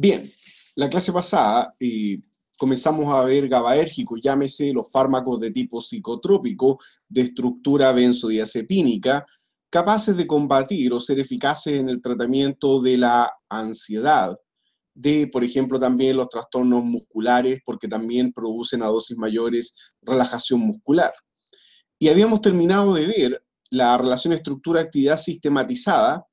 Bien, la clase pasada eh, comenzamos a ver GABAérgicos, llámese los fármacos de tipo psicotrópico, de estructura benzodiazepínica, capaces de combatir o ser eficaces en el tratamiento de la ansiedad, de, por ejemplo, también los trastornos musculares, porque también producen a dosis mayores relajación muscular. Y habíamos terminado de ver la relación estructura-actividad sistematizada,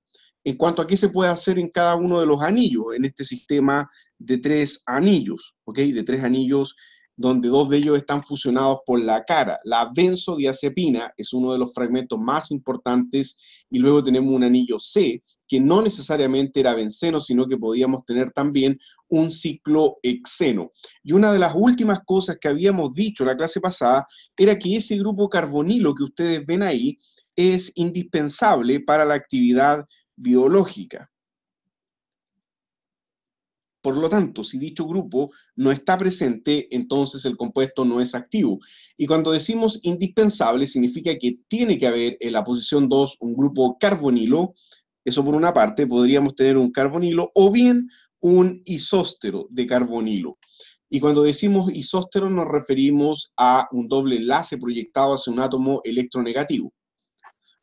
en cuanto a qué se puede hacer en cada uno de los anillos, en este sistema de tres anillos, ¿ok? De tres anillos donde dos de ellos están fusionados por la cara. La benzodiazepina es uno de los fragmentos más importantes y luego tenemos un anillo C, que no necesariamente era benceno, sino que podíamos tener también un ciclo exeno. Y una de las últimas cosas que habíamos dicho en la clase pasada era que ese grupo carbonilo que ustedes ven ahí es indispensable para la actividad biológica. Por lo tanto, si dicho grupo no está presente, entonces el compuesto no es activo. Y cuando decimos indispensable, significa que tiene que haber en la posición 2 un grupo carbonilo. Eso por una parte, podríamos tener un carbonilo o bien un isóstero de carbonilo. Y cuando decimos isóstero nos referimos a un doble enlace proyectado hacia un átomo electronegativo.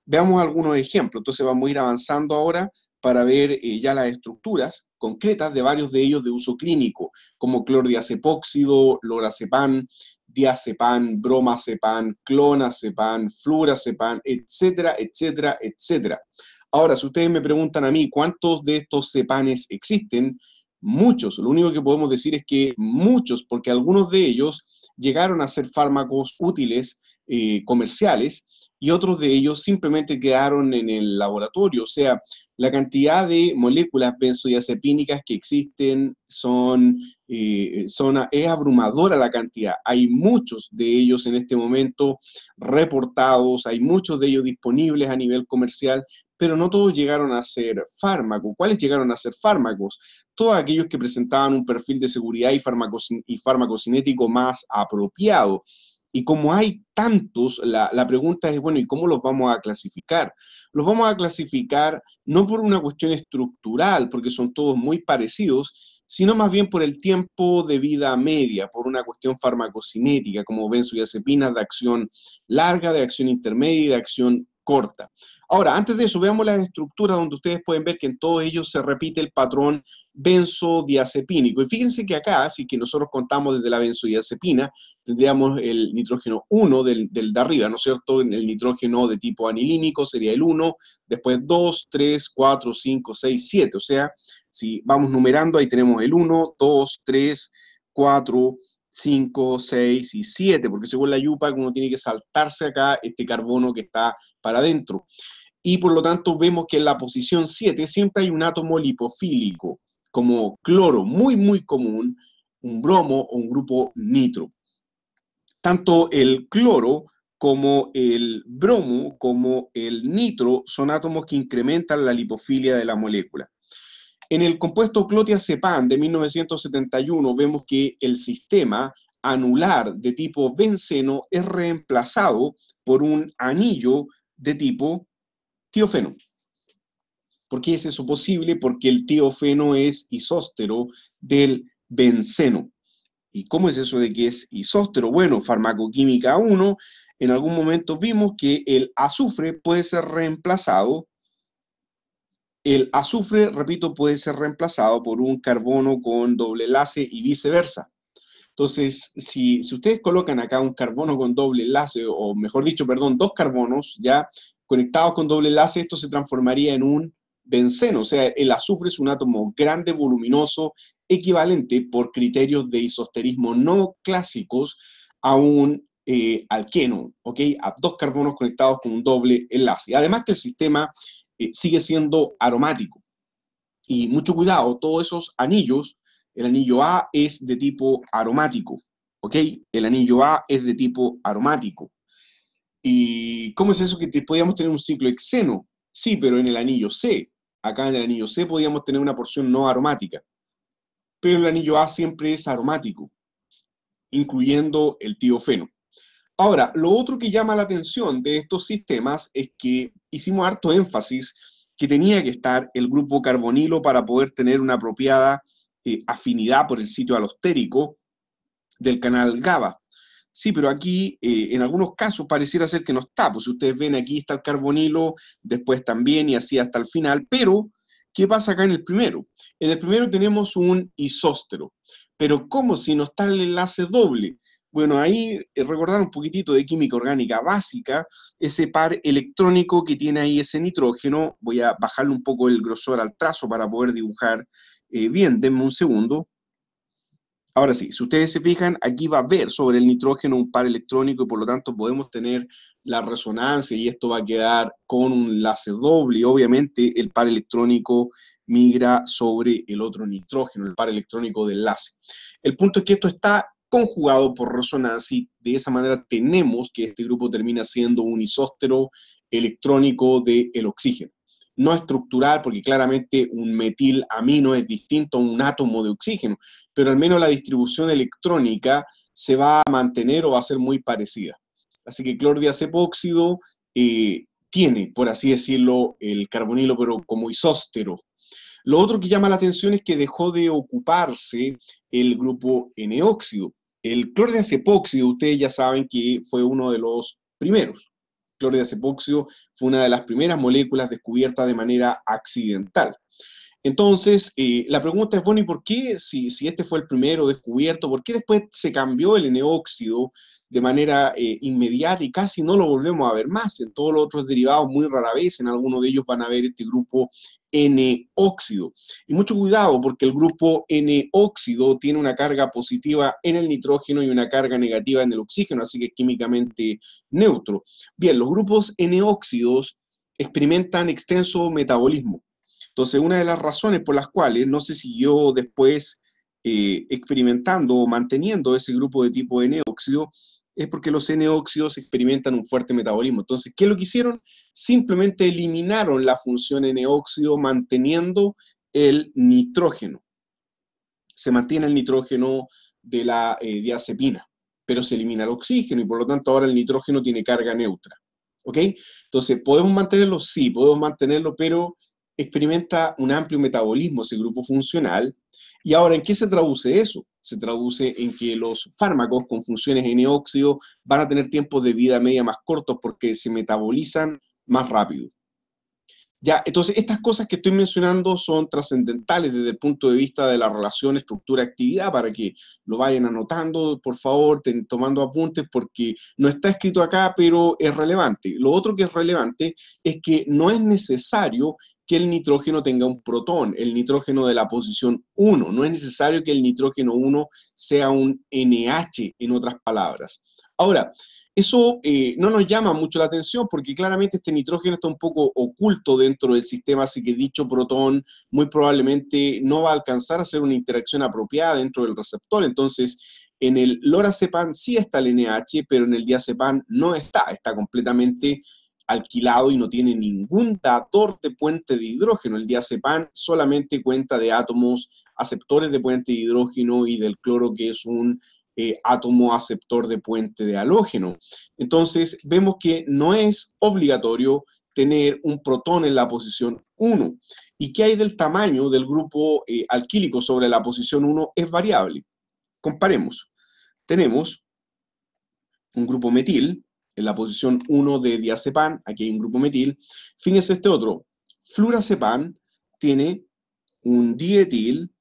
Veamos algunos ejemplos, entonces vamos a ir avanzando ahora para ver eh, ya las estructuras concretas de varios de ellos de uso clínico, como clordiacepóxido, lorazepam, diazepam, bromazepam, clonazepam, flurazepam, etcétera, etcétera, etcétera. Ahora, si ustedes me preguntan a mí cuántos de estos cepanes existen, muchos. Lo único que podemos decir es que muchos, porque algunos de ellos llegaron a ser fármacos útiles eh, comerciales, y otros de ellos simplemente quedaron en el laboratorio. O sea, la cantidad de moléculas benzodiazepínicas que existen eh, son, es abrumadora la cantidad. Hay muchos de ellos en este momento reportados, hay muchos de ellos disponibles a nivel comercial, pero no todos llegaron a ser fármacos. ¿Cuáles llegaron a ser fármacos? Todos aquellos que presentaban un perfil de seguridad y, farmacocinético más apropiado. Y como hay tantos, la, pregunta es, bueno, ¿y cómo los vamos a clasificar? Los vamos a clasificar no por una cuestión estructural, porque son todos muy parecidos, sino más bien por el tiempo de vida media, por una cuestión farmacocinética, como benzodiazepinas de acción larga, de acción intermedia y de acción corta. Ahora, antes de eso, veamos las estructuras donde ustedes pueden ver que en todos ellos se repite el patrón benzodiazepínico. Y fíjense que acá, si que nosotros contamos desde la benzodiazepina, tendríamos el nitrógeno 1 del, del de arriba, ¿no es cierto? El nitrógeno de tipo anilínico sería el 1, después 2, 3, 4, 5, 6, 7. O sea, si vamos numerando, ahí tenemos el 1, 2, 3, 4, 5, 6 y 7, porque según la yupa uno tiene que saltarse acá este carbono que está para adentro y por lo tanto vemos que en la posición 7 siempre hay un átomo lipofílico, como cloro, muy, muy común, un bromo o un grupo nitro. Tanto el cloro como el bromo, como el nitro, son átomos que incrementan la lipofilia de la molécula. En el compuesto Clotia-Cepan de 1971 vemos que el sistema anular de tipo benceno es reemplazado por un anillo de tipo tiofeno. ¿Por qué es eso posible? Porque el tiofeno es isóstero del benceno. ¿Y cómo es eso de que es isóstero? Bueno, farmacoquímica 1, en algún momento vimos que el azufre puede ser reemplazado. El azufre, repito, puede ser reemplazado por un carbono con doble enlace y viceversa. Entonces, si, si, ustedes colocan acá un carbono con doble enlace, o mejor dicho, perdón, dos carbonos, ya, conectados con doble enlace, esto se transformaría en un benceno, o sea, el azufre es un átomo grande, voluminoso, equivalente por criterios de isosterismo no clásicos a un eh, alqueno, ¿ok? A dos carbonos conectados con un doble enlace. Además que el sistema eh, sigue siendo aromático. Y mucho cuidado, todos esos anillos, el anillo A es de tipo aromático, ¿ok? El anillo A es de tipo aromático. ¿Y cómo es eso que podíamos tener un ciclo exeno? Sí, pero en el anillo C. Acá en el anillo C podíamos tener una porción no aromática. Pero el anillo A siempre es aromático, incluyendo el tiofeno. Ahora, lo otro que llama la atención de estos sistemas es que hicimos harto énfasis que tenía que estar el grupo carbonilo para poder tener una apropiada eh, afinidad por el sitio alostérico del canal GABA. Sí, pero aquí eh, en algunos casos pareciera ser que no está, pues si ustedes ven aquí está el carbonilo, después también y así hasta el final, pero ¿qué pasa acá en el primero? En el primero tenemos un isóstero, pero ¿cómo si no está el enlace doble? Bueno, ahí eh, recordar un poquitito de química orgánica básica, ese par electrónico que tiene ahí ese nitrógeno, voy a bajarle un poco el grosor al trazo para poder dibujar eh, bien, denme un segundo, Ahora sí, si ustedes se fijan, aquí va a haber sobre el nitrógeno un par electrónico y por lo tanto podemos tener la resonancia y esto va a quedar con un enlace doble obviamente el par electrónico migra sobre el otro nitrógeno, el par electrónico del enlace. El punto es que esto está conjugado por resonancia y de esa manera tenemos que este grupo termina siendo un isóstero electrónico del oxígeno no estructural, porque claramente un metilamino es distinto a un átomo de oxígeno, pero al menos la distribución electrónica se va a mantener o va a ser muy parecida. Así que de eh, tiene, por así decirlo, el carbonilo, pero como isóstero. Lo otro que llama la atención es que dejó de ocuparse el grupo N-óxido. El epóxido ustedes ya saben que fue uno de los primeros de fue una de las primeras moléculas descubiertas de manera accidental. Entonces, eh, la pregunta es, bueno, ¿y por qué, si, si, este fue el primero descubierto, por qué después se cambió el N-óxido, de manera eh, inmediata y casi no lo volvemos a ver más. En todos los otros derivados, muy rara vez, en alguno de ellos van a ver este grupo N-óxido. Y mucho cuidado porque el grupo N-óxido tiene una carga positiva en el nitrógeno y una carga negativa en el oxígeno, así que es químicamente neutro. Bien, los grupos N-óxidos experimentan extenso metabolismo. Entonces, una de las razones por las cuales no se siguió después eh, experimentando o manteniendo ese grupo de tipo N-óxido es porque los N-óxidos experimentan un fuerte metabolismo. Entonces, ¿qué es lo que hicieron? Simplemente eliminaron la función N-óxido manteniendo el nitrógeno. Se mantiene el nitrógeno de la eh, diazepina, pero se elimina el oxígeno y por lo tanto ahora el nitrógeno tiene carga neutra. ¿Ok? Entonces, ¿podemos mantenerlo? Sí, podemos mantenerlo, pero experimenta un amplio metabolismo ese grupo funcional y ahora, ¿en qué se traduce eso? Se traduce en que los fármacos con funciones en óxido van a tener tiempos de vida media más cortos porque se metabolizan más rápido. Ya, entonces, estas cosas que estoy mencionando son trascendentales desde el punto de vista de la relación estructura-actividad, para que lo vayan anotando, por favor, tomando apuntes, porque no está escrito acá, pero es relevante. Lo otro que es relevante es que no es necesario que el nitrógeno tenga un protón, el nitrógeno de la posición 1. No es necesario que el nitrógeno 1 sea un NH, en otras palabras. Ahora, eso eh, no nos llama mucho la atención porque claramente este nitrógeno está un poco oculto dentro del sistema, así que dicho protón muy probablemente no va a alcanzar a hacer una interacción apropiada dentro del receptor. Entonces, en el lorazepam sí está el NH, pero en el diazepam no está, está completamente alquilado y no tiene ningún dator de puente de hidrógeno. El diazepam solamente cuenta de átomos aceptores de puente de hidrógeno y del cloro, que es un eh, átomo aceptor de puente de halógeno. Entonces, vemos que no es obligatorio tener un protón en la posición 1. ¿Y qué hay del tamaño del grupo eh, alquílico sobre la posición 1? Es variable. Comparemos. Tenemos un grupo metil en la posición 1 de diazepam, aquí hay un grupo metil. Fíjense este otro. Flurazepam tiene un dietil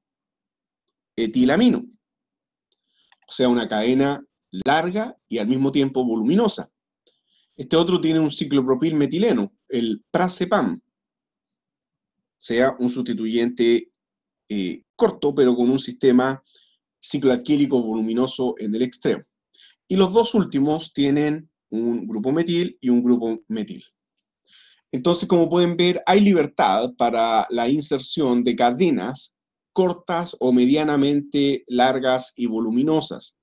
etilamino sea, una cadena larga y al mismo tiempo voluminosa. Este otro tiene un ciclopropil metileno, el prazepam. O sea, un sustituyente eh, corto, pero con un sistema cicloalquílico voluminoso en el extremo. Y los dos últimos tienen un grupo metil y un grupo metil. Entonces, como pueden ver, hay libertad para la inserción de cadenas cortas o medianamente largas y voluminosas.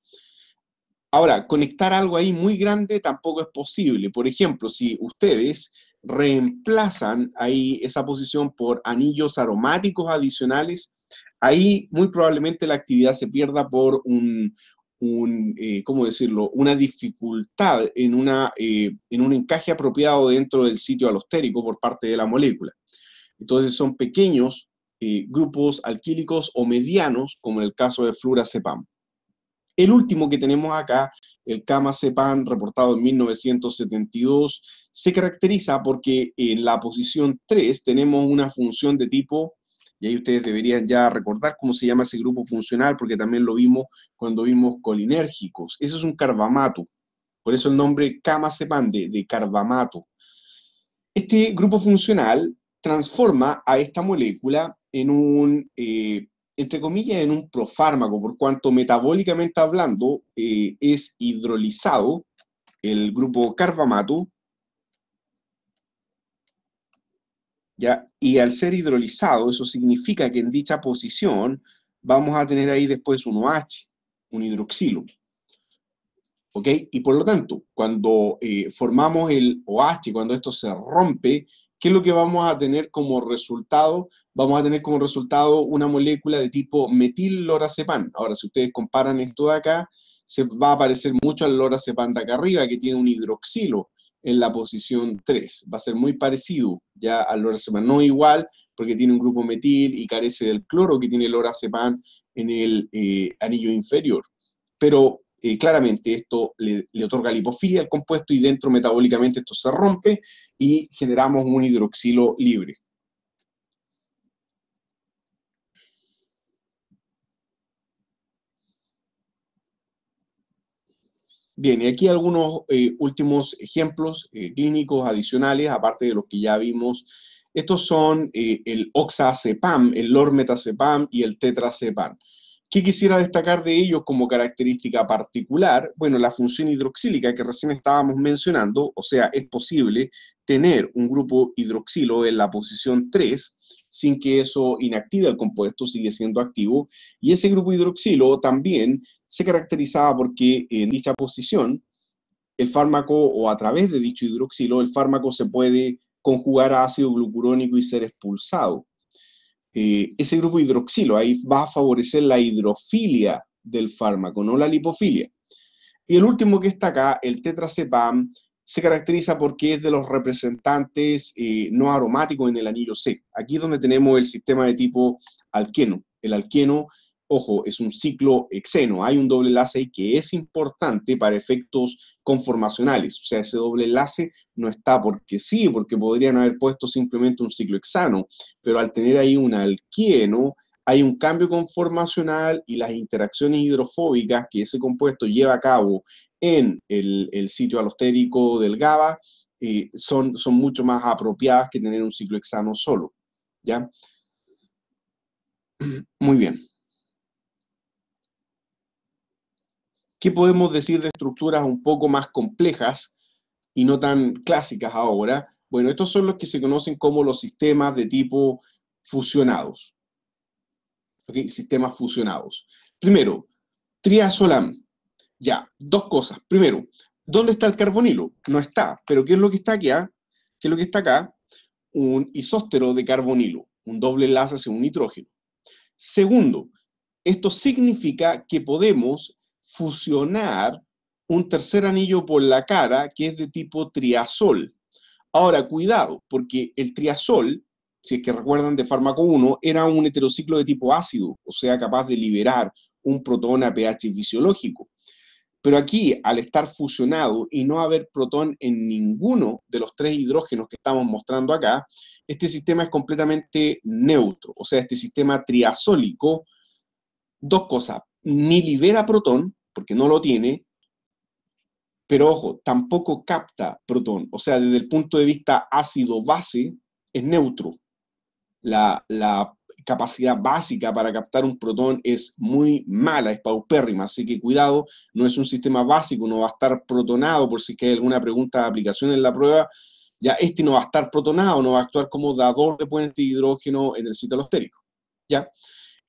Ahora, conectar algo ahí muy grande tampoco es posible. Por ejemplo, si ustedes reemplazan ahí esa posición por anillos aromáticos adicionales, ahí muy probablemente la actividad se pierda por un, eh, ¿cómo decirlo?, una dificultad en, una, eh, en un encaje apropiado dentro del sitio alostérico por parte de la molécula. Entonces son pequeños eh, grupos alquílicos o medianos, como en el caso de fluracepam. El último que tenemos acá, el Camacepan, reportado en 1972, se caracteriza porque en la posición 3 tenemos una función de tipo, y ahí ustedes deberían ya recordar cómo se llama ese grupo funcional, porque también lo vimos cuando vimos colinérgicos. Eso es un carbamato, por eso el nombre Camacepan de carbamato. Este grupo funcional transforma a esta molécula en un, eh, entre comillas, en un profármaco, por cuanto metabólicamente hablando eh, es hidrolizado el grupo carbamato, ¿ya? y al ser hidrolizado, eso significa que en dicha posición vamos a tener ahí después un OH, un hidroxilo. ¿Ok? Y por lo tanto, cuando eh, formamos el OH, cuando esto se rompe, ¿Qué es lo que vamos a tener como resultado? Vamos a tener como resultado una molécula de tipo metil-lorazepam. Ahora, si ustedes comparan esto de acá, se va a parecer mucho al lorazepam de acá arriba, que tiene un hidroxilo en la posición 3. Va a ser muy parecido ya al lorazepam, no igual, porque tiene un grupo metil y carece del cloro que tiene el lorazepam en el eh, anillo inferior. Pero eh, claramente esto le, otorga lipofilia al compuesto y dentro metabólicamente esto se rompe y generamos un hidroxilo libre. Bien, y aquí algunos eh, últimos ejemplos eh, clínicos adicionales, aparte de los que ya vimos. Estos son el oxazepam, el lormetacepam y el tetrazepam. ¿Qué quisiera destacar de ellos como característica particular? Bueno, la función hidroxílica que recién estábamos mencionando, o sea, es posible tener un grupo hidroxilo en la posición 3 sin que eso inactive el compuesto, sigue siendo activo, y ese grupo hidroxilo también se caracterizaba porque en dicha posición el fármaco o a través de dicho hidroxilo el fármaco se puede conjugar a ácido glucurónico y ser expulsado. Eh, ese grupo hidroxilo, ahí va a favorecer la hidrofilia del fármaco, no la lipofilia. Y el último que está acá, el tetracepam, se caracteriza porque es de los representantes eh, no aromáticos en el anillo C. Aquí es donde tenemos el sistema de tipo alqueno. El alqueno Ojo, es un ciclo hexeno. Hay un doble enlace que es importante para efectos conformacionales. O sea, ese doble enlace no está porque sí, porque podrían haber puesto simplemente un ciclo hexano. Pero al tener ahí un alquieno, hay un cambio conformacional y las interacciones hidrofóbicas que ese compuesto lleva a cabo en el, sitio alostérico del GABA eh, son, son mucho más apropiadas que tener un ciclo hexano solo. ¿Ya? Muy bien. ¿Qué podemos decir de estructuras un poco más complejas y no tan clásicas ahora? Bueno, estos son los que se conocen como los sistemas de tipo fusionados. Sistemas fusionados. Primero, triazolam. Ya, dos cosas. Primero, ¿dónde está el carbonilo? No está, pero ¿qué es lo que está aquí? Ah? ¿Qué es lo que está acá? Un isóstero de carbonilo, un doble enlace hacia un nitrógeno. Segundo, esto significa que podemos fusionar un tercer anillo por la cara que es de tipo triazol. Ahora, cuidado, porque el triazol, si es que recuerdan de fármaco 1, era un heterociclo de tipo ácido, o sea, capaz de liberar un protón a pH fisiológico. Pero aquí, al estar fusionado y no haber protón en ninguno de los tres hidrógenos que estamos mostrando acá, este sistema es completamente neutro, o sea, este sistema triazólico, dos cosas, ni libera protón porque no lo tiene, pero ojo, tampoco capta protón, o sea, desde el punto de vista ácido-base, es neutro. La, capacidad básica para captar un protón es muy mala, es paupérrima, así que cuidado, no es un sistema básico, no va a estar protonado, por si es que hay alguna pregunta de aplicación en la prueba, ya este no va a estar protonado, no va a actuar como dador de puente de hidrógeno en el estérico. ¿ya?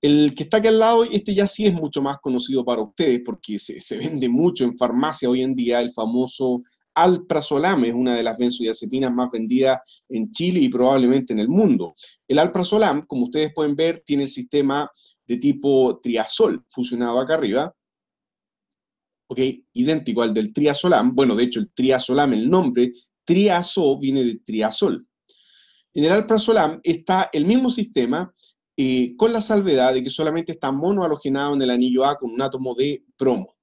El que está aquí al lado, este ya sí es mucho más conocido para ustedes porque se, vende mucho en farmacia hoy en día, el famoso alprazolam es una de las benzodiazepinas más vendidas en Chile y probablemente en el mundo. El alprazolam, como ustedes pueden ver, tiene el sistema de tipo triazol fusionado acá arriba, ¿ok? Idéntico al del triazolam. Bueno, de hecho, el triazolam, el nombre triazo viene de triazol. En el alprazolam está el mismo sistema, con la salvedad de que solamente está monoalogenado en el anillo A con un átomo de bromo.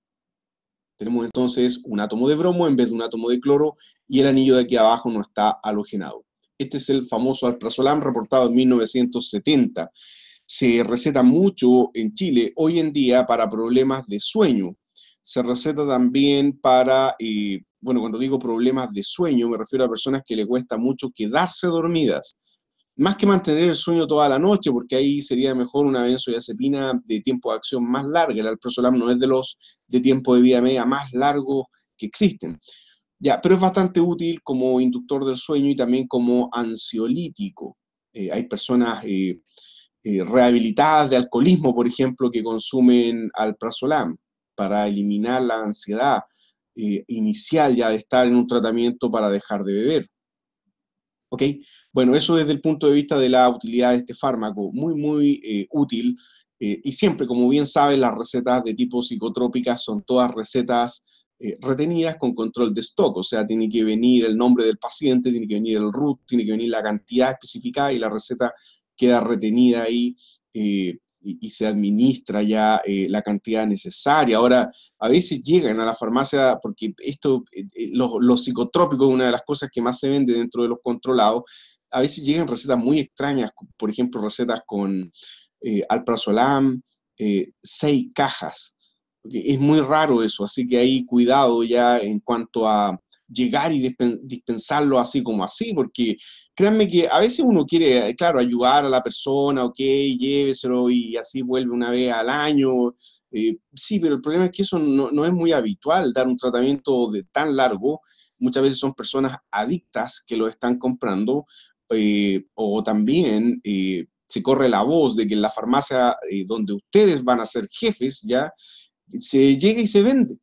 Tenemos entonces un átomo de bromo en vez de un átomo de cloro y el anillo de aquí abajo no está halogenado. Este es el famoso alprazolam reportado en 1970. Se receta mucho en Chile hoy en día para problemas de sueño. Se receta también para, eh, bueno, cuando digo problemas de sueño me refiero a personas que le cuesta mucho quedarse dormidas. Más que mantener el sueño toda la noche, porque ahí sería mejor una benzodiazepina de tiempo de acción más larga. El alprazolam no es de los de tiempo de vida media más largos que existen. Ya, pero es bastante útil como inductor del sueño y también como ansiolítico. Eh, hay personas eh, eh, rehabilitadas de alcoholismo, por ejemplo, que consumen alprazolam para eliminar la ansiedad inicial ya de estar en un tratamiento para dejar de beber. ¿Ok? Bueno, eso desde el punto de vista de la utilidad de este fármaco, muy, muy eh, útil. Eh, y siempre, como bien saben, las recetas de tipo psicotrópicas son todas recetas eh, retenidas con control de stock, o sea, tiene que venir el nombre del paciente, tiene que venir el RUT, tiene que venir la cantidad especificada y la receta queda retenida ahí eh, y, se administra ya eh, la cantidad necesaria. Ahora, a veces llegan a la farmacia, porque esto, eh, eh, los, psicotrópicos es una de las cosas que más se vende dentro de los controlados, a veces llegan recetas muy extrañas, por ejemplo, recetas con alprazolam, seis cajas. Es muy raro eso, así que ahí cuidado ya en cuanto a llegar y dispensarlo así como así, porque créanme que a veces uno quiere, claro, ayudar a la persona, ok, lléveselo y así vuelve una vez al año. Eh, sí, pero el problema es que eso no, es muy habitual, dar un tratamiento de tan largo. Muchas veces son personas adictas que lo están comprando eh, o también eh, se corre la voz de que en la farmacia donde ustedes van a ser jefes ya se llega y se vende.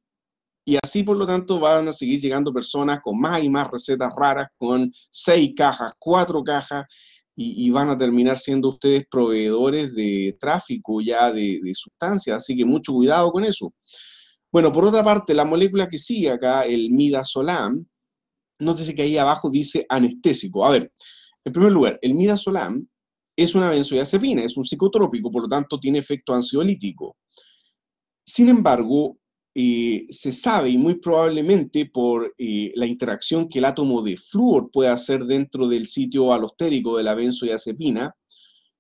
Y así, por lo tanto, van a seguir llegando personas con más y más recetas raras, con seis cajas, cuatro cajas, y, van a terminar siendo ustedes proveedores de tráfico ya de, sustancias. Así que mucho cuidado con eso. Bueno, por otra parte, la molécula que sigue acá, el midazolam, nótese que ahí abajo dice anestésico. A ver, en primer lugar, el midazolam es una benzodiazepina, es un psicotrópico, por lo tanto tiene efecto ansiolítico. Sin embargo, se sabe y muy probablemente por eh, la interacción que el átomo de flúor puede hacer dentro del sitio alostérico de la benzoiazepina,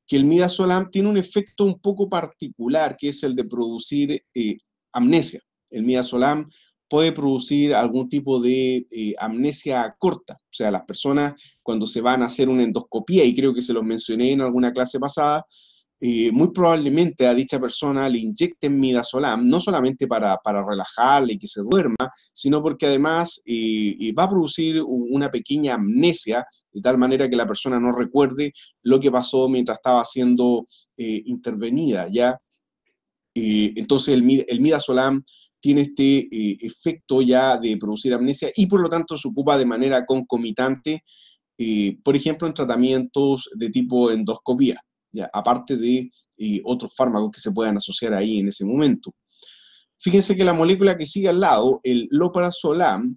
que el midazolam tiene un efecto un poco particular, que es el de producir eh, amnesia. El midazolam puede producir algún tipo de eh, amnesia corta, o sea, las personas cuando se van a hacer una endoscopía, y creo que se los mencioné en alguna clase pasada, muy probablemente a dicha persona le inyecten midazolam, no solamente para, para relajarle y que se duerma, sino porque además va a producir una pequeña amnesia, de tal manera que la persona no recuerde lo que pasó mientras estaba siendo eh, intervenida, ¿ya? entonces el, el midazolam tiene este eh, efecto ya de producir amnesia y por lo tanto se ocupa de manera concomitante, eh, por ejemplo, en tratamientos de tipo endoscopía aparte de otros fármacos que se puedan asociar ahí en ese momento. Fíjense que la molécula que sigue al lado, el loprazolam,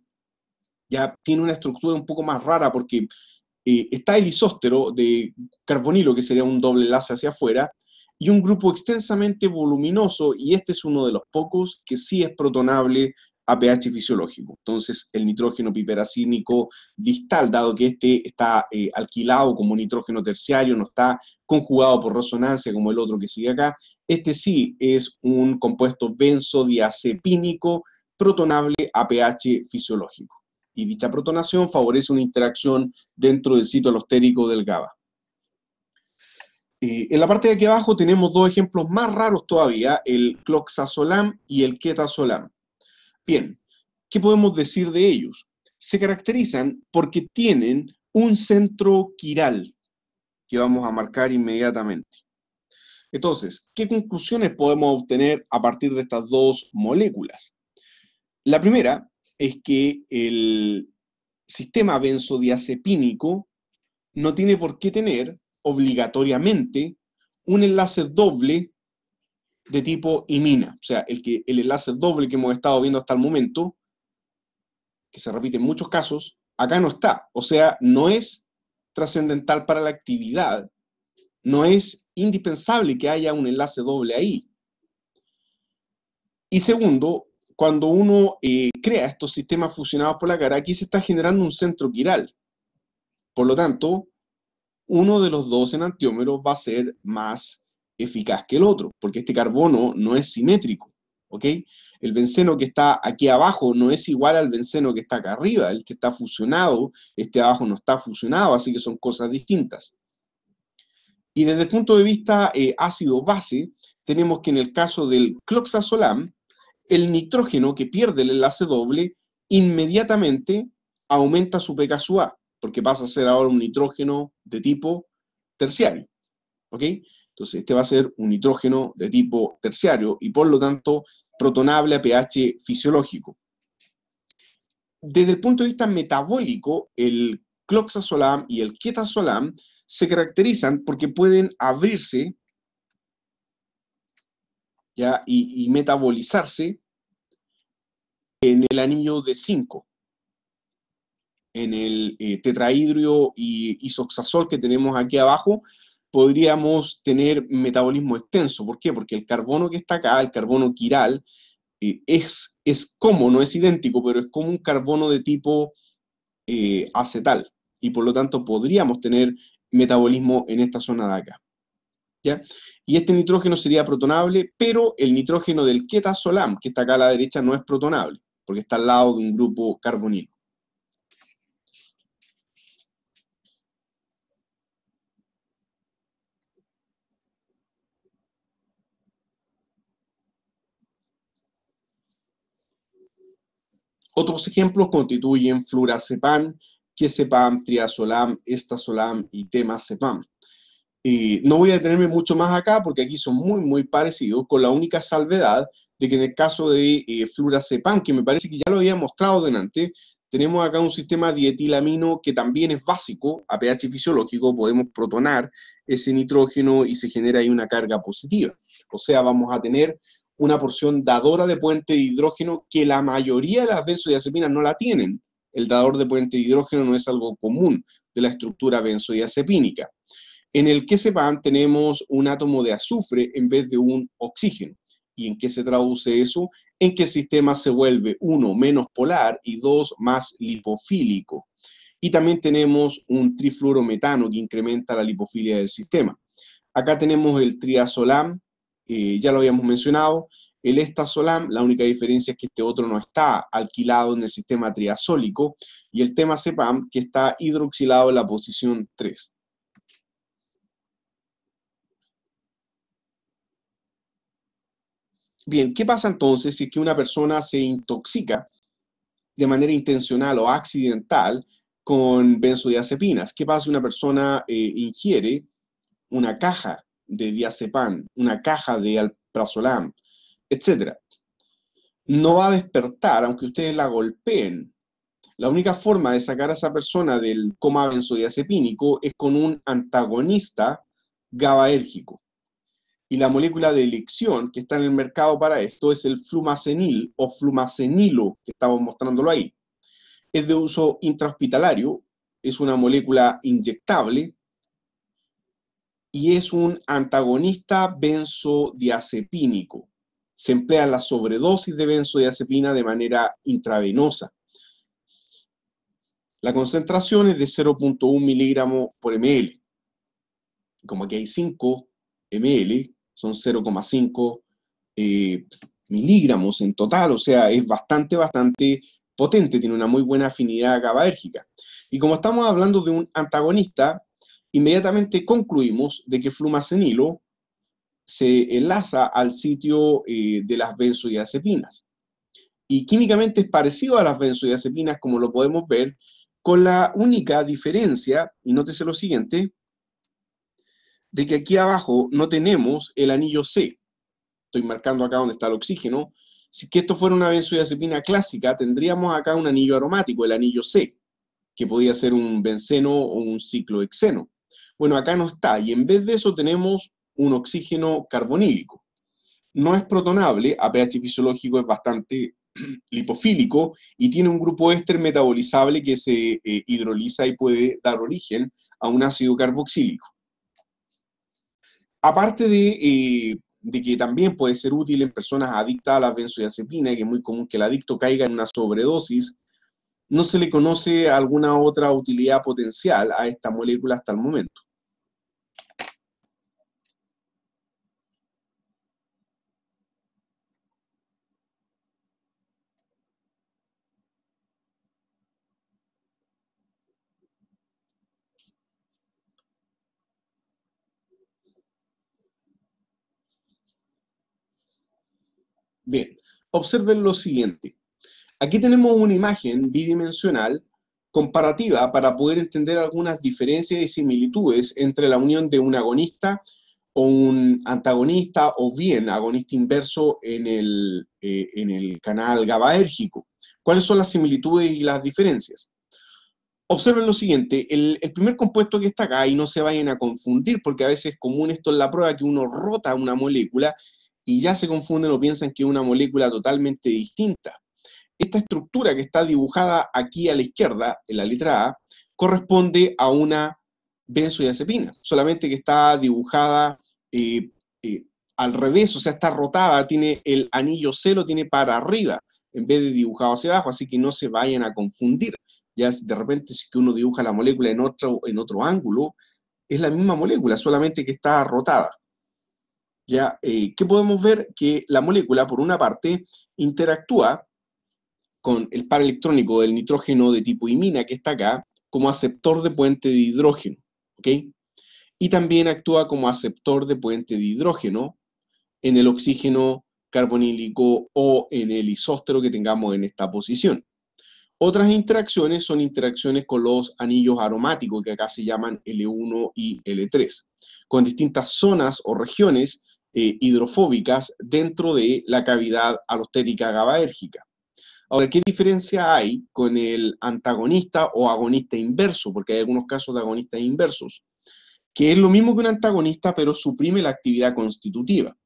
ya tiene una estructura un poco más rara porque eh, está el isóstero de carbonilo, que sería un doble enlace hacia afuera, y un grupo extensamente voluminoso, y este es uno de los pocos que sí es protonable a pH fisiológico. Entonces, el nitrógeno piperacínico distal, dado que este está eh, alquilado como nitrógeno terciario, no está conjugado por resonancia como el otro que sigue acá, este sí es un compuesto benzodiazepínico protonable a pH fisiológico. Y dicha protonación favorece una interacción dentro del sitio alostérico del GABA. Eh, en la parte de aquí abajo tenemos dos ejemplos más raros todavía, el cloxazolam y el ketazolam. Bien, ¿qué podemos decir de ellos? Se caracterizan porque tienen un centro quiral que vamos a marcar inmediatamente. Entonces, ¿qué conclusiones podemos obtener a partir de estas dos moléculas? La primera es que el sistema benzodiazepínico no tiene por qué tener obligatoriamente un enlace doble de tipo imina, o sea, el, que, el enlace doble que hemos estado viendo hasta el momento, que se repite en muchos casos, acá no está. O sea, no es trascendental para la actividad, no es indispensable que haya un enlace doble ahí. Y segundo, cuando uno eh, crea estos sistemas fusionados por la cara, aquí se está generando un centro quiral. Por lo tanto, uno de los dos enantiómeros va a ser más eficaz que el otro, porque este carbono no es simétrico. ¿ok? El benceno que está aquí abajo no es igual al benceno que está acá arriba, el que está fusionado, este abajo no está fusionado, así que son cosas distintas. Y desde el punto de vista eh, ácido-base, tenemos que en el caso del cloxazolam, el nitrógeno que pierde el enlace doble inmediatamente aumenta su pKa, porque pasa a ser ahora un nitrógeno de tipo terciario. ¿ok? Entonces, este va a ser un nitrógeno de tipo terciario y por lo tanto protonable a pH fisiológico. Desde el punto de vista metabólico, el cloxazolam y el ketazolam se caracterizan porque pueden abrirse Y, metabolizarse en el anillo de 5, en el eh, tetrahidrio y isoxazol que tenemos aquí abajo, podríamos tener metabolismo extenso. ¿Por qué? Porque el carbono que está acá, el carbono quiral, eh, es, es como, no es idéntico, pero es como un carbono de tipo eh, acetal. Y por lo tanto podríamos tener metabolismo en esta zona de acá. Y este nitrógeno sería protonable, pero el nitrógeno del ketazolam, que está acá a la derecha, no es protonable, porque está al lado de un grupo carbonilo. Otros ejemplos constituyen Fluracepam, Quesepam, Triazolam, Estazolam y Temazepam. Y no voy a detenerme mucho más acá porque aquí son muy, muy parecidos, con la única salvedad de que en el caso de eh, que me parece que ya lo había mostrado delante, tenemos acá un sistema dietilamino que también es básico a pH fisiológico, podemos protonar ese nitrógeno y se genera ahí una carga positiva. O sea, vamos a tener una porción dadora de puente de hidrógeno que la mayoría de las benzodiazepinas no la tienen. El dador de puente de hidrógeno no es algo común de la estructura benzodiazepínica. En el que sepan tenemos un átomo de azufre en vez de un oxígeno. ¿Y en qué se traduce eso? En que el sistema se vuelve, uno, menos polar y dos, más lipofílico. Y también tenemos un trifluorometano que incrementa la lipofilia del sistema. Acá tenemos el triazolam, eh, ya lo habíamos mencionado, el estazolam, la única diferencia es que este otro no está alquilado en el sistema triazólico, y el tema CEPAM, que está hidroxilado en la posición 3. Bien, ¿qué pasa entonces si es que una persona se intoxica de manera intencional o accidental con benzodiazepinas? ¿Qué pasa si una persona eh, ingiere una caja de diazepam, una caja de alprazolam, etc. No va a despertar aunque ustedes la golpeen. La única forma de sacar a esa persona del coma benzodiazepínico es con un antagonista GABAérgico. Y la molécula de elección que está en el mercado para esto es el flumacenil o flumacenilo, que estamos mostrándolo ahí. Es de uso intrahospitalario, es una molécula inyectable y es un antagonista benzodiazepínico. Se emplea la sobredosis de benzodiazepina de manera intravenosa. La concentración es de 0.1 miligramos por ml. Como aquí hay 5 ml, son 0,5 eh, miligramos en total, o sea, es bastante, bastante potente, tiene una muy buena afinidad GABAérgica. Y como estamos hablando de un antagonista, inmediatamente concluimos de que flumacenilo se enlaza al sitio eh, de las benzodiazepinas. Y químicamente es parecido a las benzodiazepinas, como lo podemos ver, con la única diferencia, y nótese lo siguiente, de que aquí abajo no tenemos el anillo C. Estoy marcando acá donde está el oxígeno. Si esto fuera una benzodiazepina clásica, tendríamos acá un anillo aromático, el anillo C, que podía ser un benceno o un ciclohexeno. Bueno, acá no está, y en vez de eso tenemos un oxígeno carbonílico. No es protonable, a pH fisiológico es bastante lipofílico y tiene un grupo éster metabolizable que se eh, hidroliza y puede dar origen a un ácido carboxílico. Aparte eh, de, que también puede ser útil en personas adictas a la benzodiazepina, que es muy común que el adicto caiga en una sobredosis, no se le conoce alguna otra utilidad potencial a esta molécula hasta el momento. Observen lo siguiente. Aquí tenemos una imagen bidimensional comparativa para poder entender algunas diferencias y similitudes entre la unión de un agonista o un antagonista o bien agonista inverso en el, eh, canal GABAérgico. ¿Cuáles son las similitudes y las diferencias? Observen lo siguiente, el, primer compuesto que está acá, y no se vayan a confundir, porque a veces es común esto en la prueba, que uno rota una molécula y ya se confunden o piensan que es una molécula totalmente distinta. Esta estructura que está dibujada aquí a la izquierda, en la letra A, corresponde a una benzodiazepina, solamente que está dibujada eh, eh, al revés, o sea, está rotada, tiene el anillo C lo tiene para arriba, en vez de dibujado hacia abajo, así que no se vayan a confundir. Ya de repente si uno dibuja la molécula en otro, en otro ángulo, es la misma molécula, solamente que está rotada. ¿ya? Eh, ¿Qué podemos ver? Que la molécula, por una parte, interactúa con el par electrónico del nitrógeno de tipo imina que está acá, como aceptor de puente de hidrógeno, ¿ok? Y también actúa como aceptor de puente de hidrógeno en el oxígeno carbonílico o en el isóstero que tengamos en esta posición. Otras interacciones son interacciones con los anillos aromáticos, que acá se llaman L1 y L3, con distintas zonas o regiones eh, hidrofóbicas dentro de la cavidad alostérica gabaérgica. Ahora, ¿qué diferencia hay con el antagonista o agonista inverso? Porque hay algunos casos de agonistas inversos, que es lo mismo que un antagonista, pero suprime la actividad constitutiva.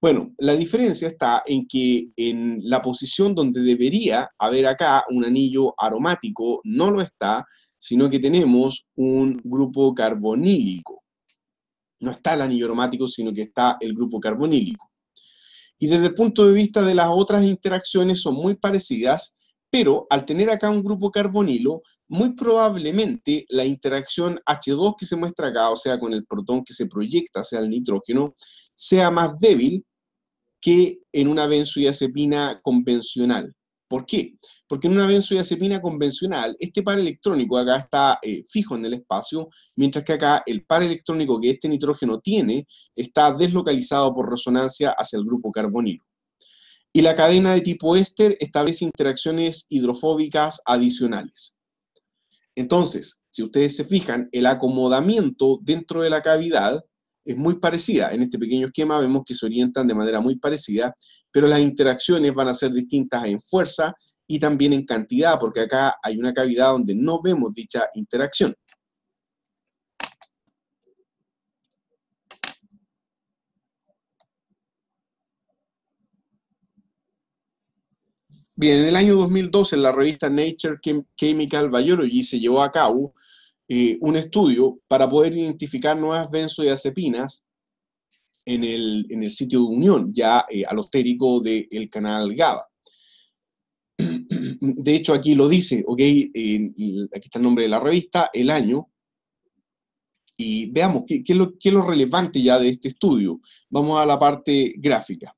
Bueno, la diferencia está en que en la posición donde debería haber acá un anillo aromático, no lo está, sino que tenemos un grupo carbonílico no está el anillo aromático, sino que está el grupo carbonílico. Y desde el punto de vista de las otras interacciones son muy parecidas, pero al tener acá un grupo carbonilo, muy probablemente la interacción H2 que se muestra acá, o sea, con el protón que se proyecta hacia el nitrógeno, sea más débil que en una benzodiazepina convencional. ¿Por qué? Porque en una benzodiazepina convencional, este par electrónico acá está eh, fijo en el espacio, mientras que acá el par electrónico que este nitrógeno tiene está deslocalizado por resonancia hacia el grupo carbonilo. Y la cadena de tipo éster establece interacciones hidrofóbicas adicionales. Entonces, si ustedes se fijan, el acomodamiento dentro de la cavidad es muy parecida. En este pequeño esquema vemos que se orientan de manera muy parecida, pero las interacciones van a ser distintas en fuerza y también en cantidad, porque acá hay una cavidad donde no vemos dicha interacción. Bien, en el año 2012 en la revista Nature Chemical Biology se llevó a cabo eh, un estudio para poder identificar nuevas benzodiazepinas en el, en el sitio de unión, ya eh, alostérico del canal GABA. De hecho, aquí lo dice, ok, aquí está el nombre de la revista, el año, y veamos qué, qué es lo relevante ya de este estudio. Vamos a la parte gráfica.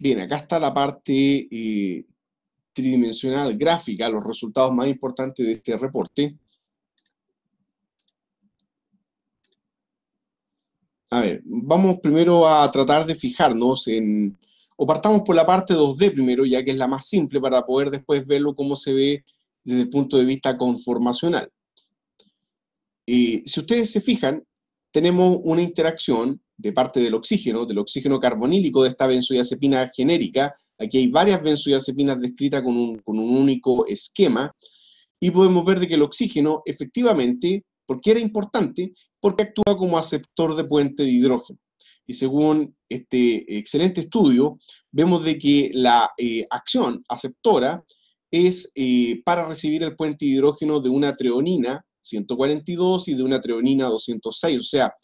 Bien, acá está la parte eh, tridimensional gráfica, los resultados más importantes de este reporte. A ver, vamos primero a tratar de fijarnos en, o partamos por la parte 2D primero, ya que es la más simple para poder después verlo cómo se ve desde el punto de vista conformacional. Y eh, si ustedes se fijan, tenemos una interacción de parte del oxígeno, del oxígeno carbonílico de esta benzodiazepina genérica. Aquí hay varias benzodiazepinas descritas con un, único esquema. Y podemos ver de que el oxígeno efectivamente, porque era importante? Porque actúa como aceptor de puente de hidrógeno. Y según este excelente estudio, vemos de que la eh, acción aceptora es eh, para recibir el puente de hidrógeno de una treonina 142 y de una treonina 206. O sea,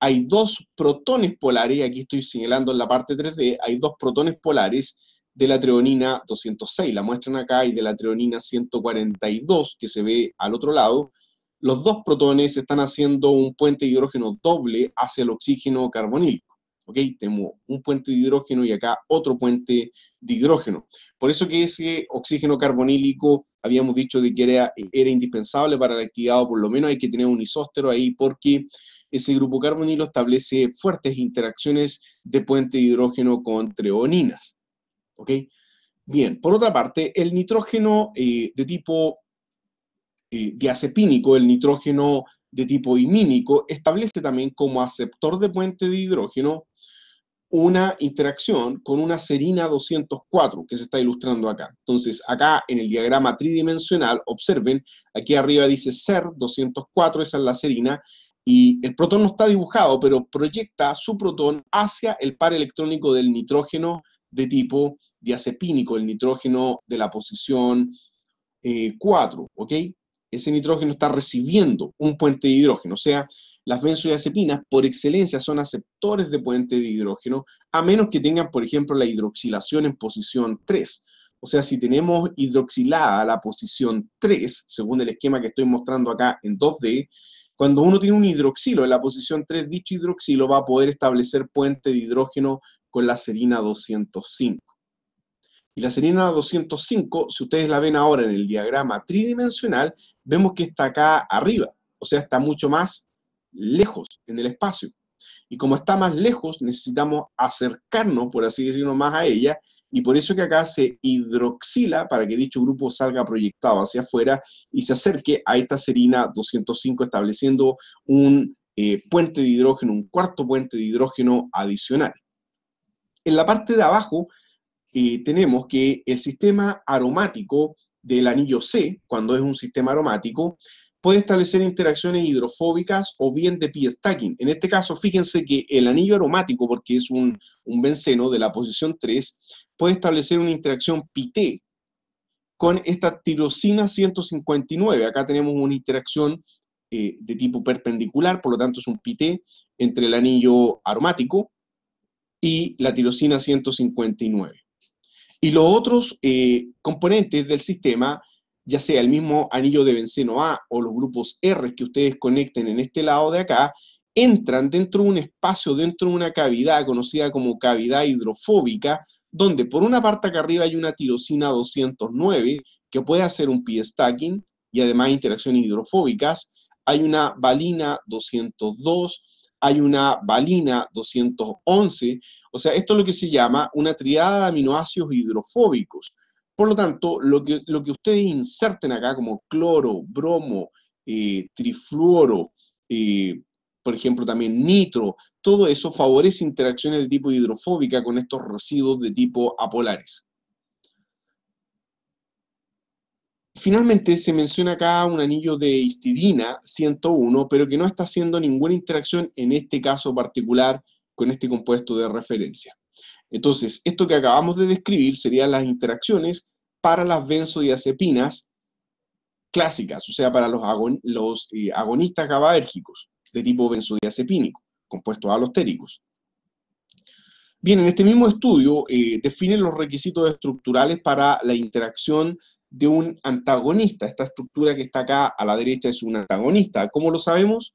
hay dos protones polares, aquí estoy señalando en la parte 3D, hay dos protones polares de la treonina 206, la muestran acá, y de la treonina 142, que se ve al otro lado. Los dos protones están haciendo un puente de hidrógeno doble hacia el oxígeno carbonílico. ¿Ok? Tenemos un puente de hidrógeno y acá otro puente de hidrógeno. Por eso que ese oxígeno carbonílico habíamos dicho de que era, indispensable para la actividad, por lo menos hay que tener un isóstero ahí, porque ese grupo carbonilo establece fuertes interacciones de puente de hidrógeno con treoninas. ¿Ok? Bien, por otra parte, el nitrógeno eh, de tipo eh, diazepínico, el nitrógeno de tipo imínico, establece también como aceptor de puente de hidrógeno una interacción con una serina 204 que se está ilustrando acá. Entonces, acá en el diagrama tridimensional, observen, aquí arriba dice SER 204, esa es la serina, el protón no está dibujado, pero proyecta su protón hacia el par electrónico del nitrógeno de tipo diazepínico, el nitrógeno de la posición 4, eh, ¿ok? Ese nitrógeno está recibiendo un puente de hidrógeno, o sea, las benzodiazepinas por excelencia son aceptores de puente de hidrógeno, a menos que tengan, por ejemplo, la hidroxilación en posición 3. O sea, si tenemos hidroxilada la posición 3, según el esquema que estoy mostrando acá en 2D, cuando uno tiene un hidroxilo en la posición 3, dicho hidroxilo va a poder establecer puente de hidrógeno con la serina 205. Y la serina 205, si ustedes la ven ahora en el diagrama tridimensional, vemos que está acá arriba, o sea, está mucho más lejos en el espacio y como está más lejos, necesitamos acercarnos, por así decirlo, más a ella, y por eso que acá se hidroxila para que dicho grupo salga proyectado hacia afuera y se acerque a esta serina 205, estableciendo un eh, puente de hidrógeno, un cuarto puente de hidrógeno adicional. En la parte de abajo eh, tenemos que el sistema aromático del anillo C, cuando es un sistema aromático, puede establecer interacciones hidrofóbicas o bien de pi stacking En este caso, fíjense que el anillo aromático, porque es un, un benceno de la posición 3, puede establecer una interacción PT con esta tirosina 159. Acá tenemos una interacción eh, de tipo perpendicular, por lo tanto es un pit entre el anillo aromático y la tirosina 159. Y los otros eh, componentes del sistema ya sea el mismo anillo de benceno A o los grupos R que ustedes conecten en este lado de acá, entran dentro de un espacio, dentro de una cavidad conocida como cavidad hidrofóbica, donde por una parte acá arriba hay una tirosina 209 que puede hacer un p stacking y además interacciones hidrofóbicas, hay una balina 202, hay una balina 211, o sea, esto es lo que se llama una triada de aminoácidos hidrofóbicos. Por lo tanto, lo que, ustedes inserten acá como cloro, bromo, eh, trifluoro, eh, por ejemplo, también nitro, todo eso favorece interacciones de tipo hidrofóbica con estos residuos de tipo apolares. Finalmente, se menciona acá un anillo de histidina 101, pero que no está haciendo ninguna interacción en este caso particular con este compuesto de referencia. Entonces, esto que acabamos de describir serían las interacciones para las benzodiazepinas clásicas, o sea, para los, eh, agonistas GABAérgicos de tipo benzodiazepínico, compuestos alostéricos. Bien, en este mismo estudio eh, definen los requisitos estructurales para la interacción de un antagonista. Esta estructura que está acá a la derecha es un antagonista. ¿Cómo lo sabemos?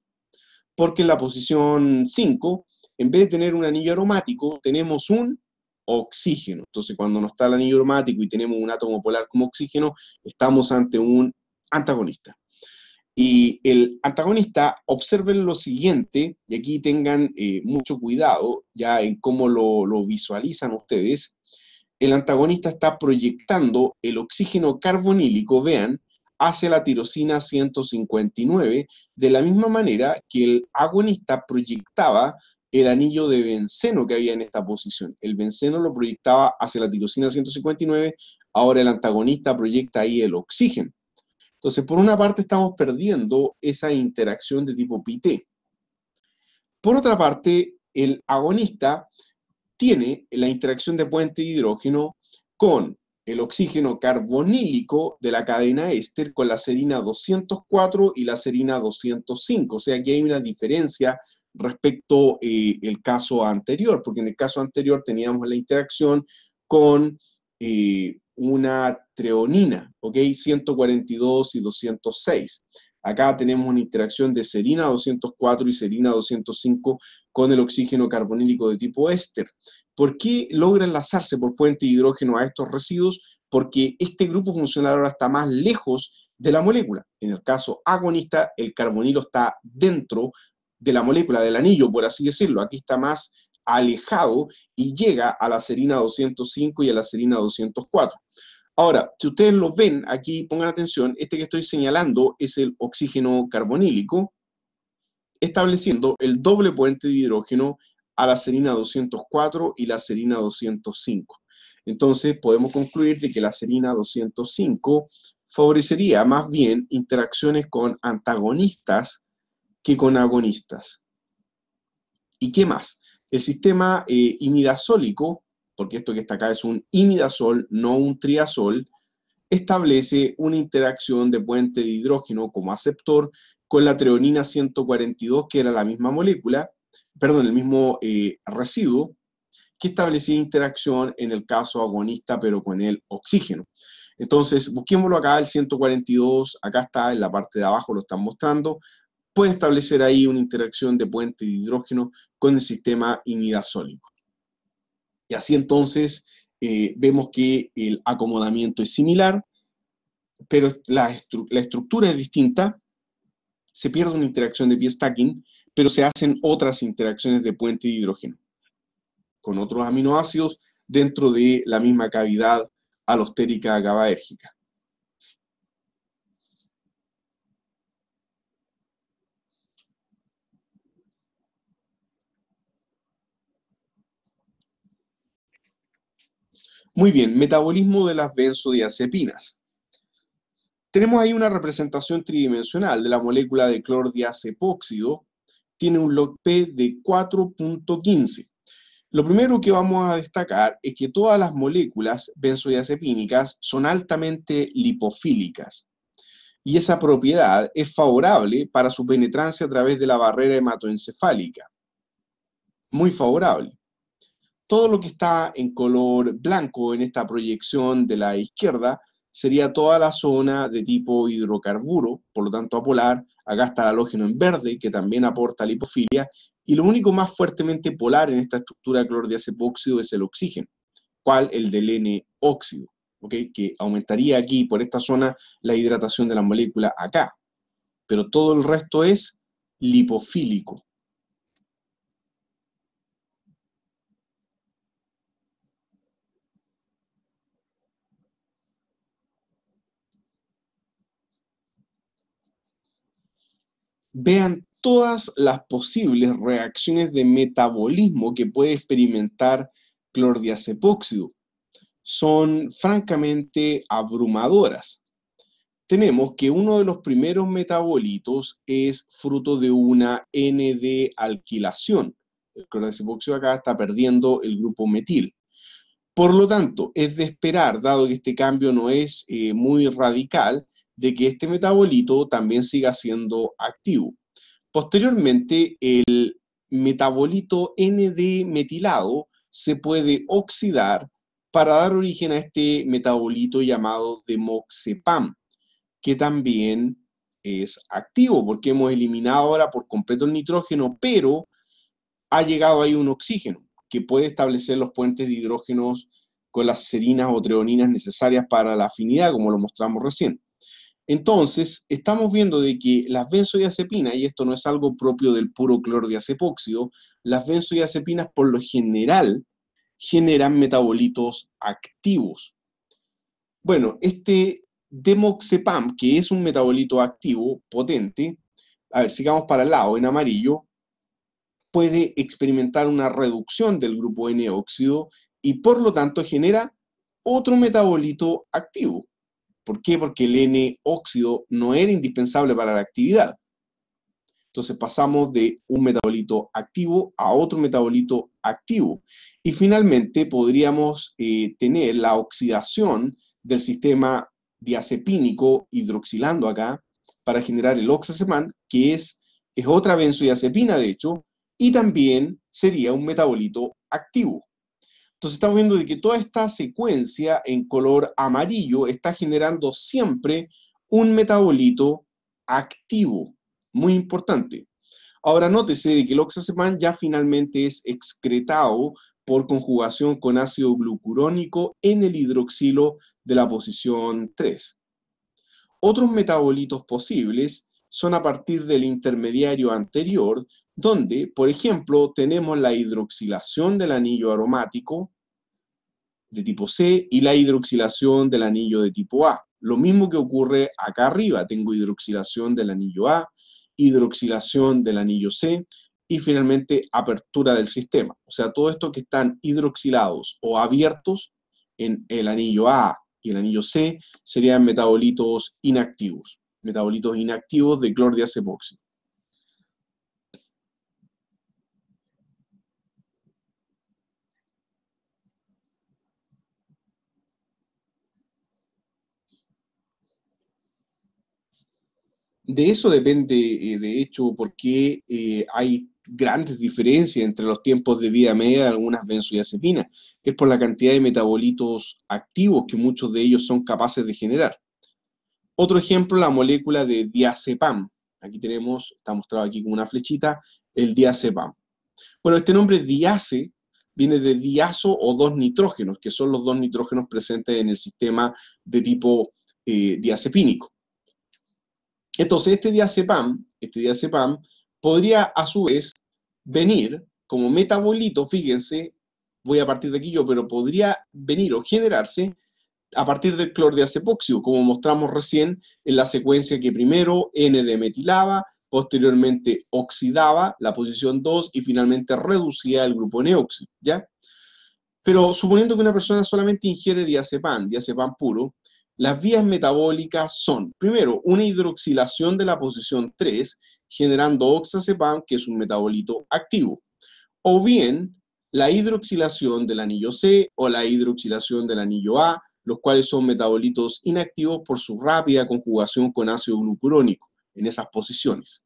Porque en la posición 5, en vez de tener un anillo aromático, tenemos un oxígeno. Entonces, cuando no está el anillo aromático y tenemos un átomo polar como oxígeno, estamos ante un antagonista. Y el antagonista, observen lo siguiente, y aquí tengan eh, mucho cuidado ya en cómo lo, lo visualizan ustedes. El antagonista está proyectando el oxígeno carbonílico, vean, hacia la tirosina 159, de la misma manera que el agonista proyectaba el anillo de benceno que había en esta posición. El benceno lo proyectaba hacia la tirosina 159, ahora el antagonista proyecta ahí el oxígeno. Entonces, por una parte estamos perdiendo esa interacción de tipo PT. Por otra parte, el agonista tiene la interacción de puente de hidrógeno con el oxígeno carbonílico de la cadena éster con la serina 204 y la serina 205. O sea, aquí hay una diferencia respecto al eh, el caso anterior, porque en el caso anterior teníamos la interacción con eh, una treonina, ¿ok? 142 y 206. Acá tenemos una interacción de serina 204 y serina 205 con el oxígeno carbonílico de tipo éster. ¿Por qué logra enlazarse por puente de hidrógeno a estos residuos? Porque este grupo funcional ahora está más lejos de la molécula. En el caso agonista, el carbonilo está dentro de la molécula, del anillo, por así decirlo. Aquí está más alejado y llega a la serina 205 y a la serina 204. Ahora, si ustedes lo ven aquí, pongan atención, este que estoy señalando es el oxígeno carbonílico, estableciendo el doble puente de hidrógeno a la serina 204 y la serina 205. Entonces podemos concluir de que la serina 205 favorecería más bien interacciones con antagonistas que con agonistas. ¿Y qué más? El sistema eh, imidazólico, porque esto que está acá es un imidazol, no un triazol, establece una interacción de puente de hidrógeno como aceptor con la treonina 142, que era la misma molécula, perdón, el mismo eh, residuo, que establecía interacción en el caso agonista, pero con el oxígeno. Entonces, busquémoslo acá, el 142, acá está, en la parte de abajo lo están mostrando, puede establecer ahí una interacción de puente de hidrógeno con el sistema imidazólico. Y así entonces eh, vemos que el acomodamiento es similar, pero la, estructura es distinta, se pierde una interacción de pie-stacking, pero se hacen otras interacciones de puente de hidrógeno con otros aminoácidos dentro de la misma cavidad alostérica gabaérgica. Muy bien, metabolismo de las benzodiazepinas. Tenemos ahí una representación tridimensional de la molécula de diazepóxido, Tiene un log P de 4.15. Lo primero que vamos a destacar es que todas las moléculas benzodiazepínicas son altamente lipofílicas. Y esa propiedad es favorable para su penetrancia a través de la barrera hematoencefálica. Muy favorable todo lo que está en color blanco en esta proyección de la izquierda sería toda la zona de tipo hidrocarburo, por lo tanto apolar, acá está el halógeno en verde, que también aporta lipofilia, y lo único más fuertemente polar en esta estructura de clor de es el oxígeno, cual el del N-óxido, que aumentaría aquí por esta zona la hidratación de la molécula acá, pero todo el resto es lipofílico. vean todas las posibles reacciones de metabolismo que puede experimentar clordiacepóxido. Son francamente abrumadoras. Tenemos que uno de los primeros metabolitos es fruto de una ND alquilación. El clordiacepóxido acá está perdiendo el grupo metil. Por lo tanto, es de esperar, dado que este cambio no es eh, muy radical, de que este metabolito también siga siendo activo. Posteriormente, el metabolito ND metilado se puede oxidar para dar origen a este metabolito llamado demoxepam, que también es activo, porque hemos eliminado ahora por completo el nitrógeno, pero ha llegado ahí un oxígeno que puede establecer los puentes de hidrógenos con las serinas o treoninas necesarias para la afinidad, como lo mostramos recién. Entonces, estamos viendo de que las benzodiazepinas, y esto no es algo propio del puro acepóxido, las benzodiazepinas por lo general generan metabolitos activos. Bueno, este demoxepam, que es un metabolito activo potente, a ver, sigamos para el lado, en amarillo, puede experimentar una reducción del grupo N óxido y por lo tanto genera otro metabolito activo, ¿Por qué? Porque el N-óxido no era indispensable para la actividad. Entonces pasamos de un metabolito activo a otro metabolito activo. Y finalmente podríamos eh, tener la oxidación del sistema diazepínico hidroxilando acá para generar el oxacemán, que es, es otra benzodiazepina, de hecho, y también sería un metabolito activo. Entonces estamos viendo de que toda esta secuencia en color amarillo está generando siempre un metabolito activo, muy importante. Ahora nótese de que el oxazepam ya finalmente es excretado por conjugación con ácido glucurónico en el hidroxilo de la posición 3. Otros metabolitos posibles son a partir del intermediario anterior, donde, por ejemplo, tenemos la hidroxilación del anillo aromático de tipo C y la hidroxilación del anillo de tipo A. Lo mismo que ocurre acá arriba, tengo hidroxilación del anillo A, hidroxilación del anillo C y finalmente apertura del sistema. O sea, todo esto que están hidroxilados o abiertos en el anillo A y el anillo C serían metabolitos inactivos metabolitos inactivos de clor De eso depende, eh, de hecho, porque eh, hay grandes diferencias entre los tiempos de vida media de algunas benzodiazepinas. Es por la cantidad de metabolitos activos que muchos de ellos son capaces de generar. Otro ejemplo, la molécula de diazepam. Aquí tenemos, está mostrado aquí con una flechita, el diazepam. Bueno, este nombre diace viene de diazo o dos nitrógenos, que son los dos nitrógenos presentes en el sistema de tipo eh, diazepínico. Entonces, este diazepam, este diazepam podría a su vez venir como metabolito, fíjense, voy a partir de aquí yo, pero podría venir o generarse a partir del acepóxido, como mostramos recién en la secuencia que primero N de metilaba, posteriormente oxidaba la posición 2 y finalmente reducía el grupo neoxi, ¿ya? Pero suponiendo que una persona solamente ingiere diazepam, diazepam puro, las vías metabólicas son, primero, una hidroxilación de la posición 3, generando oxazepam, que es un metabolito activo, o bien la hidroxilación del anillo C o la hidroxilación del anillo A, los cuales son metabolitos inactivos por su rápida conjugación con ácido glucurónico en esas posiciones.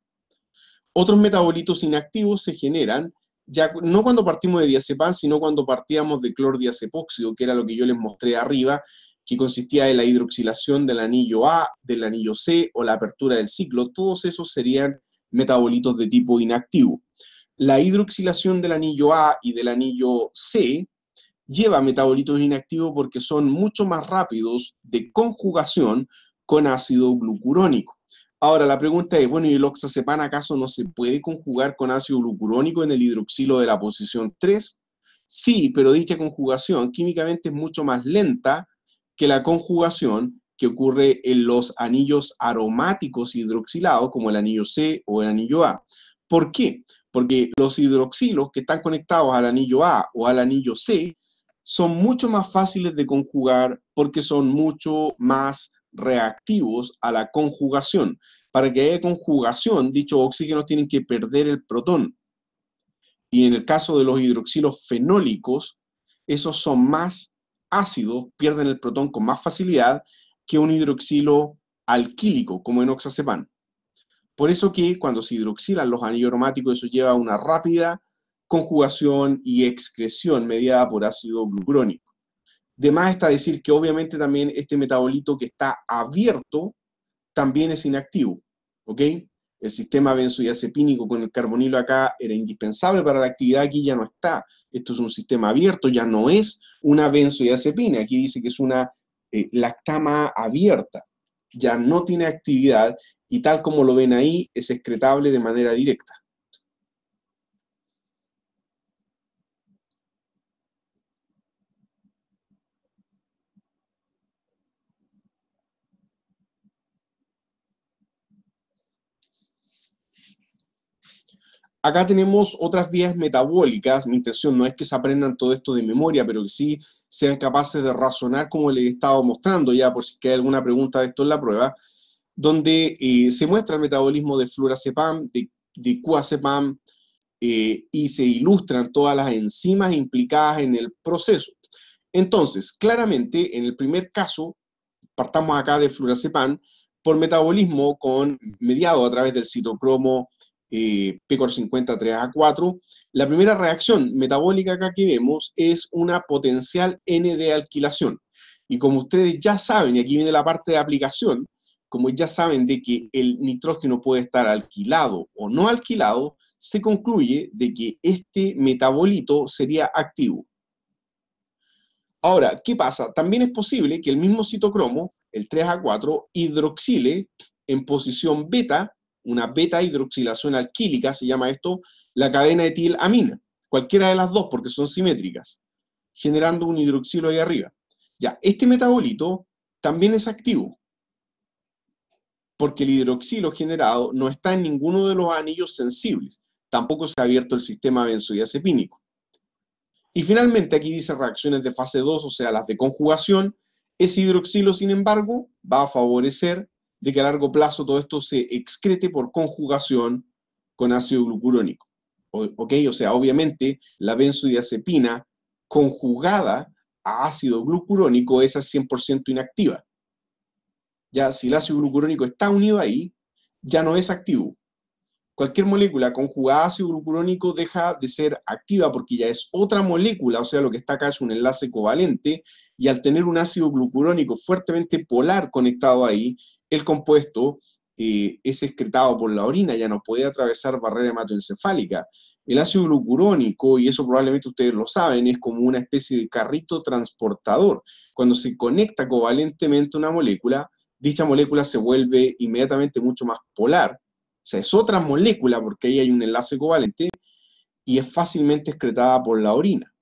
Otros metabolitos inactivos se generan ya no cuando partimos de diazepam, sino cuando partíamos de clordiazepóxido, que era lo que yo les mostré arriba, que consistía en la hidroxilación del anillo A, del anillo C o la apertura del ciclo. Todos esos serían metabolitos de tipo inactivo. La hidroxilación del anillo A y del anillo C lleva metabolitos inactivos porque son mucho más rápidos de conjugación con ácido glucurónico. Ahora, la pregunta es, bueno, ¿y el oxazepam acaso no se puede conjugar con ácido glucurónico en el hidroxilo de la posición 3? Sí, pero dicha conjugación químicamente es mucho más lenta que la conjugación que ocurre en los anillos aromáticos hidroxilados, como el anillo C o el anillo A. ¿Por qué? Porque los hidroxilos que están conectados al anillo A o al anillo C son mucho más fáciles de conjugar porque son mucho más reactivos a la conjugación. Para que haya conjugación, dichos oxígenos tienen que perder el protón. Y en el caso de los hidroxilos fenólicos, esos son más ácidos, pierden el protón con más facilidad que un hidroxilo alquílico, como en oxazepam. Por eso que cuando se hidroxilan los anillos aromáticos, eso lleva a una rápida conjugación y excreción mediada por ácido glucrónico. Además está decir que obviamente también este metabolito que está abierto también es inactivo, ¿ok? El sistema benzodiazepínico con el carbonilo acá era indispensable para la actividad, aquí ya no está. Esto es un sistema abierto, ya no es una benzodiazepina, aquí dice que es una eh, lactama abierta, ya no tiene actividad y tal como lo ven ahí, es excretable de manera directa. acá tenemos otras vías metabólicas. Mi intención no es que se aprendan todo esto de memoria, pero que sí sean capaces de razonar como les he estado mostrando ya, por si hay alguna pregunta de esto en la prueba, donde eh, se muestra el metabolismo de fluracepam, de, de eh, y se ilustran todas las enzimas implicadas en el proceso. Entonces, claramente, en el primer caso, partamos acá de fluracepam, por metabolismo con, mediado a través del citocromo p PECOR 50 3 a 4. La primera reacción metabólica que que vemos es una potencial N de alquilación. Y como ustedes ya saben, y aquí viene la parte de aplicación, como ya saben de que el nitrógeno puede estar alquilado o no alquilado, se concluye de que este metabolito sería activo. Ahora, ¿qué pasa? También es posible que el mismo citocromo, el 3A4, hidroxile en posición beta una beta hidroxilación alquílica, se llama esto, la cadena etilamina, cualquiera de las dos, porque son simétricas, generando un hidroxilo ahí arriba. Ya, este metabolito también es activo, porque el hidroxilo generado no está en ninguno de los anillos sensibles, tampoco se ha abierto el sistema benzodiazepínico. Y finalmente aquí dice reacciones de fase 2, o sea, las de conjugación, ese hidroxilo, sin embargo, va a favorecer de que a largo plazo todo esto se excrete por conjugación con ácido glucurónico. ¿Ok? O sea, obviamente la benzodiazepina conjugada a ácido glucurónico es al 100% inactiva. Ya si el ácido glucurónico está unido ahí, ya no es activo. Cualquier molécula conjugada a ácido glucurónico deja de ser activa porque ya es otra molécula, o sea, lo que está acá es un enlace covalente y al tener un ácido glucurónico fuertemente polar conectado ahí, el compuesto eh, es excretado por la orina, ya no puede atravesar barrera hematoencefálica. El ácido glucurónico, y eso probablemente ustedes lo saben, es como una especie de carrito transportador. Cuando se conecta covalentemente una molécula, dicha molécula se vuelve inmediatamente mucho más polar. O sea, es otra molécula porque ahí hay un enlace covalente y es fácilmente excretada por la orina.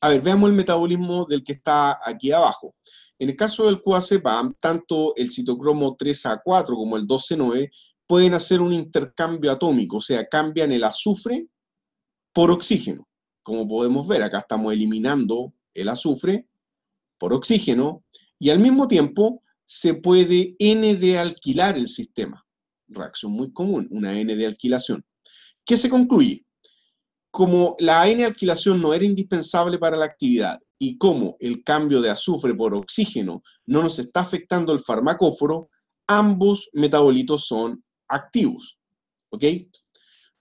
A ver, veamos el metabolismo del que está aquí abajo. En el caso del QACPAM, tanto el citocromo 3A4 como el 12-9 pueden hacer un intercambio atómico, o sea, cambian el azufre por oxígeno. Como podemos ver, acá estamos eliminando el azufre por oxígeno y al mismo tiempo se puede N de alquilar el sistema. Reacción muy común, una N de alquilación. ¿Qué se concluye? Como la N-alquilación no era indispensable para la actividad y como el cambio de azufre por oxígeno no nos está afectando el farmacóforo, ambos metabolitos son activos. ¿Ok?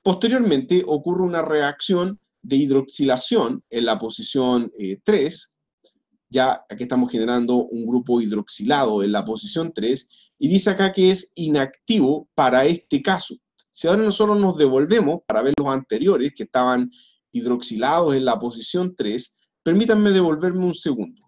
Posteriormente ocurre una reacción de hidroxilación en la posición 3. Eh, ya aquí estamos generando un grupo hidroxilado en la posición 3 y dice acá que es inactivo para este caso. Si ahora nosotros nos devolvemos para ver los anteriores que estaban hidroxilados en la posición 3, permítanme devolverme un segundo.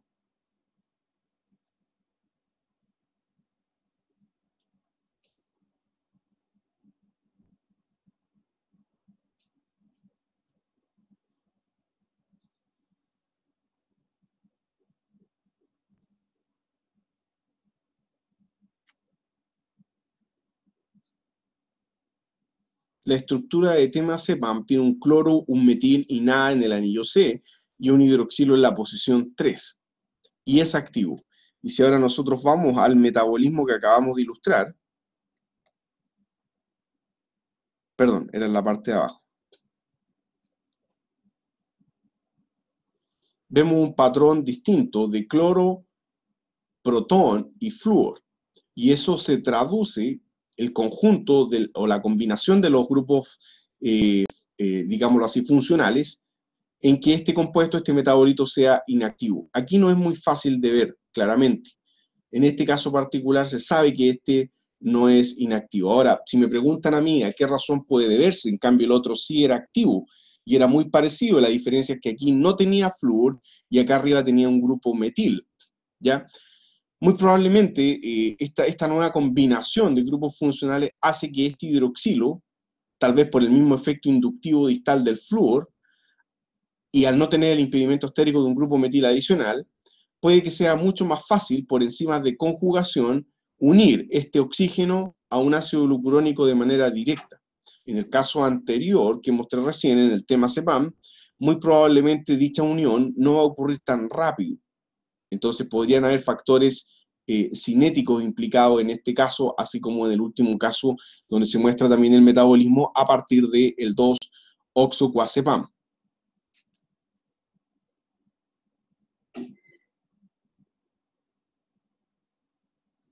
la estructura de temazepam tiene un cloro, un metil y nada en el anillo C y un hidroxilo en la posición 3. Y es activo. Y si ahora nosotros vamos al metabolismo que acabamos de ilustrar, perdón, era en la parte de abajo. Vemos un patrón distinto de cloro, protón y flúor. Y eso se traduce el conjunto o la combinación de los grupos, eh, eh, digámoslo así, funcionales, en que este compuesto, este metabolito, sea inactivo. Aquí no es muy fácil de ver, claramente. En este caso particular se sabe que este no es inactivo. Ahora, si me preguntan a mí a qué razón puede deberse, en cambio el otro sí era activo y era muy parecido, la diferencia es que aquí no tenía flúor y acá arriba tenía un grupo metil, ¿ya? Muy probablemente eh, esta, nueva combinación de grupos funcionales hace que este hidroxilo, tal vez por el mismo efecto inductivo distal del flúor, y al no tener el impedimento estérico de un grupo metil adicional, puede que sea mucho más fácil por encima de conjugación unir este oxígeno a un ácido glucurónico de manera directa. En el caso anterior que mostré recién en el tema CEPAM, muy probablemente dicha unión no va a ocurrir tan rápido entonces podrían haber factores eh, cinéticos implicados en este caso, así como en el último caso donde se muestra también el metabolismo a partir del 2 oxoquasepam.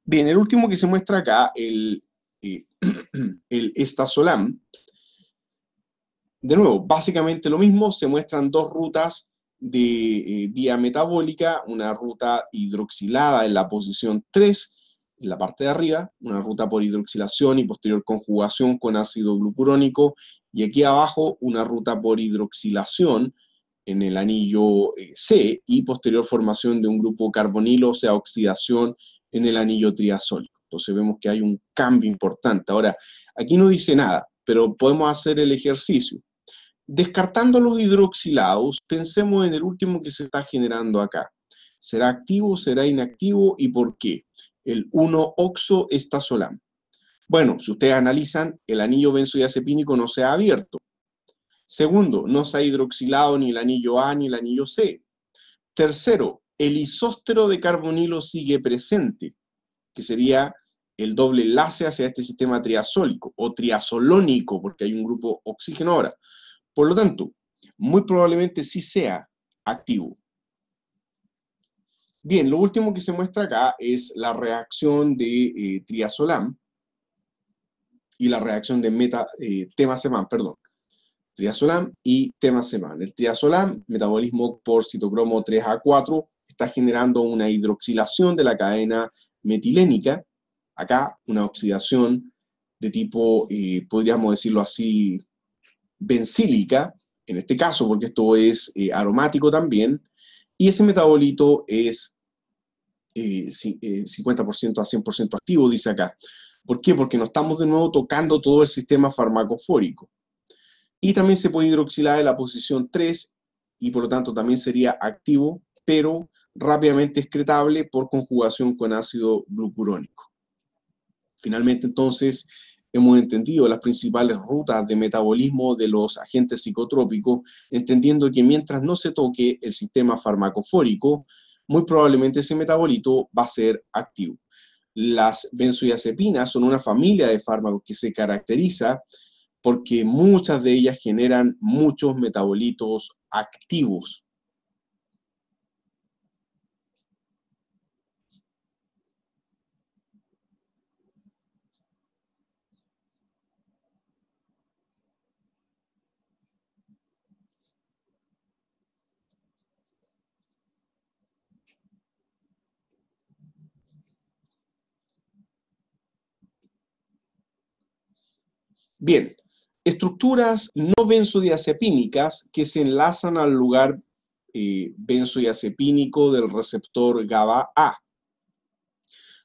Bien, el último que se muestra acá, el, eh, el estazolam, de nuevo, básicamente lo mismo, se muestran dos rutas de eh, vía metabólica, una ruta hidroxilada en la posición 3, en la parte de arriba, una ruta por hidroxilación y posterior conjugación con ácido glucurónico, y aquí abajo una ruta por hidroxilación en el anillo eh, C y posterior formación de un grupo carbonilo, o sea, oxidación en el anillo triazólico. Entonces vemos que hay un cambio importante. Ahora, aquí no dice nada, pero podemos hacer el ejercicio. Descartando los hidroxilados, pensemos en el último que se está generando acá. ¿Será activo, será inactivo y por qué? El 1 oxo estasolam. Bueno, si ustedes analizan, el anillo benzodiazepínico no se ha abierto. Segundo, no se ha hidroxilado ni el anillo A ni el anillo C. Tercero, el isóstero de carbonilo sigue presente, que sería el doble enlace hacia este sistema triazólico o triazolónico, porque hay un grupo oxígeno ahora. Por lo tanto, muy probablemente sí sea activo. Bien, lo último que se muestra acá es la reacción de eh, triazolam y la reacción de meta, eh, perdón. Triazolam y Temaseman. El triazolam, metabolismo por citocromo 3A4, está generando una hidroxilación de la cadena metilénica. Acá una oxidación de tipo, eh, podríamos decirlo así, bencílica, en este caso, porque esto es eh, aromático también, y ese metabolito es 50% eh, eh, a 100% activo, dice acá. ¿Por qué? Porque no estamos de nuevo tocando todo el sistema farmacofórico. Y también se puede hidroxilar en la posición 3 y por lo tanto también sería activo, pero rápidamente excretable por conjugación con ácido glucurónico. Finalmente, entonces, hemos entendido las principales rutas de metabolismo de los agentes psicotrópicos, entendiendo que mientras no se toque el sistema farmacofórico, muy probablemente ese metabolito va a ser activo. Las benzodiazepinas son una familia de fármacos que se caracteriza porque muchas de ellas generan muchos metabolitos activos. Bien, estructuras no benzodiazepínicas que se enlazan al lugar eh, benzodiazepínico del receptor GABA A.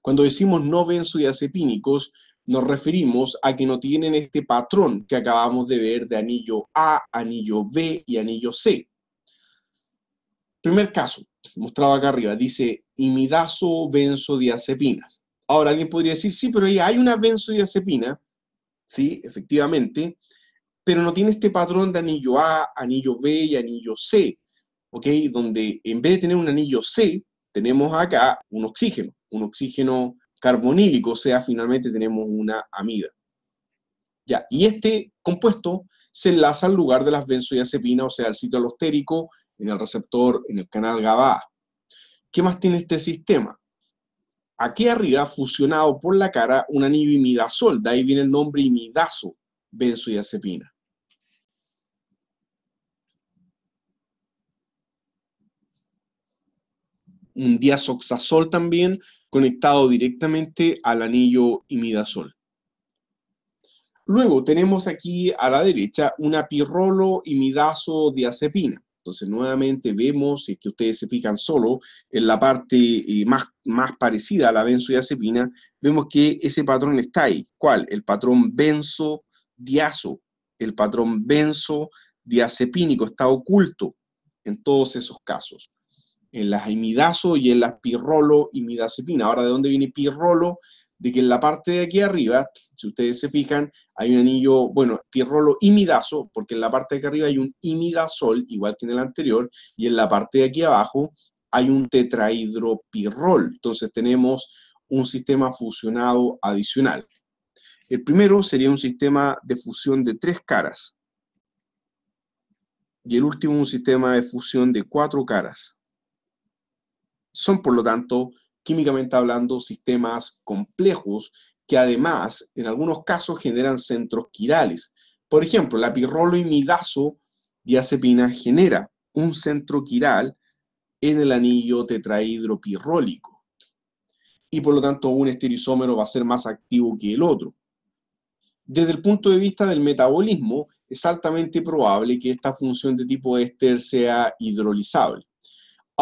Cuando decimos no benzodiazepínicos, nos referimos a que no tienen este patrón que acabamos de ver de anillo A, anillo B y anillo C. Primer caso, mostrado acá arriba, dice imidazo benzodiazepinas. Ahora alguien podría decir, sí, pero ahí hay una benzodiazepina ¿sí? Efectivamente, pero no tiene este patrón de anillo A, anillo B y anillo C, ¿ok? Donde en vez de tener un anillo C, tenemos acá un oxígeno, un oxígeno carbonílico, o sea, finalmente tenemos una amida. Ya, y este compuesto se enlaza al lugar de las benzodiazepinas, o sea, al sitio alostérico, en el receptor, en el canal GABA. ¿Qué más tiene este sistema? Aquí arriba, fusionado por la cara, un anillo imidazol, de ahí viene el nombre imidazo, benzodiazepina. Un diazoxazol también conectado directamente al anillo imidazol. Luego tenemos aquí a la derecha una pirrolo imidazo diazepina entonces, nuevamente vemos, si es que ustedes se fijan solo en la parte eh, más, más parecida a la benzodiazepina, vemos que ese patrón está ahí. ¿Cuál? El patrón benzodiazo, el patrón benzodiazepínico está oculto en todos esos casos, en las imidazo y en las pirrolo Ahora, ¿de dónde viene pirrolo? de que en la parte de aquí arriba, si ustedes se fijan, hay un anillo, bueno, pirrolo imidazo, porque en la parte de aquí arriba hay un imidazol, igual que en el anterior, y en la parte de aquí abajo hay un tetrahidropirrol. Entonces tenemos un sistema fusionado adicional. El primero sería un sistema de fusión de tres caras. Y el último un sistema de fusión de cuatro caras. Son, por lo tanto, químicamente hablando, sistemas complejos que además, en algunos casos, generan centros quirales. Por ejemplo, la pirroloimidazo diacepina genera un centro quiral en el anillo tetrahidropirrólico. Y por lo tanto, un estereoisómero va a ser más activo que el otro. Desde el punto de vista del metabolismo, es altamente probable que esta función de tipo éster sea hidrolizable.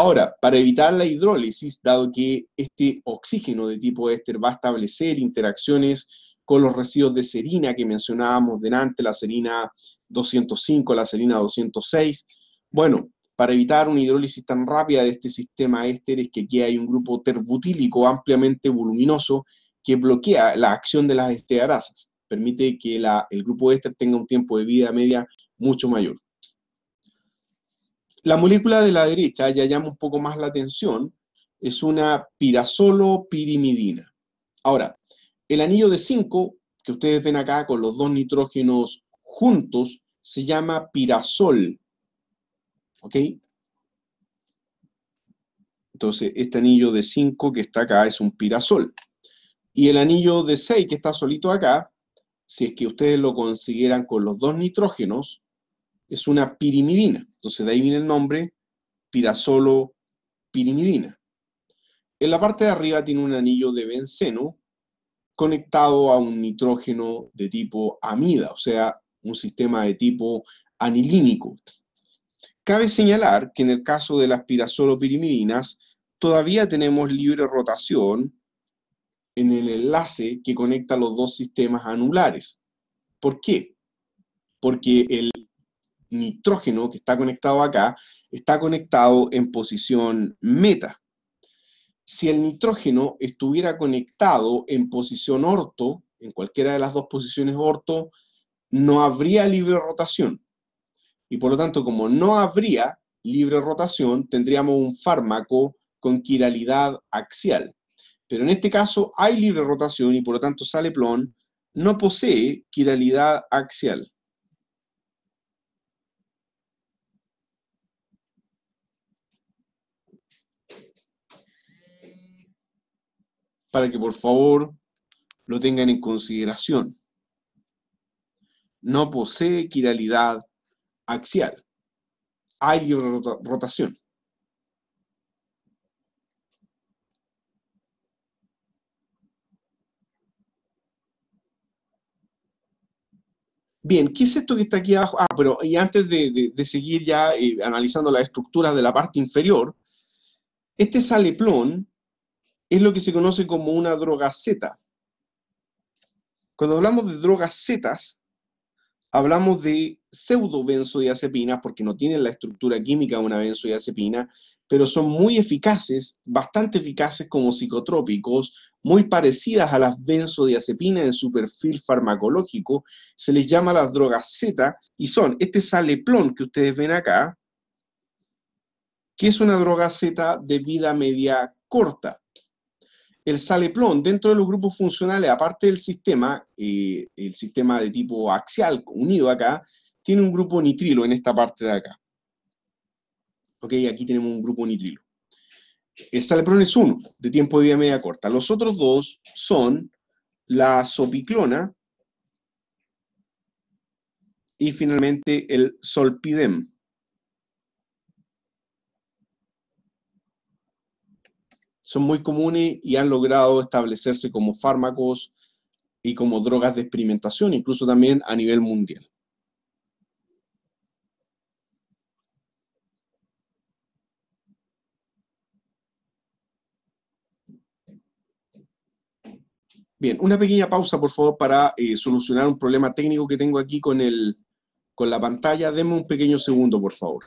Ahora, para evitar la hidrólisis, dado que este oxígeno de tipo éster va a establecer interacciones con los residuos de serina que mencionábamos delante, la serina 205, la serina 206, bueno, para evitar una hidrólisis tan rápida de este sistema éster es que aquí hay un grupo terbutílico ampliamente voluminoso que bloquea la acción de las estearasas, permite que el grupo éster tenga un tiempo de vida media mucho mayor. La molécula de la derecha, ya llama un poco más la atención, es una pirasolopirimidina pirimidina. Ahora, el anillo de 5, que ustedes ven acá con los dos nitrógenos juntos, se llama pirasol. ¿Ok? Entonces, este anillo de 5 que está acá es un pirasol. Y el anillo de 6 que está solito acá, si es que ustedes lo consiguieran con los dos nitrógenos, es una pirimidina. Entonces de ahí viene el nombre pirazolopirimidina pirimidina. En la parte de arriba tiene un anillo de benceno conectado a un nitrógeno de tipo amida, o sea, un sistema de tipo anilínico. Cabe señalar que en el caso de las pirazolopirimidinas todavía tenemos libre rotación en el enlace que conecta los dos sistemas anulares. ¿Por qué? Porque el nitrógeno que está conectado acá está conectado en posición meta. Si el nitrógeno estuviera conectado en posición orto, en cualquiera de las dos posiciones orto, no habría libre rotación. Y por lo tanto, como no habría libre rotación, tendríamos un fármaco con quiralidad axial. Pero en este caso hay libre rotación y por lo tanto plon, no posee quiralidad axial. para que por favor lo tengan en consideración. No posee quiralidad axial. Hay libre rotación. Bien, ¿qué es esto que está aquí abajo? Ah, pero y antes de, seguir ya eh, analizando la estructura de la parte inferior, este saleplón es lo que se conoce como una droga Z. Cuando hablamos de drogas Z, hablamos de pseudo porque no tienen la estructura química de una benzodiazepina, pero son muy eficaces, bastante eficaces como psicotrópicos, muy parecidas a las benzodiazepinas en su perfil farmacológico, se les llama las drogas Z y son este saleplón que ustedes ven acá, que es una droga Z de vida media corta el saleplón dentro de los grupos funcionales, aparte del sistema, eh, el sistema de tipo axial unido acá, tiene un grupo nitrilo en esta parte de acá. Ok, aquí tenemos un grupo nitrilo. El saleplón es uno, de tiempo de vida media corta. Los otros dos son la sopiclona y finalmente el solpidem. son muy comunes y han logrado establecerse como fármacos y como drogas de experimentación, incluso también a nivel mundial. Bien, una pequeña pausa, por favor, para eh, solucionar un problema técnico que tengo aquí con, con la pantalla. Deme un pequeño segundo, por favor.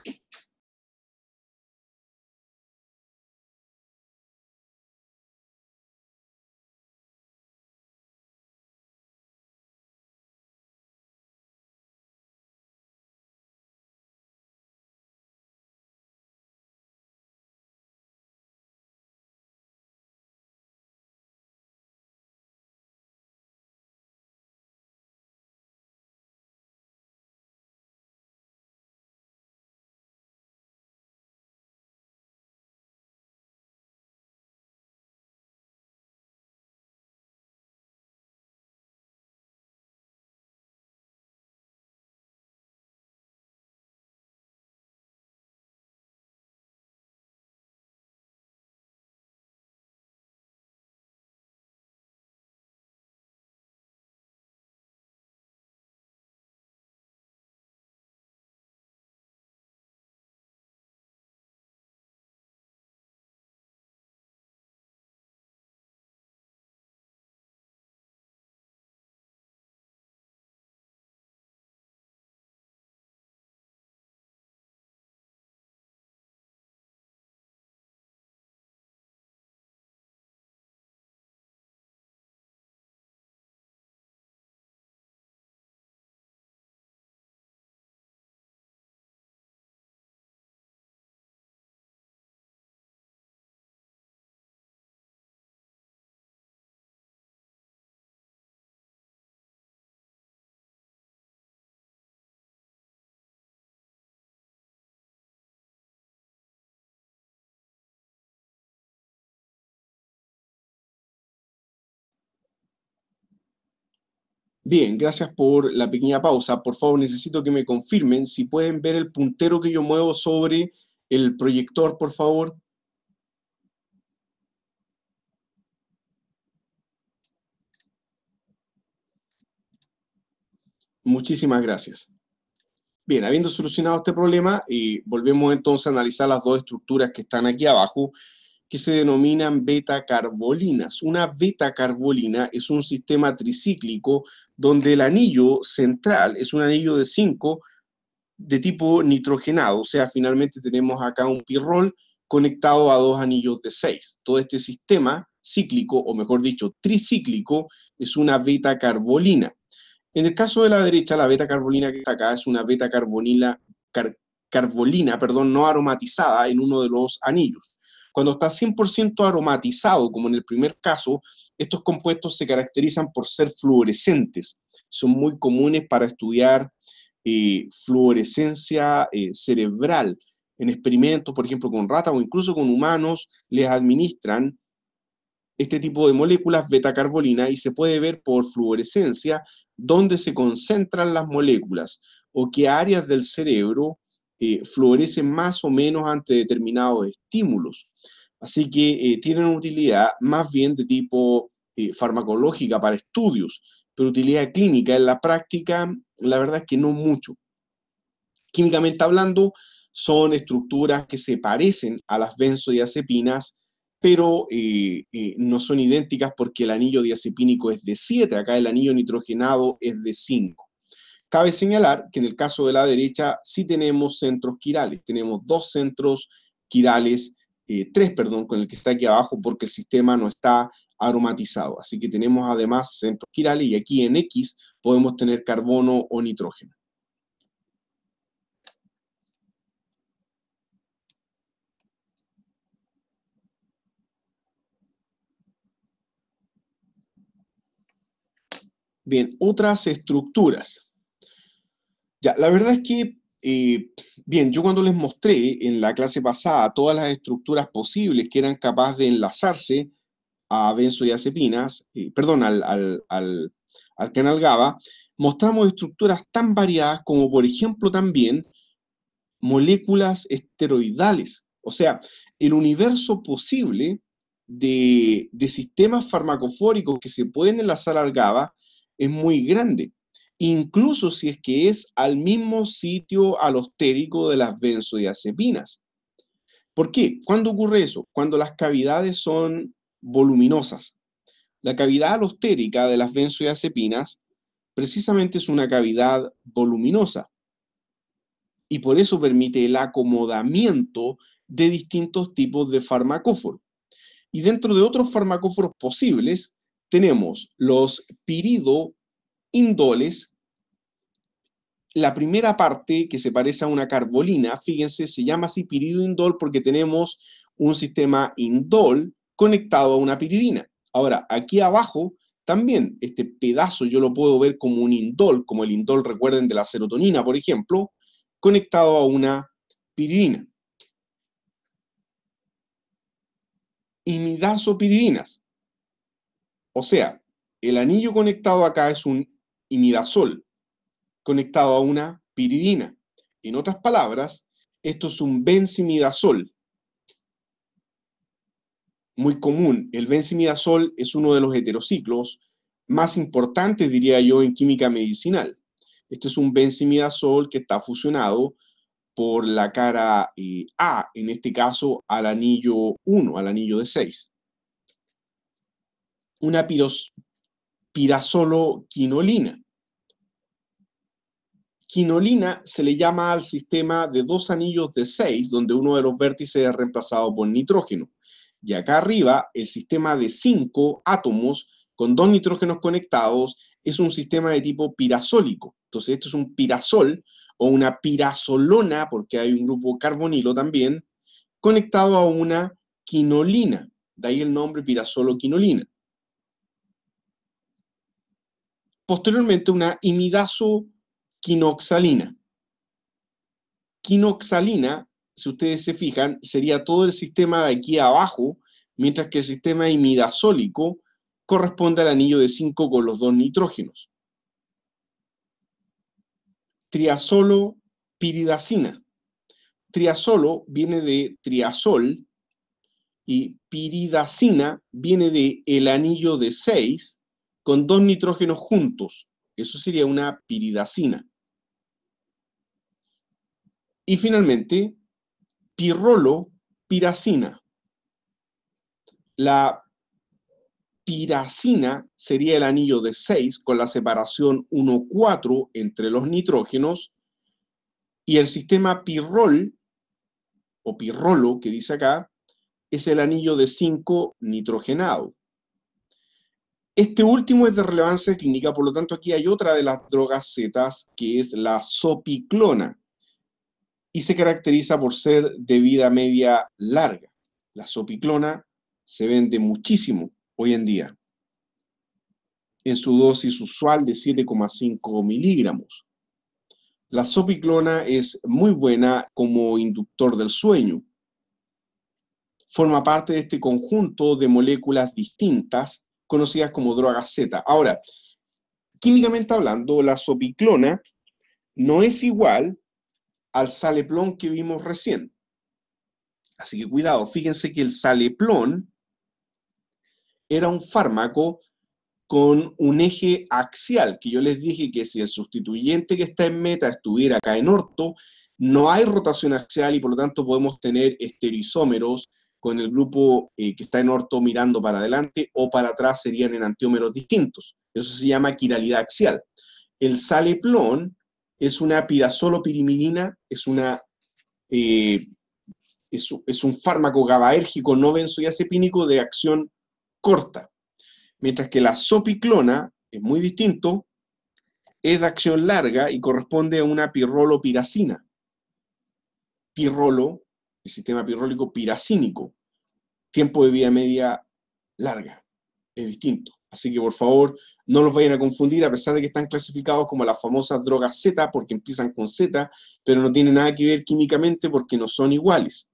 Bien, gracias por la pequeña pausa. Por favor, necesito que me confirmen si pueden ver el puntero que yo muevo sobre el proyector, por favor. Muchísimas gracias. Bien, habiendo solucionado este problema, y eh, volvemos entonces a analizar las dos estructuras que están aquí abajo que se denominan beta-carbolinas. Una beta-carbolina es un sistema tricíclico donde el anillo central es un anillo de 5 de tipo nitrogenado, o sea, finalmente tenemos acá un pirrol conectado a dos anillos de 6. Todo este sistema cíclico, o mejor dicho, tricíclico, es una beta-carbolina. En el caso de la derecha, la beta-carbolina que está acá es una beta carbolina, perdón, no aromatizada en uno de los anillos. Cuando está 100% aromatizado, como en el primer caso, estos compuestos se caracterizan por ser fluorescentes. Son muy comunes para estudiar eh, fluorescencia eh, cerebral. En experimentos, por ejemplo, con ratas o incluso con humanos, les administran este tipo de moléculas betacarbolina y se puede ver por fluorescencia dónde se concentran las moléculas o qué áreas del cerebro eh, florecen más o menos ante determinados estímulos. Así que eh, tienen utilidad más bien de tipo eh, farmacológica para estudios, pero utilidad clínica en la práctica, la verdad es que no mucho. Químicamente hablando, son estructuras que se parecen a las benzodiazepinas, pero no son idénticas porque el anillo diazepínico es de 7, acá el anillo nitrogenado es de 5. Cabe señalar que en el caso de la derecha sí tenemos centros quirales, tenemos dos centros quirales, eh, tres, perdón, con el que está aquí abajo porque el sistema no está aromatizado. Así que tenemos además centros quirales y aquí en X podemos tener carbono o nitrógeno. Bien, otras estructuras la verdad es que, eh, bien, yo cuando les mostré en la clase pasada todas las estructuras posibles que eran capaces de enlazarse a benzodiazepinas, eh, perdón, al, al, al, canal GABA, mostramos estructuras tan variadas como, por ejemplo, también moléculas esteroidales. O sea, el universo posible de, de, sistemas farmacofóricos que se pueden enlazar al GABA es muy grande incluso si es que es al mismo sitio alostérico de las benzodiazepinas. ¿Por qué? ¿Cuándo ocurre eso? Cuando las cavidades son voluminosas. La cavidad alostérica de las benzodiazepinas precisamente es una cavidad voluminosa y por eso permite el acomodamiento de distintos tipos de farmacóforos. Y dentro de otros farmacóforos posibles tenemos los pirido indoles, La primera parte, que se parece a una carbolina, fíjense, se llama así pirido-indol porque tenemos un sistema indol conectado a una piridina. Ahora, aquí abajo también este pedazo yo lo puedo ver como un indol, como el indol, recuerden, de la serotonina, por ejemplo, conectado a una piridina. Imidazopiridinas. O sea, el anillo conectado acá es un imidazol, conectado a una piridina. En otras palabras, esto es un benzimidazol. Muy común. El benzimidazol es uno de los heterociclos más importantes, diría yo, en química medicinal. Este es un benzimidazol que está fusionado por la cara eh, A, en este caso al anillo 1, al anillo de 6. Una pirazoloquinolina. quinolina. Quinolina se le llama al sistema de dos anillos de seis, donde uno de los vértices es reemplazado por nitrógeno. Y acá arriba, el sistema de cinco átomos con dos nitrógenos conectados es un sistema de tipo pirasólico. Entonces, esto es un pirasol o una pirasolona, porque hay un grupo carbonilo también, conectado a una quinolina. De ahí el nombre pirasolo quinolina. Posteriormente, una imidazo quinoxalina. Quinoxalina, si ustedes se fijan, sería todo el sistema de aquí abajo, mientras que el sistema imidazólico corresponde al anillo de 5 con los dos nitrógenos. Triazolo piridacina. Triazolo viene de triazol y piridacina viene de el anillo de 6 con dos nitrógenos juntos. Eso sería una piridacina. Y finalmente, pirrolo piracina. La piracina sería el anillo de 6 con la separación 1-4 entre los nitrógenos y el sistema pirrol o pirrolo que dice acá es el anillo de 5 nitrogenado. Este último es de relevancia clínica, por lo tanto aquí hay otra de las drogas Z que es la sopiclona y se caracteriza por ser de vida media larga. La sopiclona se vende muchísimo hoy en día en su dosis usual de 7,5 miligramos. La sopiclona es muy buena como inductor del sueño. Forma parte de este conjunto de moléculas distintas conocidas como drogas Z. Ahora, químicamente hablando, la sopiclona no es igual al saleplón que vimos recién. Así que cuidado, fíjense que el saleplón era un fármaco con un eje axial, que yo les dije que si el sustituyente que está en meta estuviera acá en orto, no hay rotación axial y por lo tanto podemos tener esterisómeros con el grupo eh, que está en orto mirando para adelante o para atrás serían enantiómeros distintos. Eso se llama quiralidad axial. El saleplón es una pirazolopirimidina, es, una, eh, es, un fármaco gabaérgico no benzodiazepínico de acción corta, mientras que la sopiclona es muy distinto, es de acción larga y corresponde a una pirrolopiracina. Pirrolo, el sistema pirrólico piracínico, tiempo de vida media larga, es distinto. Así que por favor, no los vayan a confundir, a pesar de que están clasificados como las famosas drogas Z, porque empiezan con Z, pero no tienen nada que ver químicamente porque no son iguales.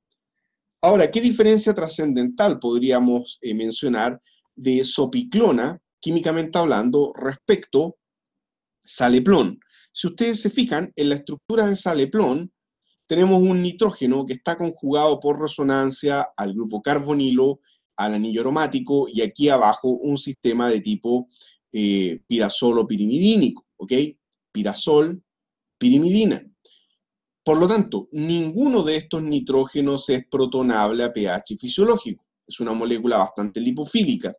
Ahora, ¿qué diferencia trascendental podríamos eh, mencionar de sopiclona, químicamente hablando, respecto saleplón? Si ustedes se fijan, en la estructura de saleplón tenemos un nitrógeno que está conjugado por resonancia al grupo carbonilo al anillo aromático y aquí abajo un sistema de tipo eh, pirasol o pirimidínico, ¿ok? Pirasol, pirimidina. Por lo tanto, ninguno de estos nitrógenos es protonable a pH fisiológico. Es una molécula bastante lipofílica.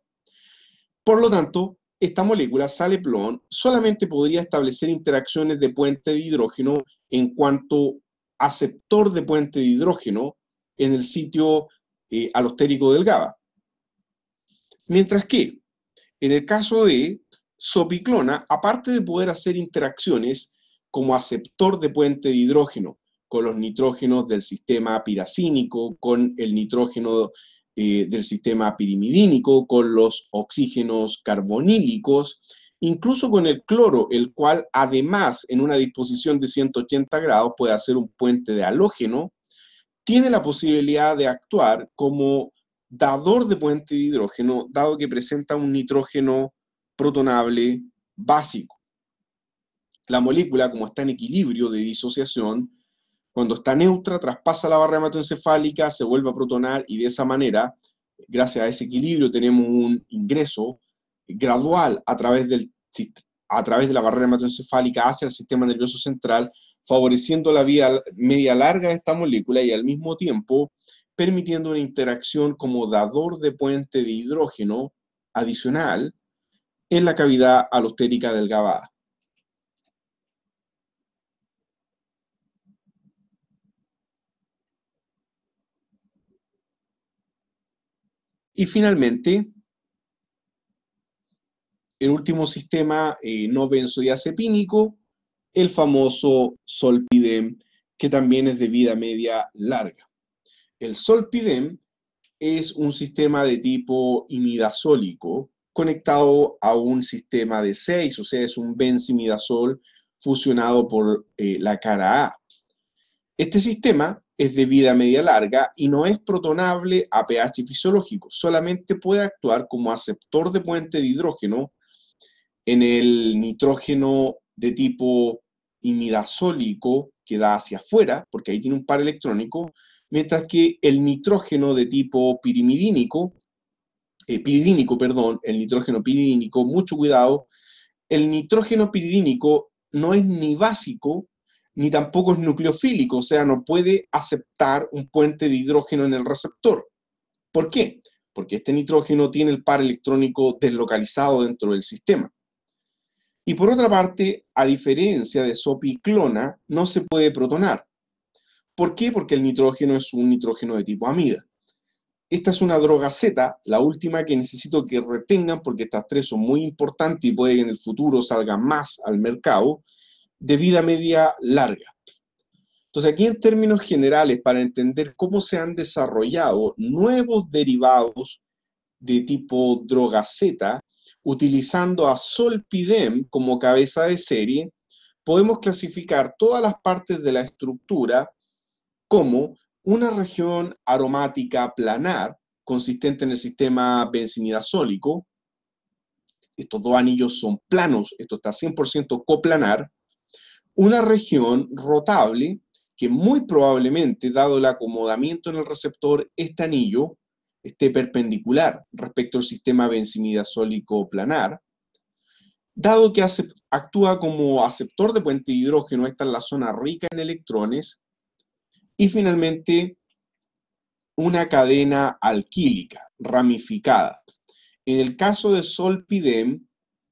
Por lo tanto, esta molécula saleplón solamente podría establecer interacciones de puente de hidrógeno en cuanto aceptor de puente de hidrógeno en el sitio eh, alostérico del GABA. Mientras que, en el caso de Sopiclona, aparte de poder hacer interacciones como aceptor de puente de hidrógeno con los nitrógenos del sistema piracínico, con el nitrógeno eh, del sistema pirimidínico, con los oxígenos carbonílicos, incluso con el cloro, el cual además en una disposición de 180 grados puede hacer un puente de halógeno, tiene la posibilidad de actuar como dador de puente de hidrógeno, dado que presenta un nitrógeno protonable básico. La molécula, como está en equilibrio de disociación, cuando está neutra, traspasa la barrera hematoencefálica, se vuelve a protonar y de esa manera, gracias a ese equilibrio, tenemos un ingreso gradual a través, del, a través de la barrera hematoencefálica hacia el sistema nervioso central, favoreciendo la vía media larga de esta molécula y al mismo tiempo permitiendo una interacción como dador de puente de hidrógeno adicional en la cavidad alostérica GABA. Y finalmente, el último sistema eh, no benzodiazepínico, el famoso solpidem, que también es de vida media larga. El Solpidem es un sistema de tipo imidazólico conectado a un sistema de 6, o sea, es un benzimidazol fusionado por eh, la cara A. Este sistema es de vida media larga y no es protonable a pH fisiológico, solamente puede actuar como aceptor de puente de hidrógeno en el nitrógeno de tipo imidazólico que da hacia afuera, porque ahí tiene un par electrónico, mientras que el nitrógeno de tipo pirimidínico, eh, piridínico, perdón, el nitrógeno piridínico, mucho cuidado, el nitrógeno piridínico no es ni básico ni tampoco es nucleofílico, o sea, no puede aceptar un puente de hidrógeno en el receptor. ¿Por qué? Porque este nitrógeno tiene el par electrónico deslocalizado dentro del sistema. Y por otra parte, a diferencia de sopiclona, no se puede protonar. ¿Por qué? Porque el nitrógeno es un nitrógeno de tipo amida. Esta es una droga Z, la última que necesito que retengan porque estas tres son muy importantes y puede que en el futuro salgan más al mercado, de vida media larga. Entonces aquí en términos generales, para entender cómo se han desarrollado nuevos derivados de tipo droga Z, utilizando a Solpidem como cabeza de serie, podemos clasificar todas las partes de la estructura como una región aromática planar consistente en el sistema benzimidazólico. Estos dos anillos son planos, esto está 100% coplanar. Una región rotable que muy probablemente, dado el acomodamiento en el receptor, este anillo esté perpendicular respecto al sistema benzimidazólico planar. Dado que actúa como aceptor de puente de hidrógeno, esta es la zona rica en electrones, y finalmente, una cadena alquílica, ramificada. En el caso de Solpidem,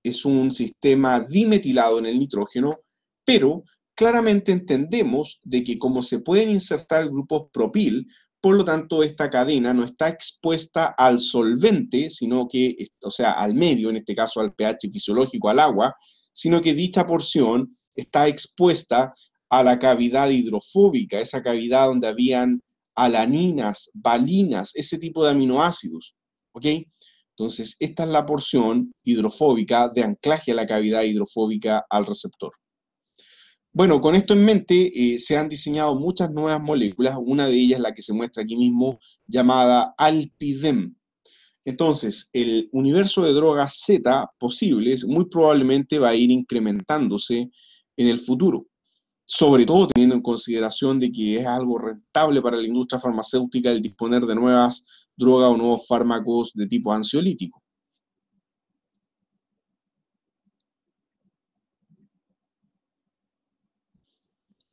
es un sistema dimetilado en el nitrógeno, pero claramente entendemos de que como se pueden insertar grupos propil, por lo tanto esta cadena no está expuesta al solvente, sino que, o sea, al medio, en este caso al pH fisiológico, al agua, sino que dicha porción está expuesta a la cavidad hidrofóbica, esa cavidad donde habían alaninas, balinas, ese tipo de aminoácidos. ¿Ok? Entonces, esta es la porción hidrofóbica de anclaje a la cavidad hidrofóbica al receptor. Bueno, con esto en mente, eh, se han diseñado muchas nuevas moléculas, una de ellas la que se muestra aquí mismo, llamada Alpidem. Entonces, el universo de drogas Z posibles muy probablemente va a ir incrementándose en el futuro sobre todo teniendo en consideración de que es algo rentable para la industria farmacéutica el disponer de nuevas drogas o nuevos fármacos de tipo ansiolítico.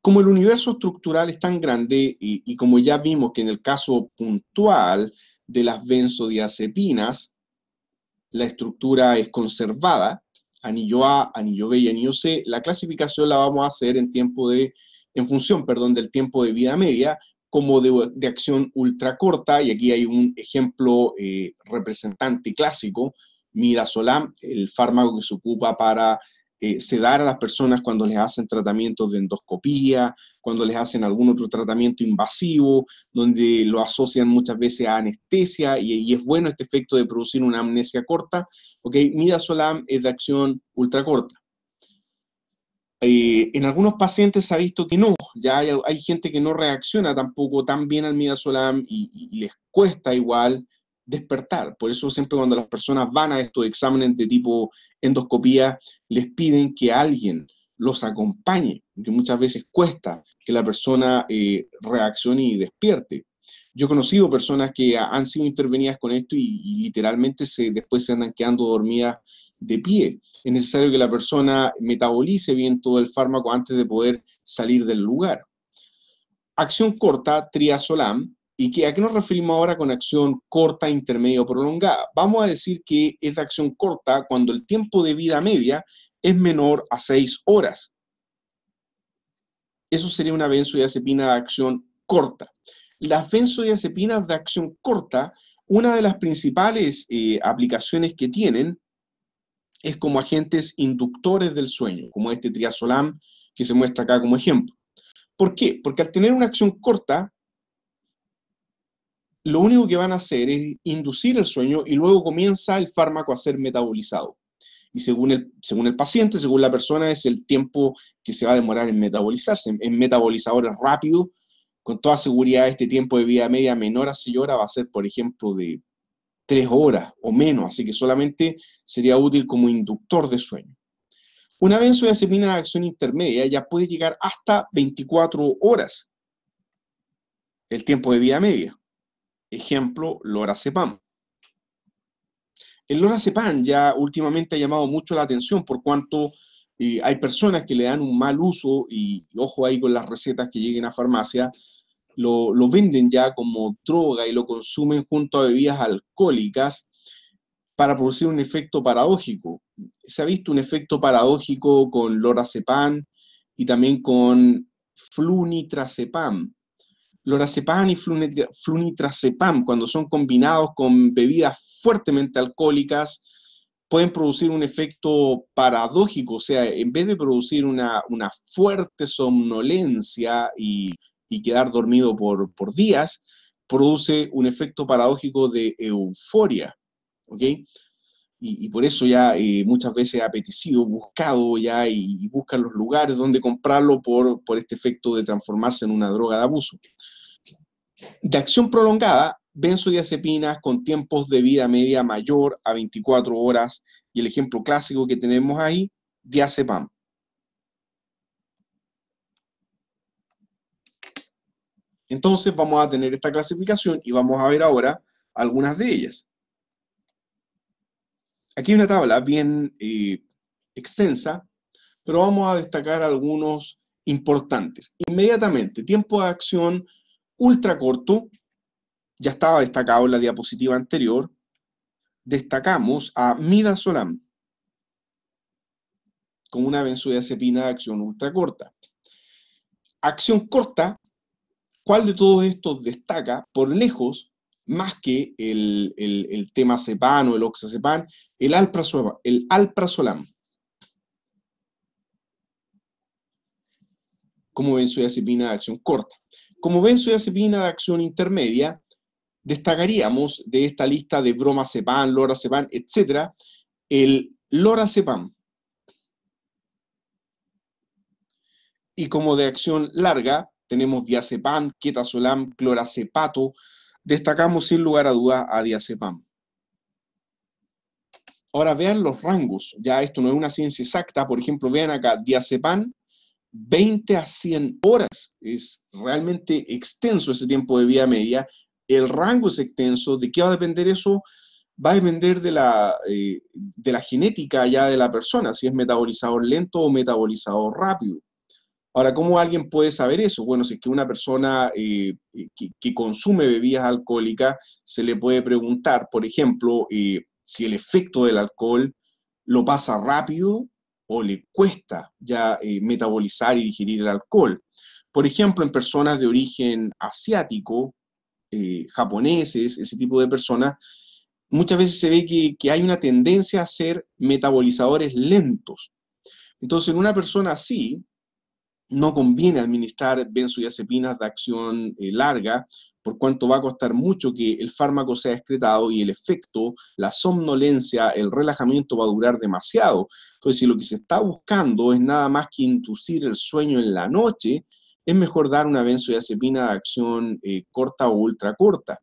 Como el universo estructural es tan grande y, y como ya vimos que en el caso puntual de las benzodiazepinas, la estructura es conservada, anillo A, anillo B y anillo C, la clasificación la vamos a hacer en tiempo de, en función, perdón, del tiempo de vida media como de, acción acción corta y aquí hay un ejemplo eh, representante clásico, Midazolam, el fármaco que se ocupa para eh, se dar a las personas cuando les hacen tratamientos de endoscopía, cuando les hacen algún otro tratamiento invasivo, donde lo asocian muchas veces a anestesia y, es bueno este efecto de producir una amnesia corta. Ok, midazolam es de acción ultracorta. corta. Eh, en algunos pacientes se ha visto que no, ya hay, gente que no reacciona tampoco tan bien al midazolam y les cuesta igual despertar. Por eso siempre cuando las personas van a estos exámenes de tipo endoscopía, les piden que alguien los acompañe, porque muchas veces cuesta que la persona eh, reaccione y despierte. Yo he conocido personas que han sido intervenidas con esto y, literalmente se, después se andan quedando dormidas de pie. Es necesario que la persona metabolice bien todo el fármaco antes de poder salir del lugar. Acción corta, triazolam, ¿Y a qué nos referimos ahora con acción corta, intermedia o prolongada? Vamos a decir que es acción corta cuando el tiempo de vida media es menor a 6 horas. Eso sería una benzodiazepina de acción corta. Las benzodiazepinas de acción corta, una de las principales eh, aplicaciones que tienen es como agentes inductores del sueño, como este triazolam que se muestra acá como ejemplo. ¿Por qué? Porque al tener una acción corta, lo único que van a hacer es inducir el sueño y luego comienza el fármaco a ser metabolizado. Y según el, paciente, según la persona, es el tiempo que se va a demorar en metabolizarse. En, metabolizadores rápidos, con toda seguridad, este tiempo de vida media menor a 6 horas va a ser, por ejemplo, de 3 horas o menos. Así que solamente sería útil como inductor de sueño. Una vez benzodiazepina de acción intermedia ya puede llegar hasta 24 horas el tiempo de vida media. Ejemplo, lorazepam. El lorazepam ya últimamente ha llamado mucho la atención por cuanto eh, hay personas que le dan un mal uso y, ojo ahí con las recetas que lleguen a farmacia, lo, lo venden ya como droga y lo consumen junto a bebidas alcohólicas para producir un efecto paradójico. Se ha visto un efecto paradójico con lorazepam y también con flunitrazepam, lorazepam y flunitrazepam, cuando son combinados con bebidas fuertemente alcohólicas, pueden producir un efecto paradójico, o sea, en vez de producir una, fuerte somnolencia y, quedar dormido por, días, produce un efecto paradójico de euforia, ¿ok? Y, por eso ya eh, muchas veces apetecido, buscado ya y, buscan los lugares donde comprarlo por este efecto de transformarse en una droga de abuso. De acción prolongada, benzodiazepinas con tiempos de vida media mayor a 24 horas y el ejemplo clásico que tenemos ahí, diazepam. Entonces vamos a tener esta clasificación y vamos a ver ahora algunas de ellas. Aquí hay una tabla bien eh, extensa, pero vamos a destacar algunos importantes. Inmediatamente, tiempo de acción ultra corto, ya estaba destacado en la diapositiva anterior, destacamos a Midazolam con una benzodiazepina de acción ultra corta. Acción corta, ¿cuál de todos estos destaca por lejos más que el, tema el o el oxazepam? El, el alprazolam. como benzodiazepina de acción corta. Como diazepina de acción intermedia, destacaríamos de esta lista de bromazepam, lorazepam, etcétera, el lorazepam. Y como de acción larga, tenemos diazepam, ketazolam, cloracepato, Destacamos sin lugar a dudas a diazepam. Ahora vean los rangos. Ya esto no es una ciencia exacta. Por ejemplo, vean acá diazepam 20 a 100 horas. Es realmente extenso ese tiempo de vida media. El rango es extenso. ¿De qué va a depender eso? Va a depender eh, de la, genética ya de la persona, si es metabolizador lento o metabolizador rápido. Ahora, ¿cómo alguien puede saber eso? Bueno, si es que una persona eh, que, consume bebidas alcohólicas, se le puede preguntar, por ejemplo, eh, si el efecto del alcohol lo pasa rápido o le cuesta ya eh, metabolizar y digerir el alcohol. Por ejemplo, en personas de origen asiático, eh, japoneses, ese tipo de personas, muchas veces se ve que hay una tendencia a ser metabolizadores lentos. Entonces, en una persona así, no conviene administrar benzodiazepinas de acción eh, larga, por cuanto va a costar mucho que el fármaco sea excretado y el efecto, la somnolencia, el relajamiento va a durar demasiado. Entonces, si lo que se está buscando es nada más que inducir el sueño en la noche, es mejor dar una benzodiazepina de acción eh, corta o ultra corta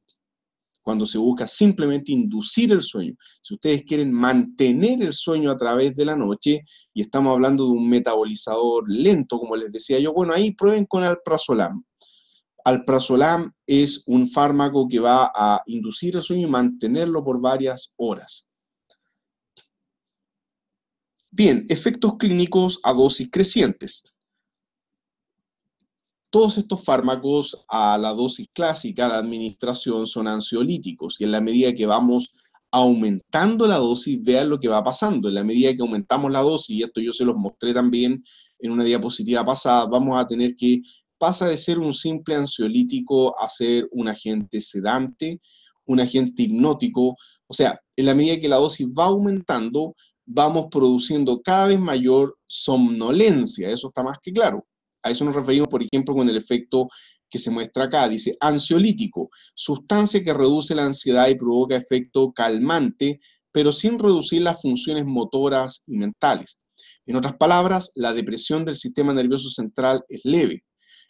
cuando se busca simplemente inducir el sueño. Si ustedes quieren mantener el sueño a través de la noche, y estamos hablando de un metabolizador lento, como les decía yo, bueno, ahí prueben con alprazolam. Alprazolam es un fármaco que va a inducir el sueño y mantenerlo por varias horas. Bien, efectos clínicos a dosis crecientes. Todos estos fármacos a la dosis clásica de administración son ansiolíticos y en la medida que vamos aumentando la dosis, vean lo que va pasando. En la medida que aumentamos la dosis, y esto yo se los mostré también en una diapositiva pasada, vamos a tener que pasa de ser un simple ansiolítico a ser un agente sedante, un agente hipnótico. O sea, en la medida que la dosis va aumentando, vamos produciendo cada vez mayor somnolencia, eso está más que claro. A eso nos referimos, por ejemplo, con el efecto que se muestra acá. Dice ansiolítico, sustancia que reduce la ansiedad y provoca efecto calmante, pero sin reducir las funciones motoras y mentales. En otras palabras, la depresión del sistema nervioso central es leve.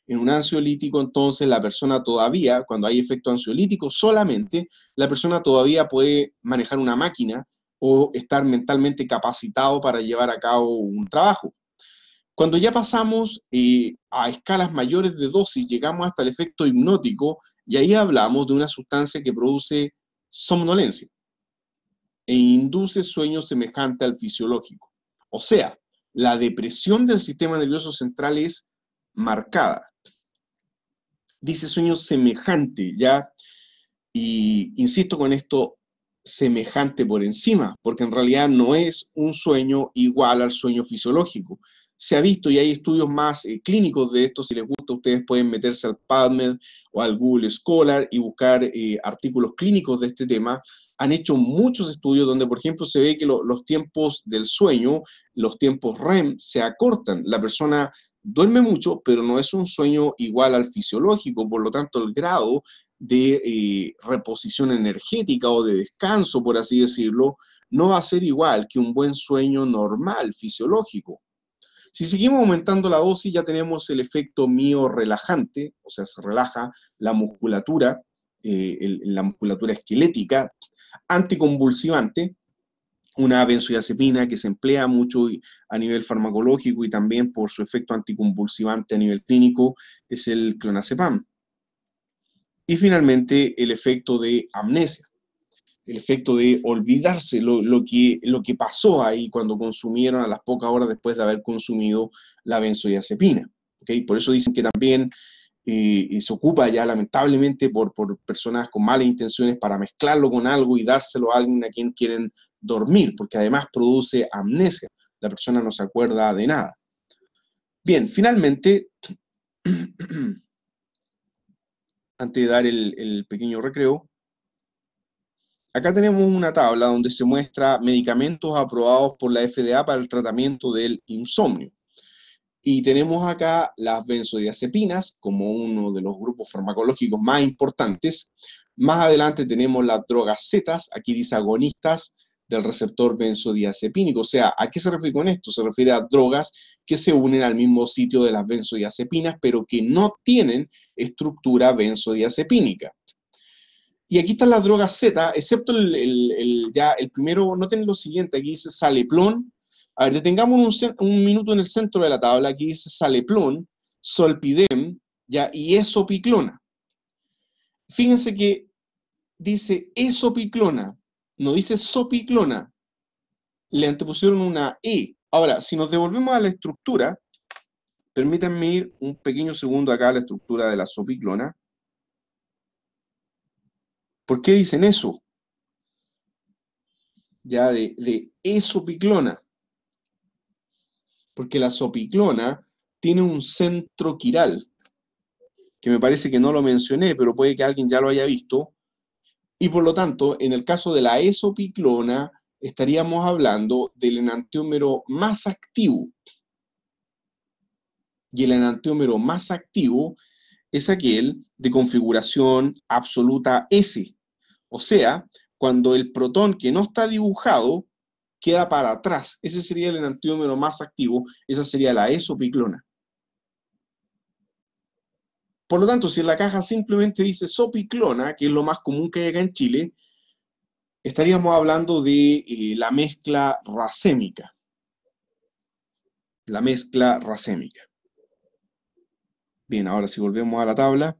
En un ansiolítico, entonces, la persona todavía, cuando hay efecto ansiolítico solamente, la persona todavía puede manejar una máquina o estar mentalmente capacitado para llevar a cabo un trabajo. Cuando ya pasamos eh, a escalas mayores de dosis, llegamos hasta el efecto hipnótico y ahí hablamos de una sustancia que produce somnolencia e induce sueño semejante al fisiológico. O sea, la depresión del sistema nervioso central es marcada. Dice sueño semejante, ya, y insisto con esto, semejante por encima, porque en realidad no es un sueño igual al sueño fisiológico, se ha visto y hay estudios más eh, clínicos de esto. Si les gusta, ustedes pueden meterse al PubMed o al Google Scholar y buscar eh, artículos clínicos de este tema. Han hecho muchos estudios donde, por ejemplo, se ve que los tiempos del sueño, los tiempos REM, se acortan. La persona duerme mucho, pero no es un sueño igual al fisiológico, por lo tanto el grado de eh, reposición energética o de descanso, por así decirlo, no va a ser igual que un buen sueño normal, fisiológico. Si seguimos aumentando la dosis, ya tenemos el efecto mío relajante, o sea, se relaja la musculatura, eh, la musculatura esquelética, anticonvulsivante, una benzodiazepina que se emplea mucho a nivel farmacológico y también por su efecto anticonvulsivante a nivel clínico, es el clonazepam. Y finalmente, el efecto de amnesia el efecto de olvidarse lo, que, lo que pasó ahí cuando consumieron a las pocas horas después de haber consumido la benzodiazepina. ¿okay? Por eso dicen que también eh, se ocupa ya lamentablemente por, por, personas con malas intenciones para mezclarlo con algo y dárselo a alguien a quien quieren dormir, porque además produce amnesia. La persona no se acuerda de nada. Bien, finalmente, antes de dar el pequeño recreo, Acá tenemos una tabla donde se muestra medicamentos aprobados por la FDA para el tratamiento del insomnio. Y tenemos acá las benzodiazepinas como uno de los grupos farmacológicos más importantes. Más adelante tenemos las drogas Z, aquí dice agonistas del receptor benzodiazepínico. O sea, ¿a qué se refiere con esto? Se refiere a drogas que se unen al mismo sitio de las benzodiazepinas, pero que no tienen estructura benzodiazepínica. Y aquí está la droga Z, excepto el, ya el primero, noten lo siguiente, aquí dice saleplón. A ver, detengamos un, minuto en el centro de la tabla, aquí dice saleplón, solpidem, ya, y esopiclona. Fíjense que dice esopiclona, no dice sopiclona. Le antepusieron una E. Ahora, si nos devolvemos a la estructura, permítanme ir un pequeño segundo acá a la estructura de la sopiclona. ¿Por qué dicen eso? Ya de, esopiclona. Porque la sopiclona tiene un centro quiral, que me parece que no lo mencioné, pero puede que alguien ya lo haya visto. Y por lo tanto, en el caso de la esopiclona, estaríamos hablando del enantiómero más activo. Y el enantiómero más activo es aquel de configuración absoluta S. O sea, cuando el protón que no está dibujado queda para atrás. Ese sería el enantiómero más activo, esa sería la esopiclona. Por lo tanto, si en la caja simplemente dice sopiclona, que es lo más común que hay acá en Chile, estaríamos hablando de eh, la mezcla racémica. La mezcla racémica. Bien, ahora si volvemos a la tabla.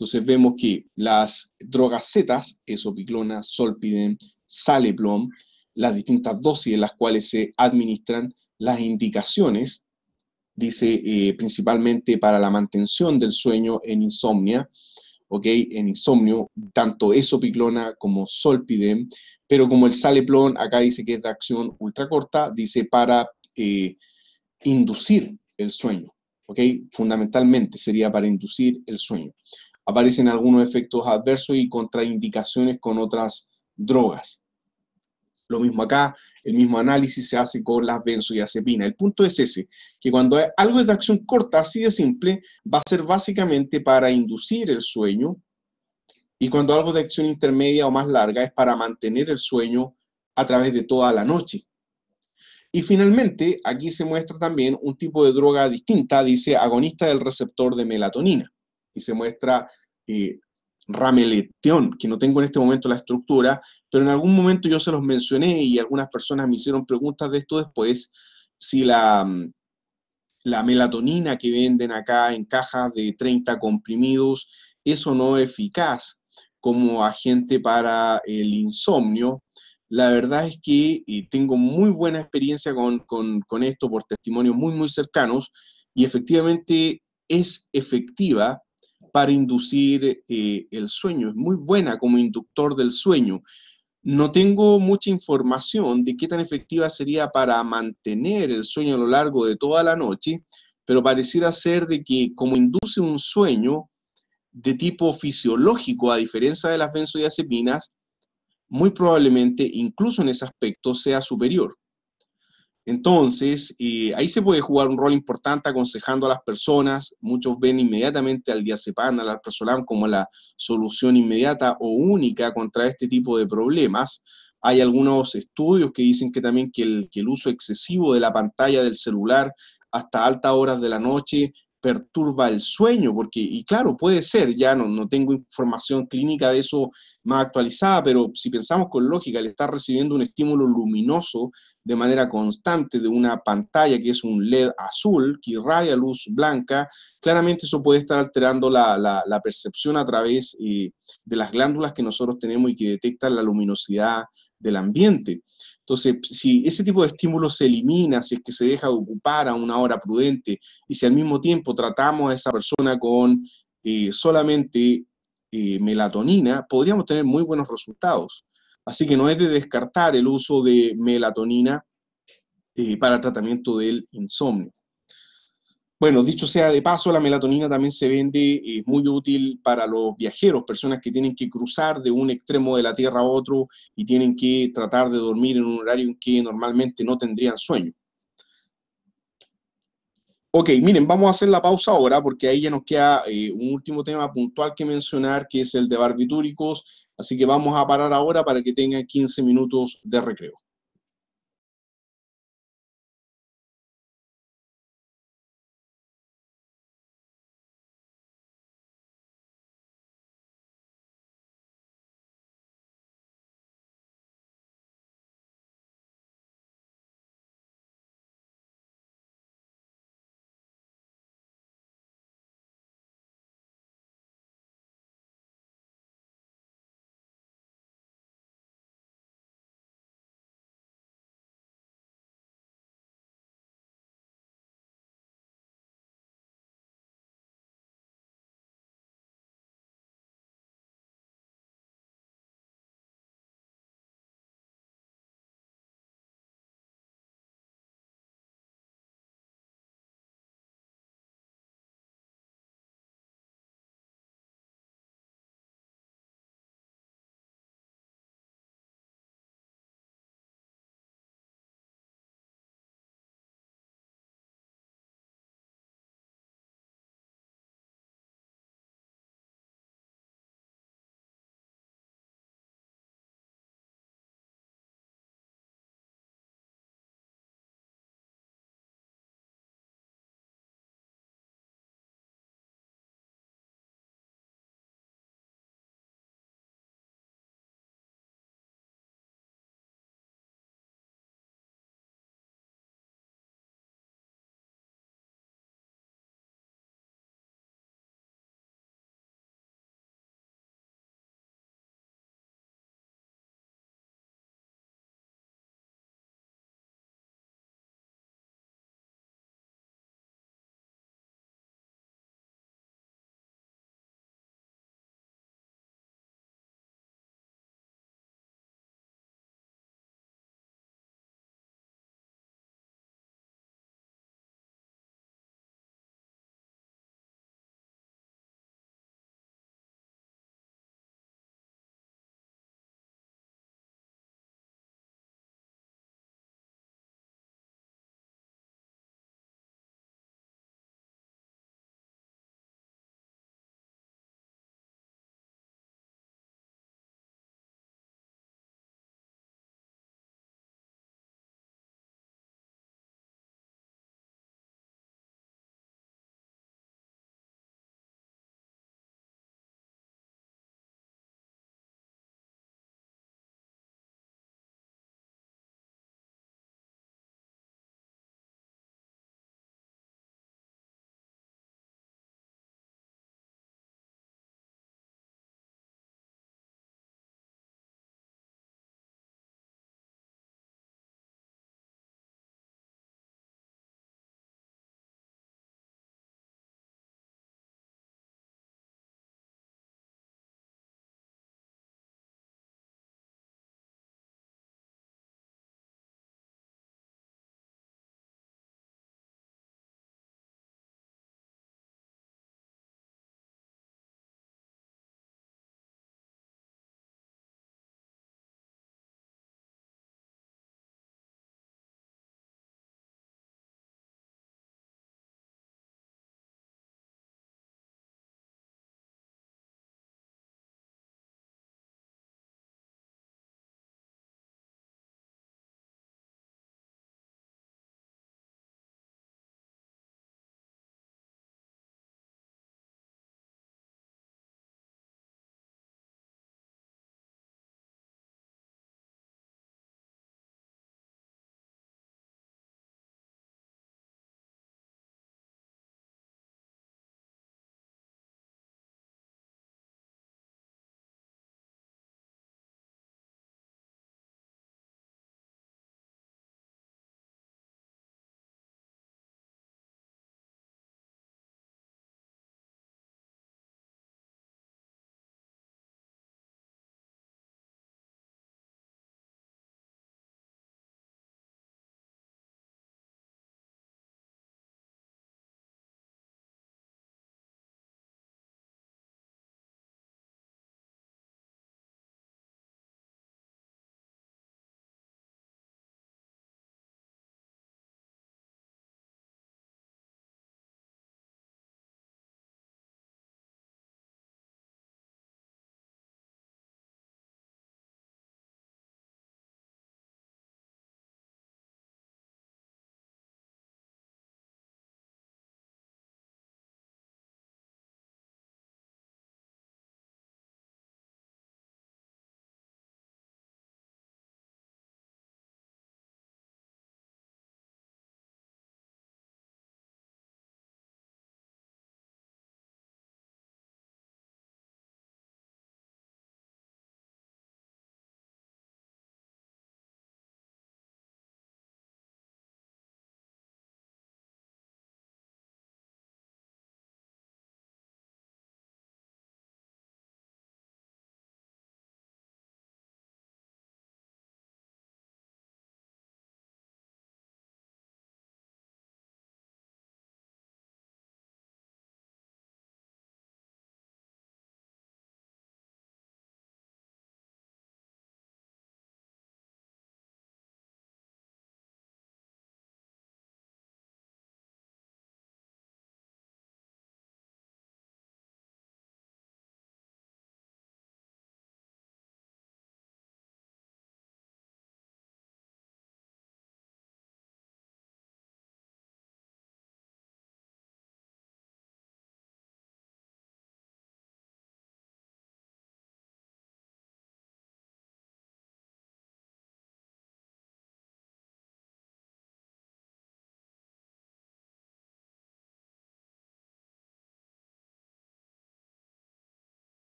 Entonces vemos que las drogas Z, esopiclona, solpidem, saleplom, las distintas dosis en las cuales se administran las indicaciones, dice eh, principalmente para la mantención del sueño en insomnia, ¿ok? En insomnio, tanto esopiclona como solpidem, pero como el saleplom acá dice que es de acción ultracorta, dice para eh, inducir el sueño, ¿ok? Fundamentalmente sería para inducir el sueño aparecen algunos efectos adversos y contraindicaciones con otras drogas. Lo mismo acá, el mismo análisis se hace con las benzodiazepinas. El punto es ese, que cuando algo es de acción corta, así de simple, va a ser básicamente para inducir el sueño, y cuando algo de acción intermedia o más larga es para mantener el sueño a través de toda la noche. Y finalmente, aquí se muestra también un tipo de droga distinta, dice agonista del receptor de melatonina y se muestra eh, Rameleteón, que no tengo en este momento la estructura, pero en algún momento yo se los mencioné y algunas personas me hicieron preguntas de esto después, si la, mm, la melatonina que venden acá en cajas de 30 comprimidos es o no eficaz como agente para el insomnio. La verdad es que tengo muy buena experiencia con, con, con esto por testimonios muy, muy cercanos y efectivamente es efectiva para inducir eh, el sueño. Es muy buena como inductor del sueño. No tengo mucha información de qué tan efectiva sería para mantener el sueño a lo largo de toda la noche, pero pareciera ser de que como induce un sueño de tipo fisiológico, a diferencia de las benzodiazepinas, muy probablemente incluso en ese aspecto sea superior. Entonces, ahí se puede jugar un rol importante aconsejando a las personas. Muchos ven inmediatamente al diazepam, al alprazolam como la solución inmediata o única contra este tipo de problemas. Hay algunos estudios que dicen que también que el uso excesivo de la pantalla del celular hasta altas horas de la noche perturba el sueño, porque, y claro, puede ser, ya no, no tengo información clínica de eso más actualizada, pero si pensamos con lógica, le está recibiendo un estímulo luminoso de manera constante de una pantalla que es un LED azul, que irradia luz blanca, claramente eso puede estar alterando la, percepción a través eh, de las glándulas que nosotros tenemos y que detectan la luminosidad del ambiente. Entonces, si ese tipo de estímulo se elimina, si es que se deja de ocupar a una hora prudente y si al mismo tiempo tratamos a esa persona con eh, solamente eh, melatonina, podríamos tener muy buenos resultados. Así que no es de descartar el uso de melatonina eh, para para tratamiento del insomnio. Bueno, dicho sea de paso, la melatonina también se vende es eh, muy útil para los viajeros, personas que tienen que cruzar de un extremo de la Tierra a otro y tienen que tratar de dormir en un horario en que normalmente no tendrían sueño. Ok, miren, vamos a hacer la pausa ahora porque ahí ya nos queda eh, un último tema puntual que mencionar, que es el de barbitúricos, así que vamos a parar ahora para que tengan 15 minutos de recreo.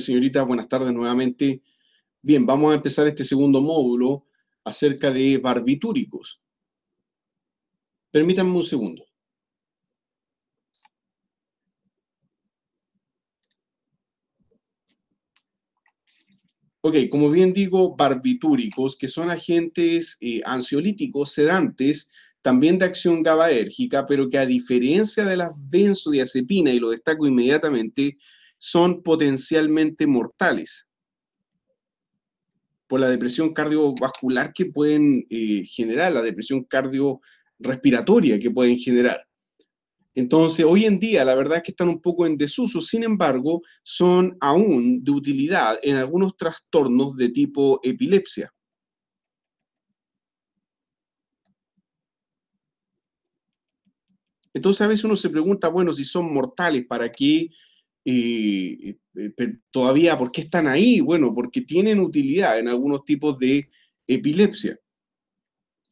señoritas, buenas tardes nuevamente. Bien, vamos a empezar este segundo módulo acerca de barbitúricos. Permítanme un segundo. Ok, como bien digo, barbitúricos, que son agentes eh, ansiolíticos, sedantes, también de acción GABAérgica, pero que a diferencia de las benzodiazepinas, y lo destaco inmediatamente, son potencialmente mortales por la depresión cardiovascular que pueden eh, generar, la depresión cardiorrespiratoria que pueden generar. Entonces, hoy en día la verdad es que están un poco en desuso, sin embargo, son aún de utilidad en algunos trastornos de tipo epilepsia. Entonces a veces uno se pregunta, bueno, si son mortales, ¿para qué y eh, todavía, ¿por qué están ahí? Bueno, porque tienen utilidad en algunos tipos de epilepsia.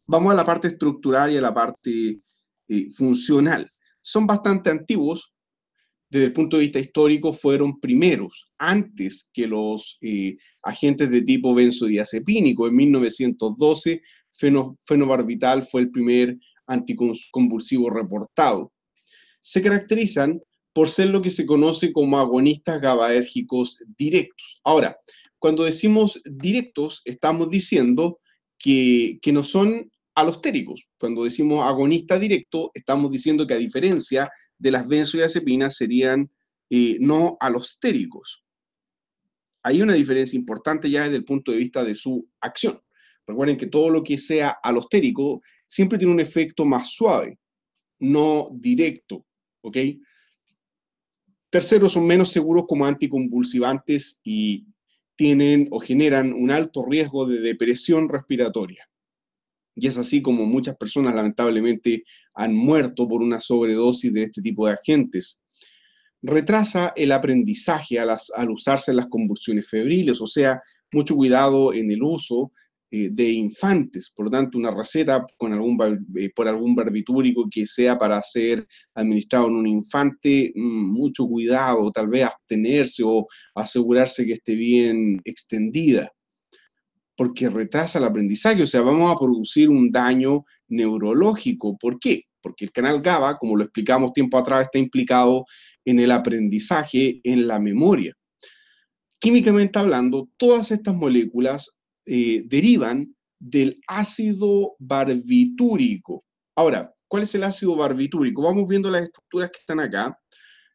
Vamos a la parte estructural y a la parte eh, funcional. Son bastante antiguos, desde el punto de vista histórico, fueron primeros, antes que los eh, agentes de tipo benzodiazepínico. En 1912, fenobarbital fue el primer anticonvulsivo reportado. Se caracterizan por ser lo que se conoce como agonistas GABAérgicos directos. Ahora, cuando decimos directos, estamos diciendo que, no son alostéricos. Cuando decimos agonista directo, estamos diciendo que a diferencia de las benzodiazepinas serían eh, no alostéricos. Hay una diferencia importante ya desde el punto de vista de su acción. Recuerden que todo lo que sea alostérico siempre tiene un efecto más suave, no directo, ¿ok? Tercero, son menos seguros como anticonvulsivantes y tienen o generan un alto riesgo de depresión respiratoria. Y es así como muchas personas lamentablemente han muerto por una sobredosis de este tipo de agentes. Retrasa el aprendizaje al, al usarse las convulsiones febriles, o sea, mucho cuidado en el uso eh, de infantes, por lo tanto una receta con algún, eh, por algún barbitúrico que sea para ser administrado en un infante, mm, mucho cuidado, tal vez abstenerse o asegurarse que esté bien extendida, porque retrasa el aprendizaje, o sea, vamos a producir un daño neurológico. ¿Por qué? Porque el canal GABA, como lo explicamos tiempo atrás, está implicado en el aprendizaje, en la memoria químicamente hablando, todas estas moléculas eh, derivan del ácido barbitúrico. Ahora, ¿cuál es el ácido barbitúrico? Vamos viendo las estructuras que están acá.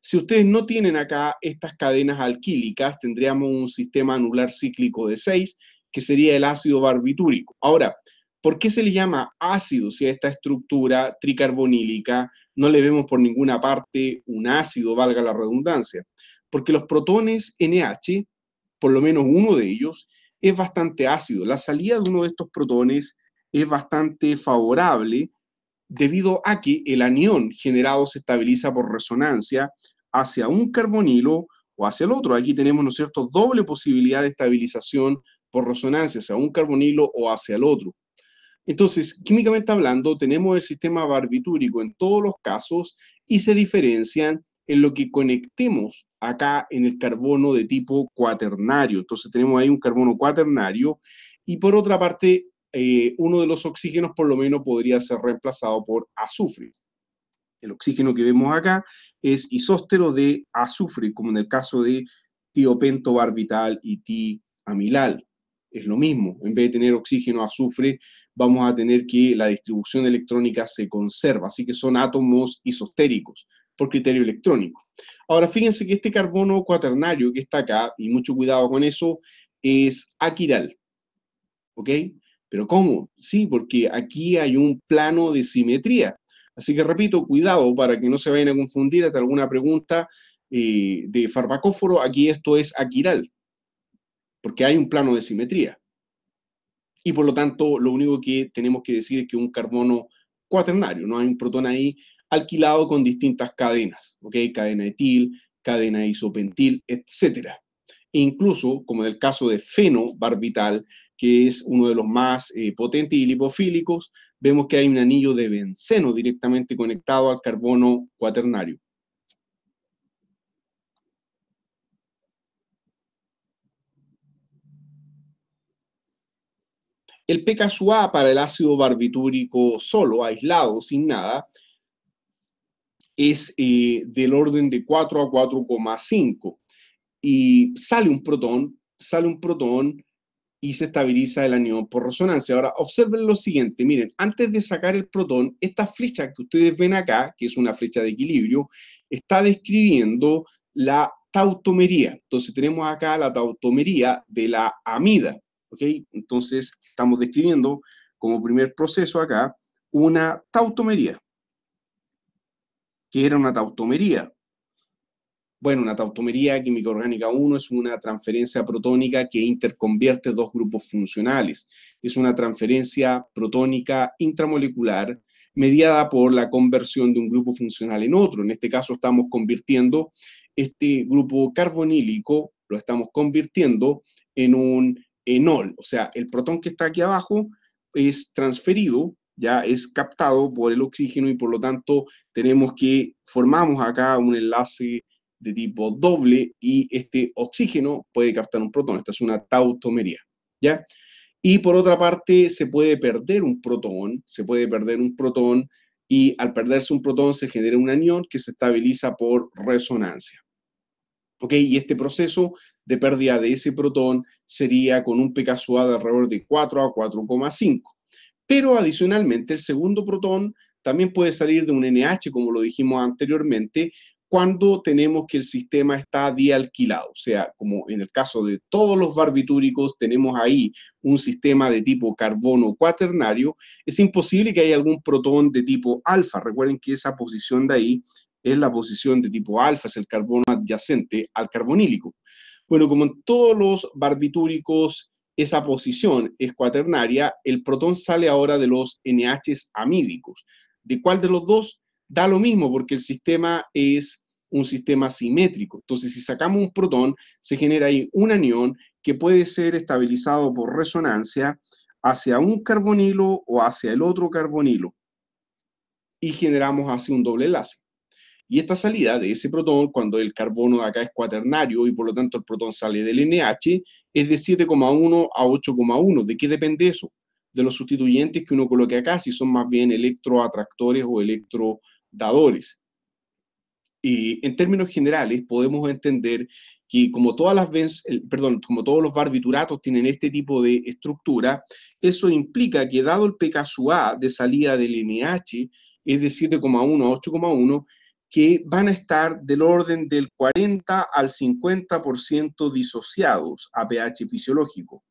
Si ustedes no tienen acá estas cadenas alquílicas, tendríamos un sistema anular cíclico de 6, que sería el ácido barbitúrico. Ahora, ¿por qué se le llama ácido si a esta estructura tricarbonílica no le vemos por ninguna parte un ácido, valga la redundancia? Porque los protones NH, por lo menos uno de ellos, es bastante ácido. La salida de uno de estos protones es bastante favorable debido a que el anión generado se estabiliza por resonancia hacia un carbonilo o hacia el otro. Aquí tenemos, ¿no es cierto?, doble posibilidad de estabilización por resonancia hacia un carbonilo o hacia el otro. Entonces, químicamente hablando, tenemos el sistema barbitúrico en todos los casos y se diferencian en lo que conectemos acá en el carbono de tipo cuaternario. Entonces tenemos ahí un carbono cuaternario y por otra parte, eh, uno de los oxígenos por lo menos podría ser reemplazado por azufre. El oxígeno que vemos acá es isóstero de azufre, como en el caso de tiopento barbital y tiamilal. Es lo mismo, en vez de tener oxígeno azufre, vamos a tener que la distribución electrónica se conserva, así que son átomos isostéricos por criterio electrónico. Ahora, fíjense que este carbono cuaternario que está acá, y mucho cuidado con eso, es aquiral. ¿Ok? ¿Pero cómo? Sí, porque aquí hay un plano de simetría. Así que repito, cuidado para que no se vayan a confundir hasta alguna pregunta eh, de farmacóforo. Aquí esto es aquiral, porque hay un plano de simetría. Y por lo tanto, lo único que tenemos que decir es que un carbono cuaternario, no hay un protón ahí, alquilado con distintas cadenas, ¿ok? Cadena etil, cadena isopentil, etc. E incluso, como en el caso de fenobarbital, que es uno de los más eh, potentes y lipofílicos, vemos que hay un anillo de benceno directamente conectado al carbono cuaternario. El PKSUA para el ácido barbitúrico solo, aislado, sin nada, es eh, del orden de 4 a 4,5 y sale un protón, sale un protón y se estabiliza el anión por resonancia. Ahora, observen lo siguiente, miren, antes de sacar el protón, esta flecha que ustedes ven acá, que es una flecha de equilibrio, está describiendo la tautomería. Entonces tenemos acá la tautomería de la amida, Entonces estamos describiendo como primer proceso acá una tautomería que era una tautomería. Bueno, una tautomería química orgánica 1 es una transferencia protónica que interconvierte dos grupos funcionales. Es una transferencia protónica intramolecular mediada por la conversión de un grupo funcional en otro. En este caso estamos convirtiendo este grupo carbonílico, lo estamos convirtiendo en un enol. O sea, el protón que está aquí abajo es transferido ya es captado por el oxígeno y por lo tanto tenemos que formamos acá un enlace de tipo doble y este oxígeno puede captar un protón. Esta es una tautomería, ¿ya? Y por otra parte, se puede perder un protón, se puede perder un protón y al perderse un protón se genera un anión que se estabiliza por resonancia. ¿Ok? Y este proceso de pérdida de ese protón sería con un pKa de alrededor de 4 a 4,5. Pero adicionalmente, el segundo protón también puede salir de un NH, como lo dijimos anteriormente, cuando tenemos que el sistema está dialquilado, o sea, como en el caso de todos los barbitúricos, tenemos ahí un sistema de tipo carbono cuaternario, es imposible que haya algún protón de tipo alfa. Recuerden que esa posición de ahí es la posición de tipo alfa, es el carbono adyacente al carbonílico. Bueno, como en todos los barbitúricos esa posición es cuaternaria, el protón sale ahora de los NH amídicos. ¿De cuál de los dos? Da lo mismo porque el sistema es un sistema simétrico. Entonces, si sacamos un protón, se genera ahí un anión que puede ser estabilizado por resonancia hacia un carbonilo o hacia el otro carbonilo y generamos así un doble enlace. Y esta salida de ese protón, cuando el carbono de acá es cuaternario y por lo tanto el protón sale del NH, es de 7,1 a 8,1. ¿De qué depende eso? De los sustituyentes que uno coloque acá, si son más bien electroatractores o electrodadores. Y en términos generales, podemos entender que como, todas las perdón, como todos los barbituratos tienen este tipo de estructura, eso implica que dado el pKa de salida del NH es de 7,1 a 8,1, que van a estar del orden del 40 al 50% disociados a pH fisiológico.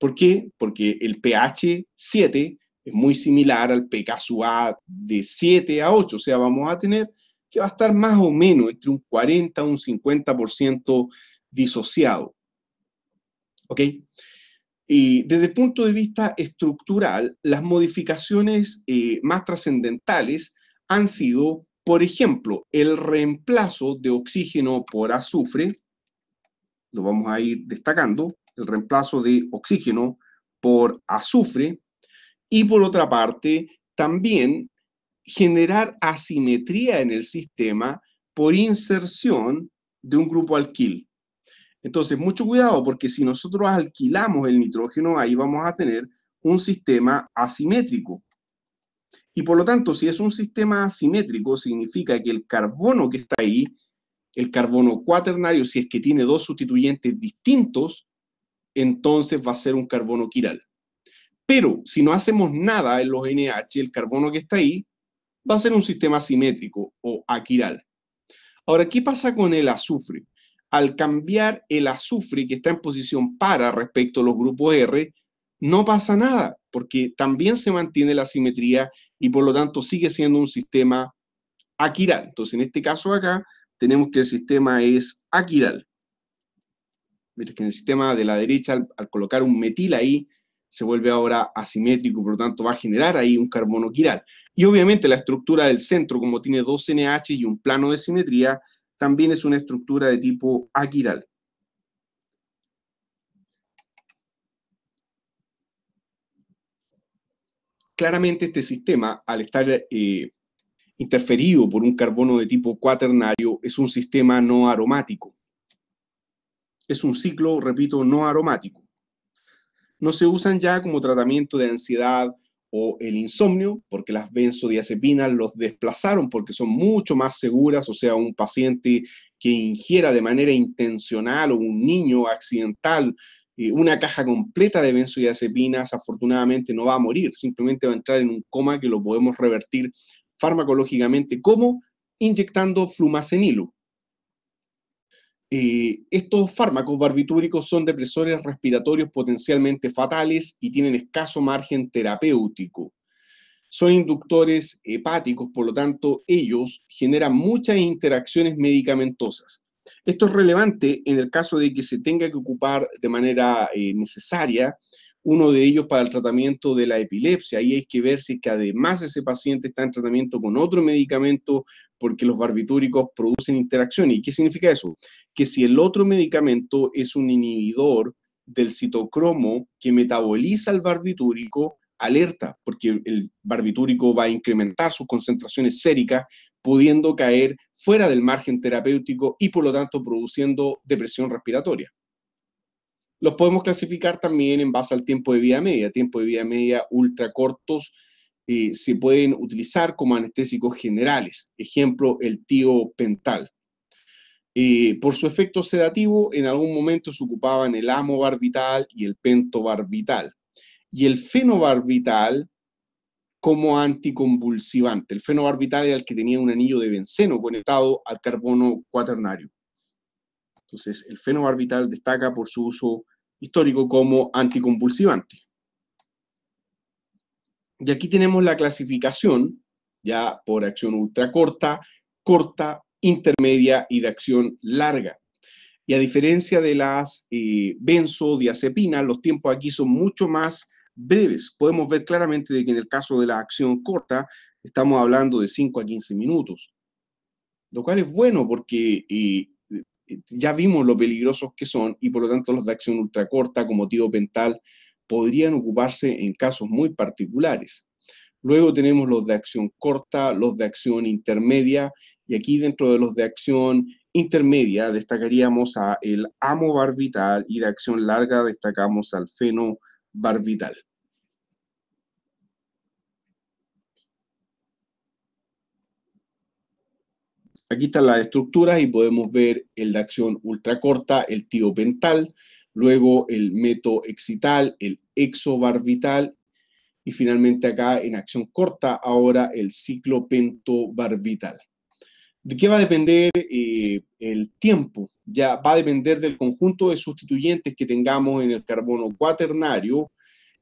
¿Por qué? Porque el pH 7 es muy similar al pKa de 7 a 8, o sea, vamos a tener que va a estar más o menos entre un 40 a un 50% disociado. ¿Ok? Y desde el punto de vista estructural, las modificaciones eh, más trascendentales han sido, por ejemplo, el reemplazo de oxígeno por azufre, lo vamos a ir destacando, el reemplazo de oxígeno por azufre, y por otra parte, también generar asimetría en el sistema por inserción de un grupo alquil. Entonces, mucho cuidado porque si nosotros alquilamos el nitrógeno, ahí vamos a tener un sistema asimétrico. Y por lo tanto, si es un sistema asimétrico, significa que el carbono que está ahí, el carbono cuaternario, si es que tiene dos sustituyentes distintos, entonces va a ser un carbono quiral. Pero si no hacemos nada en los NH, el carbono que está ahí va a ser un sistema asimétrico o aquiral. Ahora, ¿qué pasa con el azufre? Al cambiar el azufre que está en posición para respecto a los grupos R, no pasa nada, porque también se mantiene la simetría y por lo tanto sigue siendo un sistema aquiral. Entonces, en este caso acá, tenemos que el sistema es aquiral. Mientras que en el sistema de la derecha, al, al colocar un metil ahí, se vuelve ahora asimétrico, por lo tanto va a generar ahí un carbono quiral. Y obviamente la estructura del centro, como tiene dos NH y un plano de simetría, también es una estructura de tipo aquiral. claramente este sistema, al estar eh, interferido por un carbono de tipo cuaternario, es un sistema no aromático. Es un ciclo, repito, no aromático. No se usan ya como tratamiento de ansiedad o el insomnio, porque las benzodiazepinas los desplazaron porque son mucho más seguras, o sea, un paciente que ingiera de manera intencional o un niño accidental eh, una caja completa de benzodiazepinas, afortunadamente no va a morir, simplemente va a entrar en un coma que lo podemos revertir farmacológicamente, como inyectando flumacenilo. Eh, estos fármacos barbitúricos son depresores respiratorios potencialmente fatales y tienen escaso margen terapéutico. Son inductores hepáticos, por lo tanto, ellos generan muchas interacciones medicamentosas esto es relevante en el caso de que se tenga que ocupar de manera eh, necesaria uno de ellos para el tratamiento de la epilepsia. Ahí hay que ver si es que además ese paciente está en tratamiento con otro medicamento porque los barbitúricos producen interacciones. ¿Y qué significa eso? Que si el otro medicamento es un inhibidor del citocromo que metaboliza el barbitúrico, alerta, porque el barbitúrico va a incrementar sus concentraciones séricas, pudiendo caer fuera del margen terapéutico y por lo tanto produciendo depresión respiratoria. Los podemos clasificar también en base al tiempo de vida media, tiempo de vida media ultra cortos, eh, se pueden utilizar como anestésicos generales, ejemplo el tío pental. Eh, por su efecto sedativo, en algún momento se ocupaban el amobarbital y el pentobarbital. Y el fenobarbital como anticonvulsivante. El fenobarbital era el que tenía un anillo de benceno conectado al carbono cuaternario. Entonces, el fenobarbital destaca por su uso histórico como anticonvulsivante. Y aquí tenemos la clasificación, ya por acción ultracorta, corta, intermedia y de acción larga. Y a diferencia de las eh, benzodiazepinas, los tiempos aquí son mucho más breves. Podemos ver claramente que en el caso de la acción corta estamos hablando de 5 a 15 minutos, lo cual es bueno porque eh, eh, ya vimos lo peligrosos que son y por lo tanto los de acción ultracorta como tío pental podrían ocuparse en casos muy particulares. Luego tenemos los de acción corta, los de acción intermedia y aquí dentro de los de acción intermedia destacaríamos a el amo barbital y de acción larga destacamos al feno barbital. Aquí están las estructuras y podemos ver el de acción ultracorta, el tiopental, luego el metoexital, el exobarbital y finalmente acá en acción corta ahora el ciclopentobarbital. ¿De qué va a depender eh, el tiempo? Ya va a depender del conjunto de sustituyentes que tengamos en el carbono cuaternario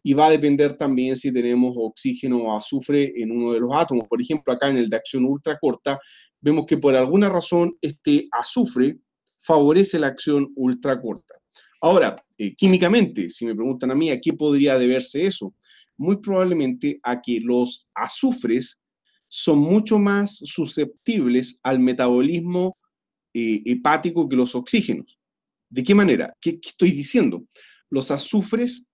y va a depender también si tenemos oxígeno o azufre en uno de los átomos. Por ejemplo, acá en el de acción ultracorta, vemos que por alguna razón este azufre favorece la acción ultracorta. Ahora, eh, químicamente, si me preguntan a mí a qué podría deberse eso, muy probablemente a que los azufres son mucho más susceptibles al metabolismo eh, hepático que los oxígenos. ¿De qué manera? ¿Qué estoy diciendo? Los azufres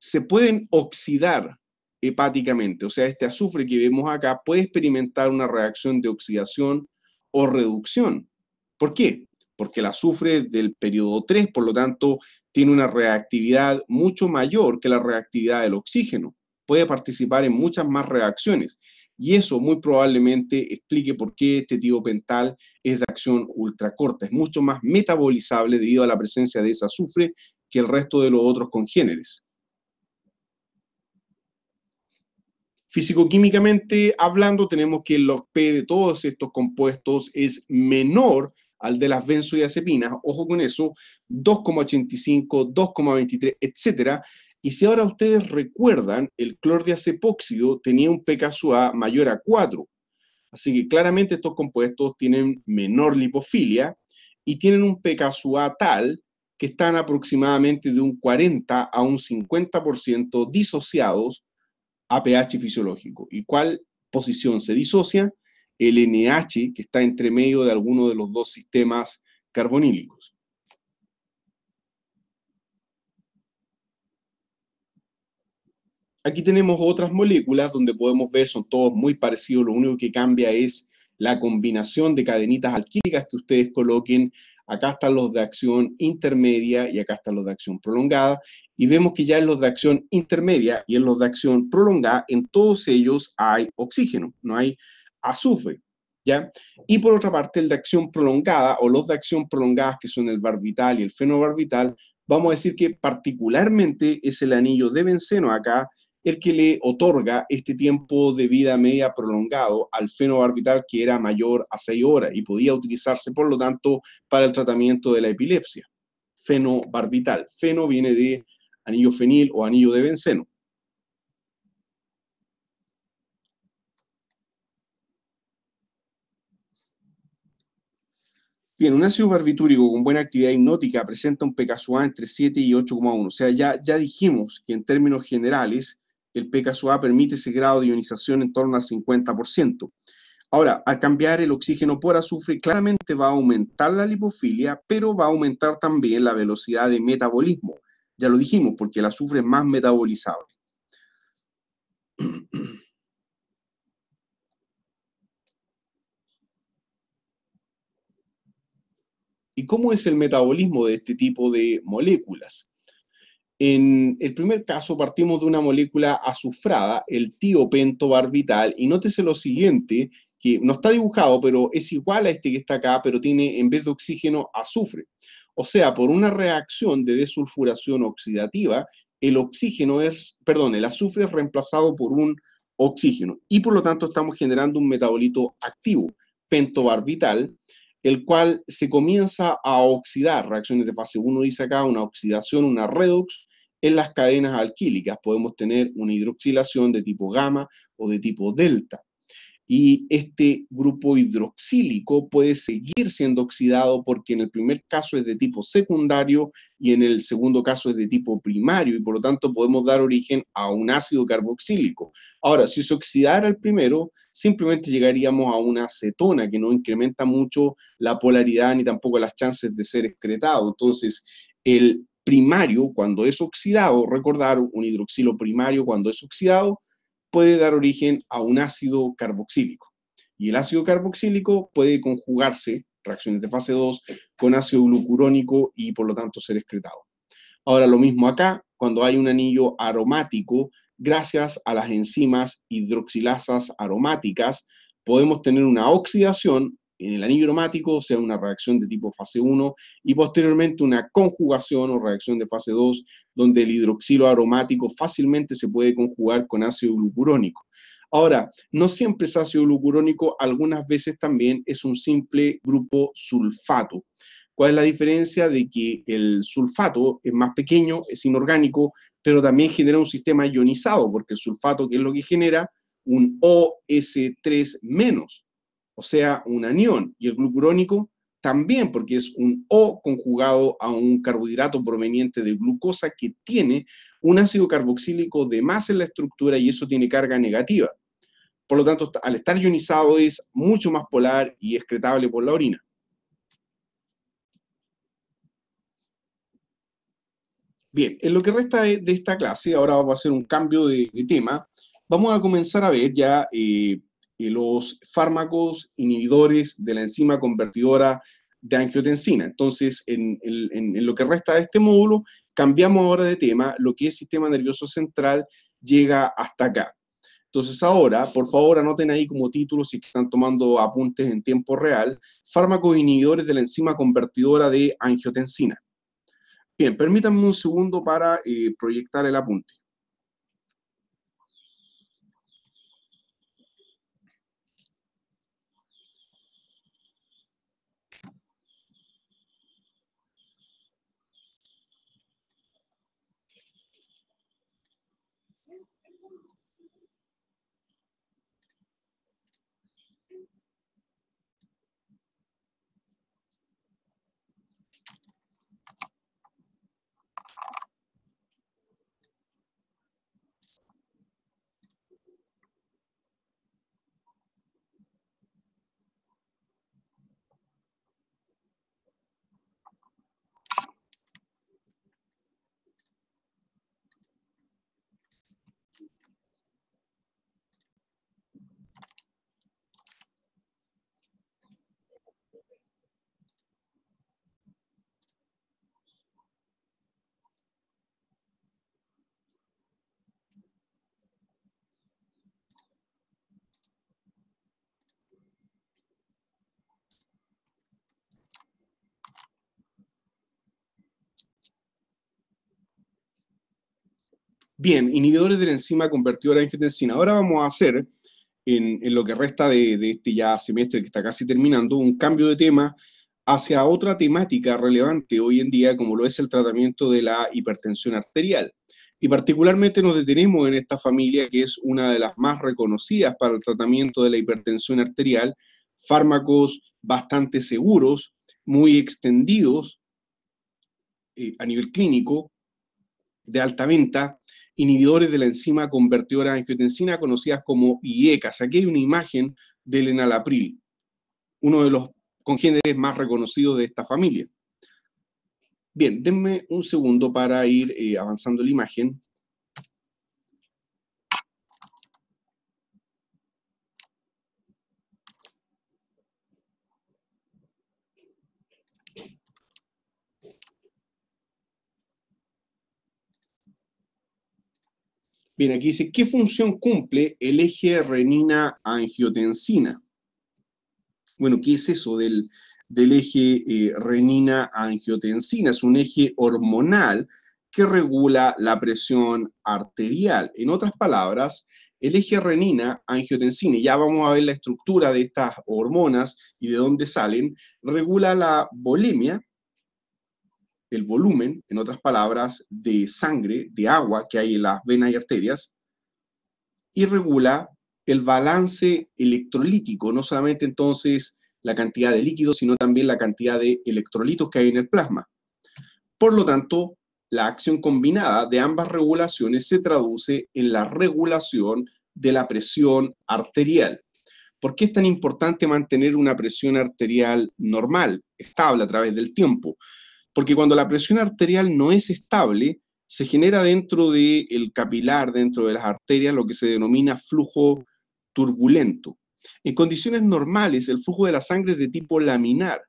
se pueden oxidar hepáticamente. O sea, este azufre que vemos acá puede experimentar una reacción de oxidación o reducción. ¿Por qué? Porque el azufre del periodo 3, por lo tanto, tiene una reactividad mucho mayor que la reactividad del oxígeno. Puede participar en muchas más reacciones. Y eso muy probablemente explique por qué este tipo pental es de acción ultracorta. Es mucho más metabolizable debido a la presencia de ese azufre que el resto de los otros congéneres. Físico-químicamente hablando, tenemos que el log P de todos estos compuestos es menor al de las benzodiazepinas, ojo con eso, 2,85, 2,23, etc. Y si ahora ustedes recuerdan, el clor acepóxido tenía un pKa mayor a 4. Así que claramente estos compuestos tienen menor lipofilia y tienen un pKa tal que están aproximadamente de un 40 a un 50% disociados APH fisiológico. ¿Y cuál posición se disocia? El NH que está entre medio de alguno de los dos sistemas carbonílicos. Aquí tenemos otras moléculas donde podemos ver, son todos muy parecidos, lo único que cambia es la combinación de cadenitas alquílicas que ustedes coloquen acá están los de acción intermedia y acá están los de acción prolongada. Y vemos que ya en los de acción intermedia y en los de acción prolongada, en todos ellos hay oxígeno, no hay azufre. ¿Ya? Y por otra parte, el de acción prolongada o los de acción prolongada que son el barbital y el fenobarbital, vamos a decir que particularmente es el anillo de benceno acá el que le otorga este tiempo de vida media prolongado al fenobarbital que era mayor a 6 horas y podía utilizarse, por lo tanto, para el tratamiento de la epilepsia. Fenobarbital. Feno viene de anillo fenil o anillo de benceno. Bien, un ácido barbitúrico con buena actividad hipnótica presenta un PKSUA entre 7 y 8,1. O sea, ya, ya dijimos que en términos generales el pKa permite ese grado de ionización en torno al 50%. Ahora, al cambiar el oxígeno por azufre, claramente va a aumentar la lipofilia, pero va a aumentar también la velocidad de metabolismo. Ya lo dijimos, porque el azufre es más metabolizable. ¿Y cómo es el metabolismo de este tipo de moléculas? En el primer caso partimos de una molécula azufrada, el tiopentobarbital, y nótese lo siguiente, que no está dibujado, pero es igual a este que está acá, pero tiene en vez de oxígeno azufre. O sea, por una reacción de desulfuración oxidativa, el oxígeno es, perdón, el azufre es reemplazado por un oxígeno y por lo tanto estamos generando un metabolito activo, pentobarbital, el cual se comienza a oxidar, reacciones de fase 1 dice acá, una oxidación, una redox, en las cadenas alquílicas podemos tener una hidroxilación de tipo gamma o de tipo delta. Y este grupo hidroxílico puede seguir siendo oxidado porque en el primer caso es de tipo secundario y en el segundo caso es de tipo primario y por lo tanto podemos dar origen a un ácido carboxílico. Ahora, si se oxidara el primero, simplemente llegaríamos a una acetona que no incrementa mucho la polaridad ni tampoco las chances de ser excretado. Entonces, el primario cuando es oxidado, recordar un hidroxilo primario cuando es oxidado, puede dar origen a un ácido carboxílico. Y el ácido carboxílico puede conjugarse, reacciones de fase 2, con ácido glucurónico y por lo tanto ser excretado. Ahora lo mismo acá, cuando hay un anillo aromático, gracias a las enzimas hidroxilasas aromáticas, podemos tener una oxidación en el anillo aromático, o sea, una reacción de tipo fase 1 y posteriormente una conjugación o reacción de fase 2, donde el hidroxilo aromático fácilmente se puede conjugar con ácido glucurónico. Ahora, no siempre es ácido glucurónico, algunas veces también es un simple grupo sulfato. ¿Cuál es la diferencia? De que el sulfato es más pequeño, es inorgánico, pero también genera un sistema ionizado, porque el sulfato, que es lo que genera? Un OS3 menos o sea, un anión, y el glucurónico también, porque es un O conjugado a un carbohidrato proveniente de glucosa que tiene un ácido carboxílico de más en la estructura y eso tiene carga negativa. Por lo tanto, al estar ionizado es mucho más polar y excretable por la orina. Bien, en lo que resta de, esta clase, ahora vamos a hacer un cambio de, tema. Vamos a comenzar a ver ya eh, los fármacos inhibidores de la enzima convertidora de angiotensina. Entonces, en, lo que resta de este módulo, cambiamos ahora de tema, lo que es sistema nervioso central llega hasta acá. Entonces, ahora, por favor, anoten ahí como título, si están tomando apuntes en tiempo real, fármacos inhibidores de la enzima convertidora de angiotensina. Bien, permítanme un segundo para eh, proyectar el apunte. Bien, inhibidores de la enzima convertidora de angiotensina. Ahora vamos a hacer, en, lo que resta de, este ya semestre que está casi terminando, un cambio de tema hacia otra temática relevante hoy en día, como lo es el tratamiento de la hipertensión arterial. Y particularmente nos detenemos en esta familia que es una de las más reconocidas para el tratamiento de la hipertensión arterial, fármacos bastante seguros, muy extendidos eh, a nivel clínico, de alta venta, inhibidores de la enzima convertidora de angiotensina, conocidas como IECAS. Aquí hay una imagen del enalapril, uno de los congéneres más reconocidos de esta familia. Bien, denme un segundo para ir eh, avanzando la imagen. Bien, aquí dice, ¿qué función cumple el eje renina-angiotensina? Bueno, ¿qué es eso del, eje eh, renina-angiotensina? Es un eje hormonal que regula la presión arterial. En otras palabras, el eje renina-angiotensina, ya vamos a ver la estructura de estas hormonas y de dónde salen, regula la bulimia, el volumen, en otras palabras, de sangre, de agua que hay en las venas y arterias, y regula el balance electrolítico, no solamente entonces la cantidad de líquidos, sino también la cantidad de electrolitos que hay en el plasma. Por lo tanto, la acción combinada de ambas regulaciones se traduce en la regulación de la presión arterial. ¿Por qué es tan importante mantener una presión arterial normal, estable a través del tiempo? Porque cuando la presión arterial no es estable, se genera dentro del capilar, dentro de las arterias, lo que se denomina flujo turbulento. En condiciones normales, el flujo de la sangre es de tipo laminar,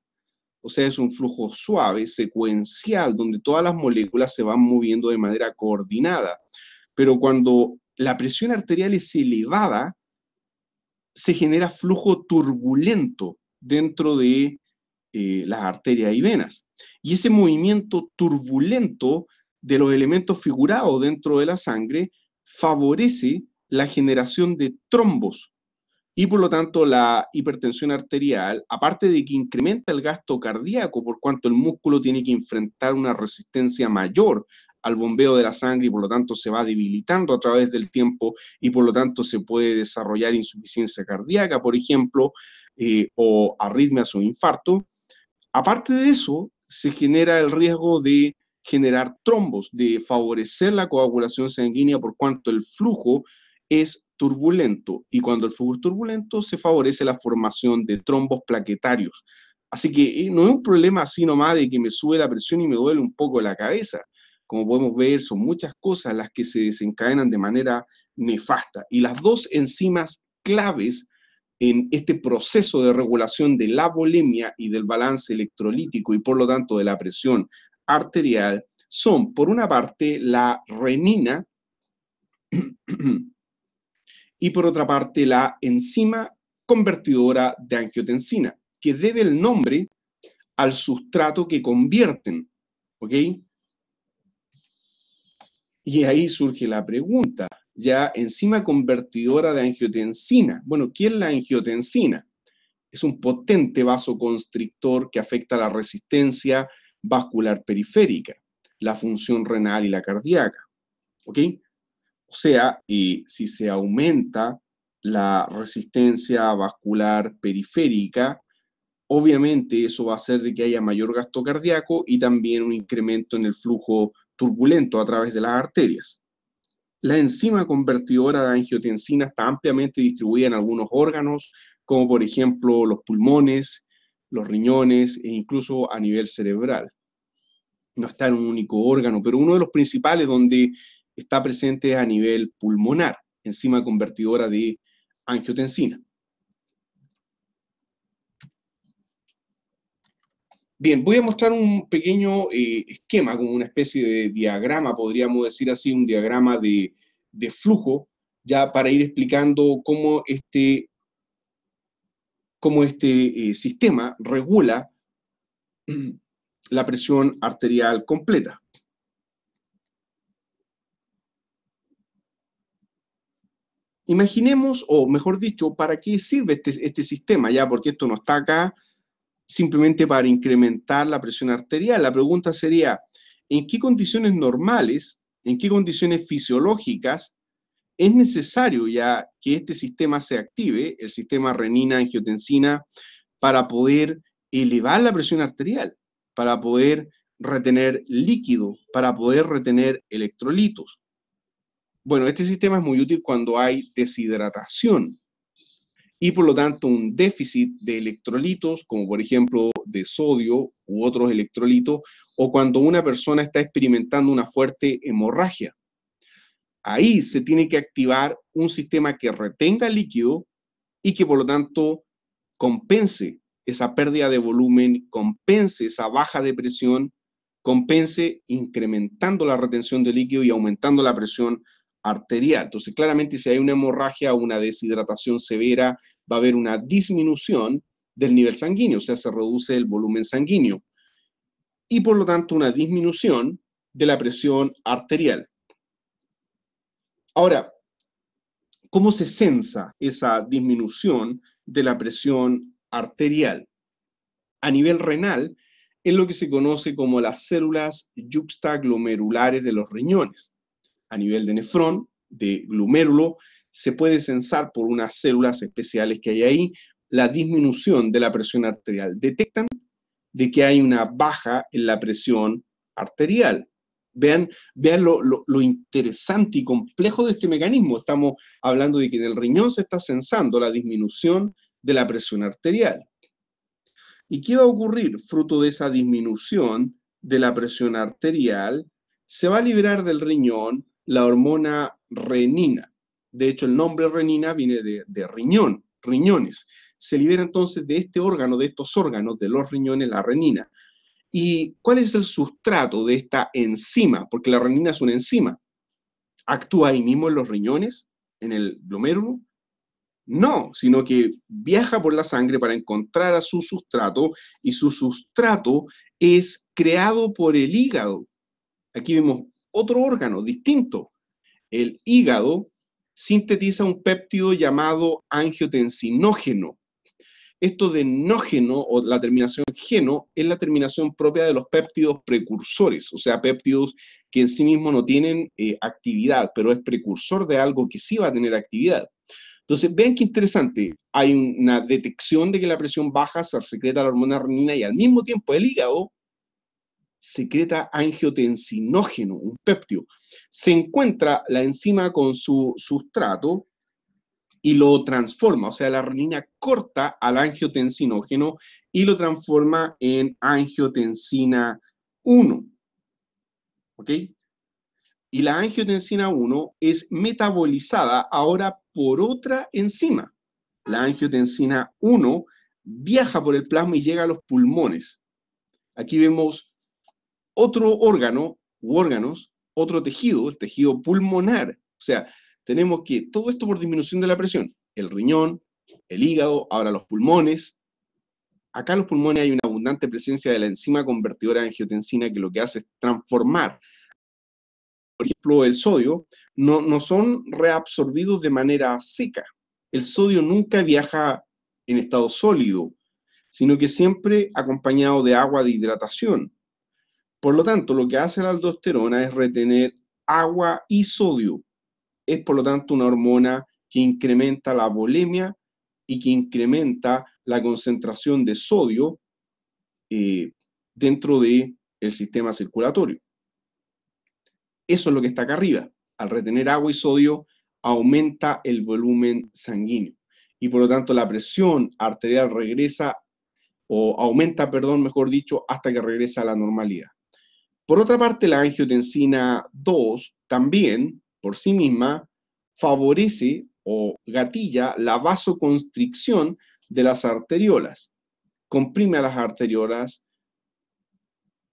o sea, es un flujo suave, secuencial, donde todas las moléculas se van moviendo de manera coordinada. Pero cuando la presión arterial es elevada, se genera flujo turbulento dentro de eh, las arterias y venas. Y ese movimiento turbulento de los elementos figurados dentro de la sangre favorece la generación de trombos y por lo tanto la hipertensión arterial, aparte de que incrementa el gasto cardíaco por cuanto el músculo tiene que enfrentar una resistencia mayor al bombeo de la sangre y por lo tanto se va debilitando a través del tiempo y por lo tanto se puede desarrollar insuficiencia cardíaca, por ejemplo, eh, o arritmias o infarto, Aparte de eso, se genera el riesgo de generar trombos, de favorecer la coagulación sanguínea por cuanto el flujo es turbulento y cuando el flujo es turbulento se favorece la formación de trombos plaquetarios. Así que eh, no es un problema así nomás de que me sube la presión y me duele un poco la cabeza. Como podemos ver, son muchas cosas las que se desencadenan de manera nefasta. Y las dos enzimas claves en este proceso de regulación de la volemia y del balance electrolítico y por lo tanto de la presión arterial son, por una parte, la renina y por otra parte, la enzima convertidora de angiotensina, que debe el nombre al sustrato que convierten. ¿Ok? Y ahí surge la pregunta, ya enzima convertidora de angiotensina. Bueno, ¿qué es la angiotensina? Es un potente vasoconstrictor que afecta la resistencia vascular periférica, la función renal y la cardíaca. ¿Ok? O sea, si se aumenta la resistencia vascular periférica, obviamente eso va a hacer de que haya mayor gasto cardíaco y también un incremento en el flujo turbulento a través de las arterias. La enzima convertidora de angiotensina está ampliamente distribuida en algunos órganos, como por ejemplo los pulmones, los riñones e incluso a nivel cerebral. No está en un único órgano, pero uno de los principales donde está presente es a nivel pulmonar, enzima convertidora de angiotensina. Bien, voy a mostrar un pequeño eh, esquema, como una especie de diagrama, podríamos decir así, un diagrama de, flujo, ya para ir explicando cómo este, este eh, sistema regula la presión arterial completa. Imaginemos, o mejor dicho, ¿para qué sirve este, este sistema? Ya, porque esto no está acá, simplemente para incrementar la presión arterial. La pregunta sería, ¿en qué condiciones normales, en qué condiciones fisiológicas es necesario ya que este sistema se active, el sistema renina-angiotensina, para poder elevar la presión arterial, para poder retener líquido, para poder retener electrolitos? Bueno, este sistema es muy útil cuando hay deshidratación y por lo tanto un déficit de electrolitos, como por ejemplo de sodio u otros electrolitos, o cuando una persona está experimentando una fuerte hemorragia. Ahí se tiene que activar un sistema que retenga líquido y que por lo tanto compense esa pérdida de volumen, compense esa baja de presión, compense incrementando la retención de líquido y aumentando la presión arterial. Entonces, claramente si hay una hemorragia o una deshidratación severa, va a haber una disminución del nivel sanguíneo, o sea, se reduce el volumen sanguíneo y por lo tanto una disminución de la presión arterial. Ahora, ¿cómo se sensa esa disminución de la presión arterial? A nivel renal, es lo que se conoce como las células yuxtaglomerulares de los riñones a nivel de nefrón, de glomérulo, se puede censar por unas células especiales que hay ahí la disminución de la presión arterial. Detectan de que hay una baja en la presión arterial. Vean, lo, interesante y complejo de este mecanismo. Estamos hablando de que en el riñón se está sensando la disminución de la presión arterial. ¿Y qué va a ocurrir fruto de esa disminución de la presión arterial? Se va a liberar del riñón la hormona renina. De hecho, el nombre renina viene de, riñón, riñones. Se libera entonces de este órgano, de estos órganos, de los riñones, la renina. ¿Y cuál es el sustrato de esta enzima? Porque la renina es una enzima. ¿Actúa ahí mismo en los riñones, en el glomérulo? No, sino que viaja por la sangre para encontrar a su sustrato y su sustrato es creado por el hígado. Aquí vemos otro órgano distinto. El hígado sintetiza un péptido llamado angiotensinógeno. Esto de nógeno o la terminación geno es la terminación propia de los péptidos precursores, o sea, péptidos que en sí mismos no tienen eh, actividad, pero es precursor de algo que sí va a tener actividad. Entonces, vean qué interesante. Hay una detección de que la presión baja, se secreta la hormona renina y al mismo tiempo el hígado secreta angiotensinógeno, un péptido. Se encuentra la enzima con su sustrato y lo transforma, o sea, la renina corta al angiotensinógeno y lo transforma en angiotensina 1. ¿Ok? Y la angiotensina 1 es metabolizada ahora por otra enzima. La angiotensina 1 viaja por el plasma y llega a los pulmones. Aquí vemos otro órgano u órganos, otro tejido, el tejido pulmonar. O sea, tenemos que todo esto por disminución de la presión, el riñón, el hígado, ahora los pulmones. Acá en los pulmones hay una abundante presencia de la enzima convertidora de angiotensina que lo que hace es transformar, por ejemplo, el sodio, no, no son reabsorbidos de manera seca. El sodio nunca viaja en estado sólido, sino que siempre acompañado de agua de hidratación. Por lo tanto, lo que hace la aldosterona es retener agua y sodio. Es por lo tanto una hormona que incrementa la bulimia y que incrementa la concentración de sodio eh, dentro del el sistema circulatorio. Eso es lo que está acá arriba. Al retener agua y sodio, aumenta el volumen sanguíneo y por lo tanto la presión arterial regresa o aumenta, perdón, mejor dicho, hasta que regresa a la normalidad. Por otra parte, la angiotensina 2 también, por sí misma, favorece o gatilla la vasoconstricción de las arteriolas, comprime a las arteriolas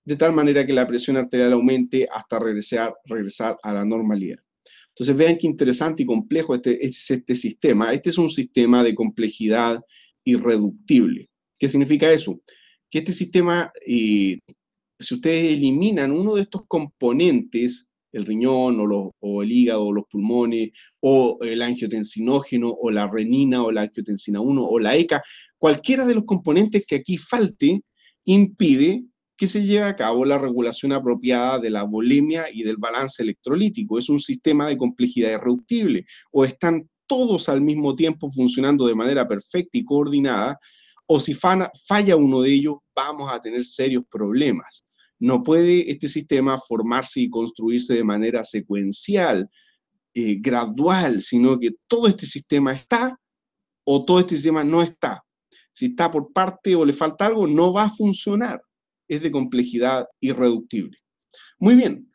de tal manera que la presión arterial aumente hasta regresar, regresar a la normalidad. Entonces vean qué interesante y complejo este, es este, este sistema. Este es un sistema de complejidad irreductible. ¿Qué significa eso? Que este sistema eh, si ustedes eliminan uno de estos componentes, el riñón o, el hígado o los pulmones o el angiotensinógeno o la renina o la angiotensina 1 o la ECA, cualquiera de los componentes que aquí falte impide que se lleve a cabo la regulación apropiada de la bulimia y del balance electrolítico. Es un sistema de complejidad irreductible o están todos al mismo tiempo funcionando de manera perfecta y coordinada o si falla uno de ellos, vamos a tener serios problemas. No puede este sistema formarse y construirse de manera secuencial, eh, gradual, sino que todo este sistema está o todo este sistema no está. Si está por parte o le falta algo, no va a funcionar. Es de complejidad irreductible. Muy bien.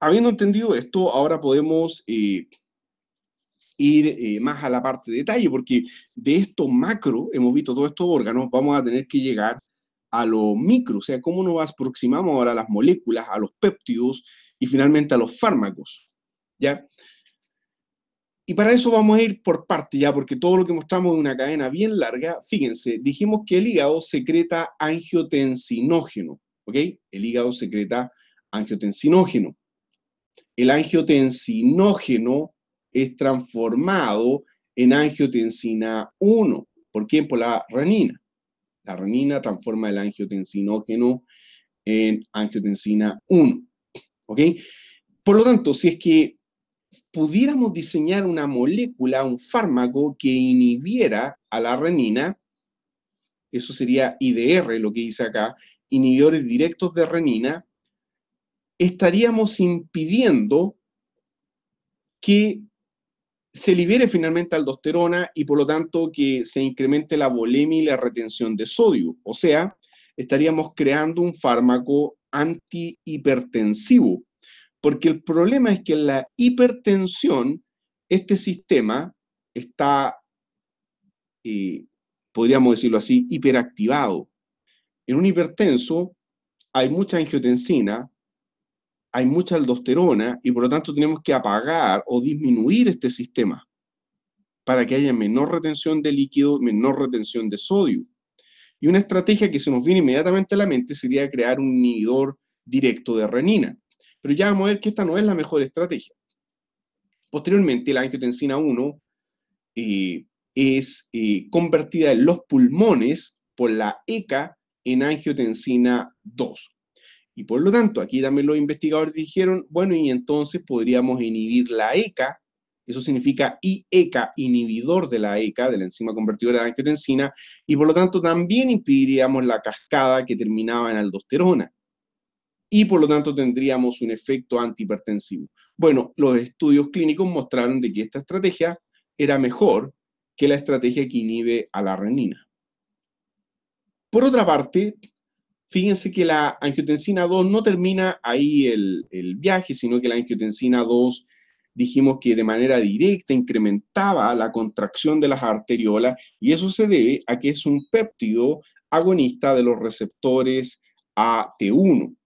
Habiendo entendido esto, ahora podemos eh, ir eh, más a la parte de detalle, porque de estos macro, hemos visto todos estos órganos, vamos a tener que llegar a lo micro, o sea, cómo nos aproximamos ahora a las moléculas, a los péptidos y finalmente a los fármacos, ¿ya? Y para eso vamos a ir por parte, ya, porque todo lo que mostramos es una cadena bien larga. Fíjense, dijimos que el hígado secreta angiotensinógeno, ¿ok? El hígado secreta angiotensinógeno. El angiotensinógeno es transformado en angiotensina 1. ¿Por qué? Por la ranina. La renina transforma el angiotensinógeno en angiotensina 1. ¿Ok? Por lo tanto, si es que pudiéramos diseñar una molécula, un fármaco que inhibiera a la renina, eso sería IDR, lo que dice acá, inhibidores directos de renina, estaríamos impidiendo que se libere finalmente aldosterona y por lo tanto que se incremente la volemia y la retención de sodio. O sea, estaríamos creando un fármaco antihipertensivo, porque el problema es que en la hipertensión este sistema está, eh, podríamos decirlo así, hiperactivado. En un hipertenso hay mucha angiotensina, hay mucha aldosterona y por lo tanto tenemos que apagar o disminuir este sistema para que haya menor retención de líquido, menor retención de sodio. Y una estrategia que se nos viene inmediatamente a la mente sería crear un inhibidor directo de renina. Pero ya vamos a ver que esta no es la mejor estrategia. Posteriormente, la angiotensina 1 eh, es eh, convertida en los pulmones por la ECA en angiotensina 2. Y por lo tanto, aquí también los investigadores dijeron, bueno, y entonces podríamos inhibir la ECA, eso significa IECA, inhibidor de la ECA, de la enzima convertidora de angiotensina, y por lo tanto también impediríamos la cascada que terminaba en aldosterona. Y por lo tanto tendríamos un efecto antihipertensivo. Bueno, los estudios clínicos mostraron de que esta estrategia era mejor que la estrategia que inhibe a la renina. Por otra parte, Fíjense que la angiotensina 2 no termina ahí el, viaje, sino que la angiotensina 2 dijimos que de manera directa incrementaba la contracción de las arteriolas y eso se debe a que es un péptido agonista de los receptores AT1.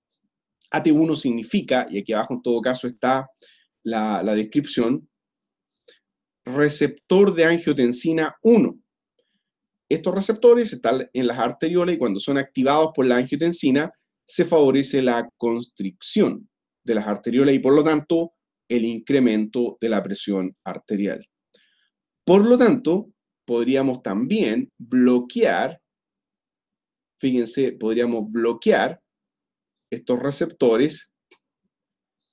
AT1 significa, y aquí abajo en todo caso está la descripción, receptor de angiotensina 1. Estos receptores están en las arteriolas y cuando son activados por la angiotensina, se favorece la constricción de las arteriolas y por lo tanto el incremento de la presión arterial. Por lo tanto, podríamos también bloquear, fíjense, podríamos bloquear estos receptores.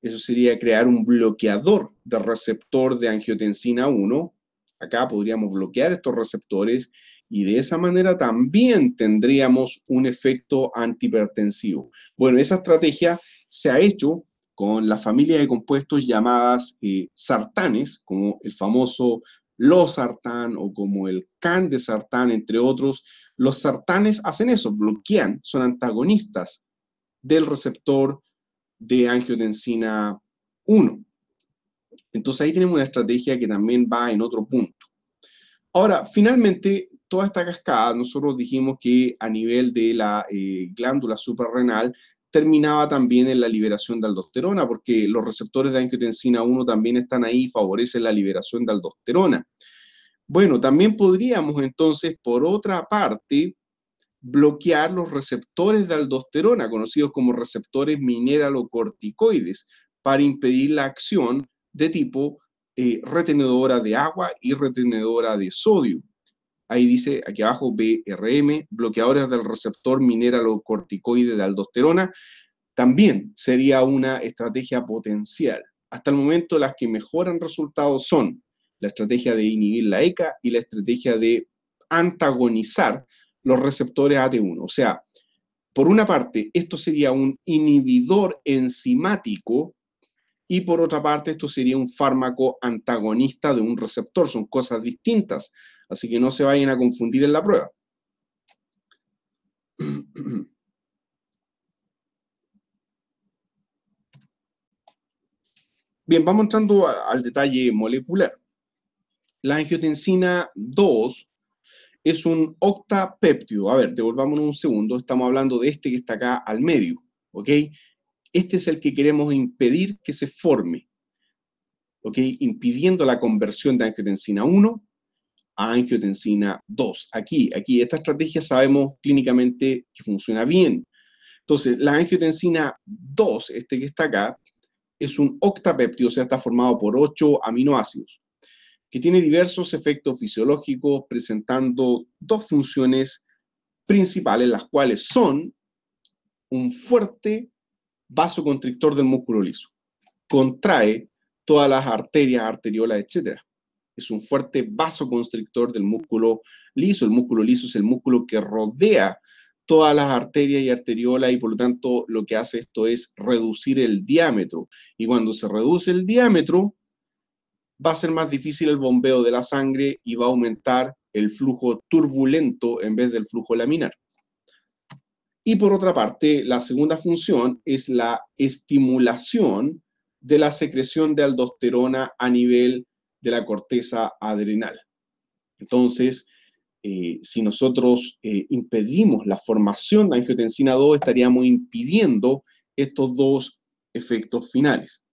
Eso sería crear un bloqueador de receptor de angiotensina 1. Acá podríamos bloquear estos receptores y de esa manera también tendríamos un efecto antihipertensivo. Bueno, esa estrategia se ha hecho con la familia de compuestos llamadas eh, sartanes, como el famoso losartán o como el can de sartán, entre otros. Los sartanes hacen eso, bloquean, son antagonistas del receptor de angiotensina 1. Entonces ahí tenemos una estrategia que también va en otro punto. Ahora, finalmente, toda esta cascada, nosotros dijimos que a nivel de la eh, glándula suprarrenal terminaba también en la liberación de aldosterona, porque los receptores de angiotensina 1 también están ahí, y favorecen la liberación de aldosterona. Bueno, también podríamos entonces, por otra parte, bloquear los receptores de aldosterona, conocidos como receptores mineralocorticoides, para impedir la acción de tipo eh, retenedora de agua y retenedora de sodio ahí dice aquí abajo BRM, bloqueadores del receptor mineralocorticoide de aldosterona, también sería una estrategia potencial. Hasta el momento las que mejoran resultados son la estrategia de inhibir la ECA y la estrategia de antagonizar los receptores AT1. O sea, por una parte, esto sería un inhibidor enzimático y por otra parte, esto sería un fármaco antagonista de un receptor. Son cosas distintas. Así que no se vayan a confundir en la prueba. Bien, vamos entrando al detalle molecular. La angiotensina 2 es un octapéptido. A ver, devolvámonos un segundo. Estamos hablando de este que está acá al medio. ¿Ok? Este es el que queremos impedir que se forme. ¿Ok? Impidiendo la conversión de angiotensina 1 a angiotensina 2. Aquí, aquí, esta estrategia sabemos clínicamente que funciona bien. Entonces, la angiotensina 2, este que está acá, es un octapéptido, o sea, está formado por 8 aminoácidos, que tiene diversos efectos fisiológicos, presentando dos funciones principales, las cuales son un fuerte vasoconstrictor del músculo liso. Contrae todas las arterias, arteriolas, etcétera es un fuerte vasoconstrictor del músculo liso. El músculo liso es el músculo que rodea todas las arterias y arteriolas y por lo tanto lo que hace esto es reducir el diámetro. Y cuando se reduce el diámetro, va a ser más difícil el bombeo de la sangre y va a aumentar el flujo turbulento en vez del flujo laminar. Y por otra parte, la segunda función es la estimulación de la secreción de aldosterona a nivel de la corteza adrenal. Entonces, eh, si nosotros eh, impedimos la formación de angiotensina 2, estaríamos impidiendo estos dos efectos finales.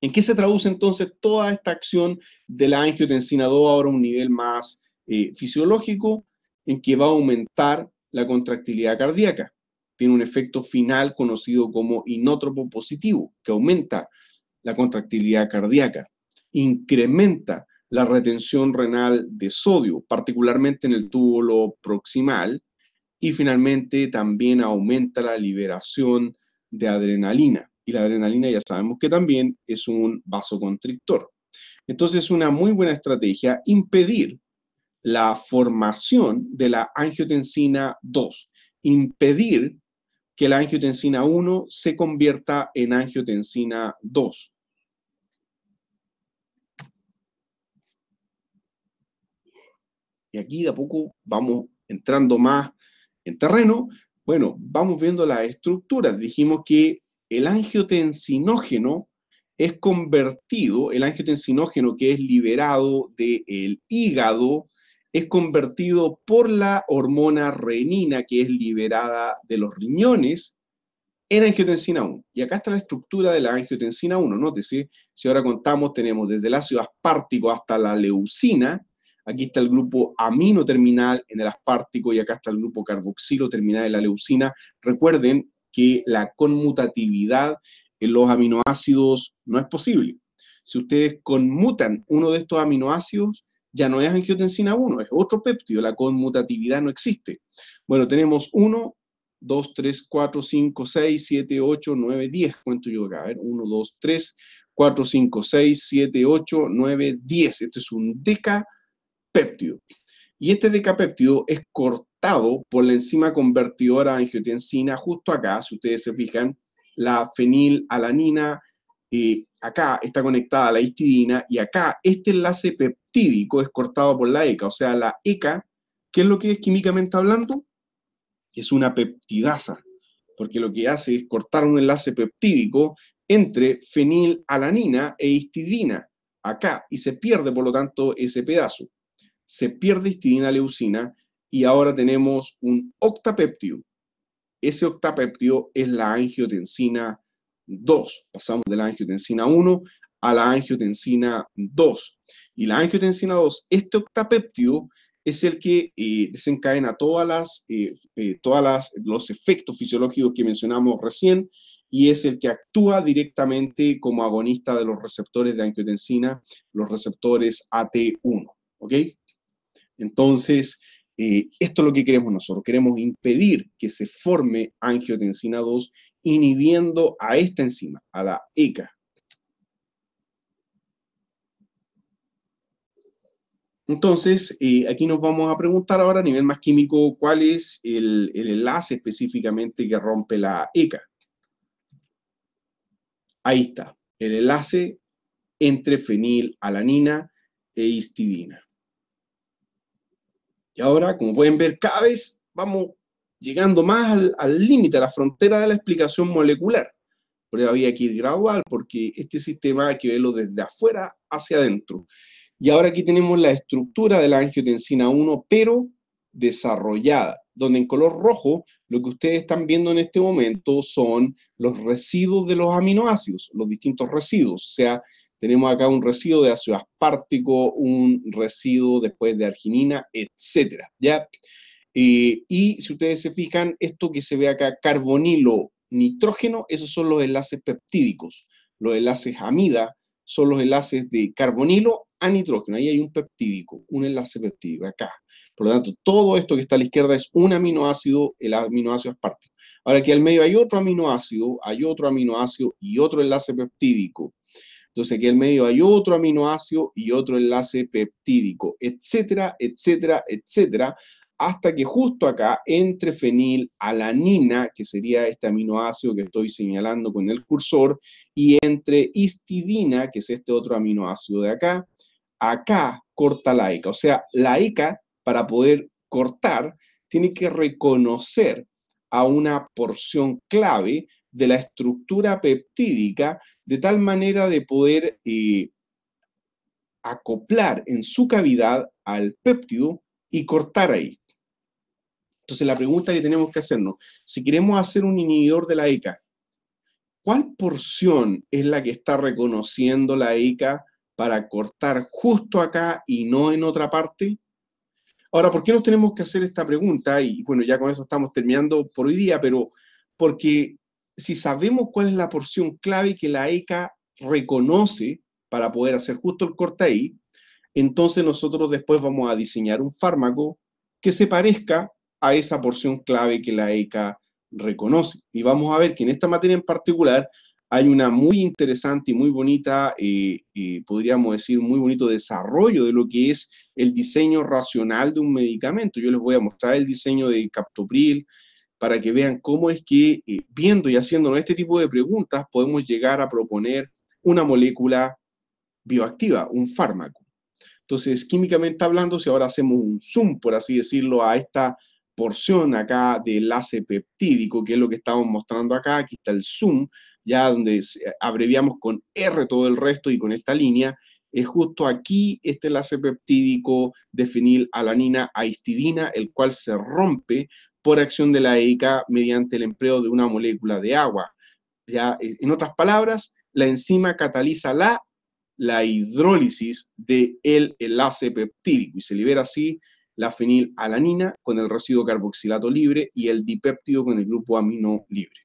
¿En qué se traduce entonces toda esta acción de la angiotensina 2 ahora a un nivel más eh, fisiológico? En que va a aumentar la contractilidad cardíaca. Tiene un efecto final conocido como inótropo positivo, que aumenta la contractilidad cardíaca incrementa la retención renal de sodio, particularmente en el túbulo proximal, y finalmente también aumenta la liberación de adrenalina. Y la adrenalina ya sabemos que también es un vasoconstrictor. Entonces es una muy buena estrategia impedir la formación de la angiotensina 2, impedir que la angiotensina 1 se convierta en angiotensina 2. y aquí de a poco vamos entrando más en terreno, bueno, vamos viendo las estructuras. Dijimos que el angiotensinógeno es convertido, el angiotensinógeno que es liberado del hígado, es convertido por la hormona renina que es liberada de los riñones en angiotensina 1. Y acá está la estructura de la angiotensina 1. si ahora contamos, tenemos desde el ácido aspártico hasta la leucina, aquí está el grupo amino terminal en el aspartico y acá está el grupo carboxilo terminal en la leucina. Recuerden que la conmutatividad en los aminoácidos no es posible. Si ustedes conmutan uno de estos aminoácidos, ya no es angiotensina 1, es otro péptido, la conmutatividad no existe. Bueno, tenemos 1, 2, 3, 4, 5, 6, 7, 8, 9, 10. Cuento yo acá, a ver, 1, 2, 3, 4, 5, 6, 7, 8, 9, 10. Esto es un deca y este decapéptido es cortado por la enzima convertidora de angiotensina justo acá, si ustedes se fijan, la fenilalanina eh, acá está conectada a la histidina y acá este enlace peptídico es cortado por la ECA, o sea, la ECA, ¿qué es lo que es químicamente hablando? Es una peptidasa, porque lo que hace es cortar un enlace peptídico entre fenilalanina e histidina acá y se pierde por lo tanto ese pedazo se pierde histidina-leucina y ahora tenemos un octapeptido. Ese octapéptido es la angiotensina 2. Pasamos de la angiotensina 1 a la angiotensina 2. Y la angiotensina 2, este octapéptido es el que eh, desencadena todas las, eh, eh, todas los efectos fisiológicos que mencionamos recién y es el que actúa directamente como agonista de los receptores de angiotensina, los receptores AT1. ¿Ok? Entonces, eh, esto es lo que queremos nosotros. Queremos impedir que se forme angiotensina 2, inhibiendo a esta enzima, a la ECA. Entonces, eh, aquí nos vamos a preguntar ahora a nivel más químico cuál es el, el enlace específicamente que rompe la ECA. Ahí está, el enlace entre fenilalanina e histidina. Y ahora, como pueden ver, cada vez vamos llegando más al límite, a la frontera de la explicación molecular. Pero había que ir gradual porque este sistema hay que verlo desde afuera hacia adentro. Y ahora aquí tenemos la estructura de la angiotensina 1, pero desarrollada, donde en color rojo lo que ustedes están viendo en este momento son los residuos de los aminoácidos, los distintos residuos, o sea, tenemos acá un residuo de ácido aspártico un residuo después de arginina, etcétera, ¿ya? Eh, y si ustedes se fijan, esto que se ve acá, carbonilo, nitrógeno, esos son los enlaces peptídicos. Los enlaces amida son los enlaces de carbonilo a nitrógeno. Ahí hay un peptídico, un enlace peptídico acá. Por lo tanto, todo esto que está a la izquierda es un aminoácido, el aminoácido aspartico. Ahora aquí al medio hay otro aminoácido, hay otro aminoácido y otro enlace peptídico. Entonces aquí el medio hay otro aminoácido y otro enlace peptídico, etcétera, etcétera, etcétera, hasta que justo acá entre fenilalanina, que sería este aminoácido que estoy señalando con el cursor, y entre histidina, que es este otro aminoácido de acá, acá corta la ECA. O sea, la ECA, para poder cortar, tiene que reconocer a una porción clave de la estructura peptídica, de tal manera de poder eh, acoplar en su cavidad al péptido y cortar ahí. Entonces la pregunta que tenemos que hacernos, si queremos hacer un inhibidor de la ECA, ¿cuál porción es la que está reconociendo la ECA para cortar justo acá y no en otra parte? Ahora, ¿por qué nos tenemos que hacer esta pregunta? Y bueno, ya con eso estamos terminando por hoy día, pero porque si sabemos cuál es la porción clave que la ECA reconoce para poder hacer justo el corte ahí, entonces nosotros después vamos a diseñar un fármaco que se parezca a esa porción clave que la ECA reconoce. Y vamos a ver que en esta materia en particular hay una muy interesante y muy bonita, eh, eh, podríamos decir, muy bonito desarrollo de lo que es el diseño racional de un medicamento. Yo les voy a mostrar el diseño de captopril, para que vean cómo es que eh, viendo y haciéndonos este tipo de preguntas podemos llegar a proponer una molécula bioactiva, un fármaco. Entonces, químicamente hablando, si ahora hacemos un zoom, por así decirlo, a esta porción acá del enlace peptídico, que es lo que estamos mostrando acá, aquí está el zoom, ya donde abreviamos con R todo el resto y con esta línea, es justo aquí este enlace peptídico de fenilalanina a histidina, el cual se rompe por acción de la EICA mediante el empleo de una molécula de agua. Ya, en otras palabras, la enzima cataliza la, hidrólisis del el enlace peptídico y se libera así la fenilalanina con el residuo carboxilato libre y el dipéptido con el grupo amino libre.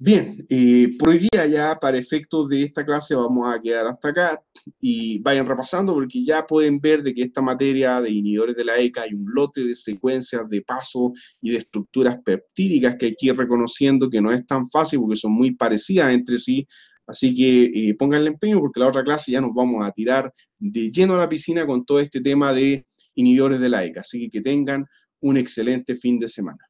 Bien, eh, por hoy día ya para efectos de esta clase vamos a quedar hasta acá y vayan repasando porque ya pueden ver de que esta materia de inhibidores de la ECA hay un lote de secuencias de paso y de estructuras peptídicas que hay que ir reconociendo que no es tan fácil porque son muy parecidas entre sí. Así que eh, pónganle empeño porque la otra clase ya nos vamos a tirar de lleno a la piscina con todo este tema de inhibidores de la ECA. Así que que tengan un excelente fin de semana.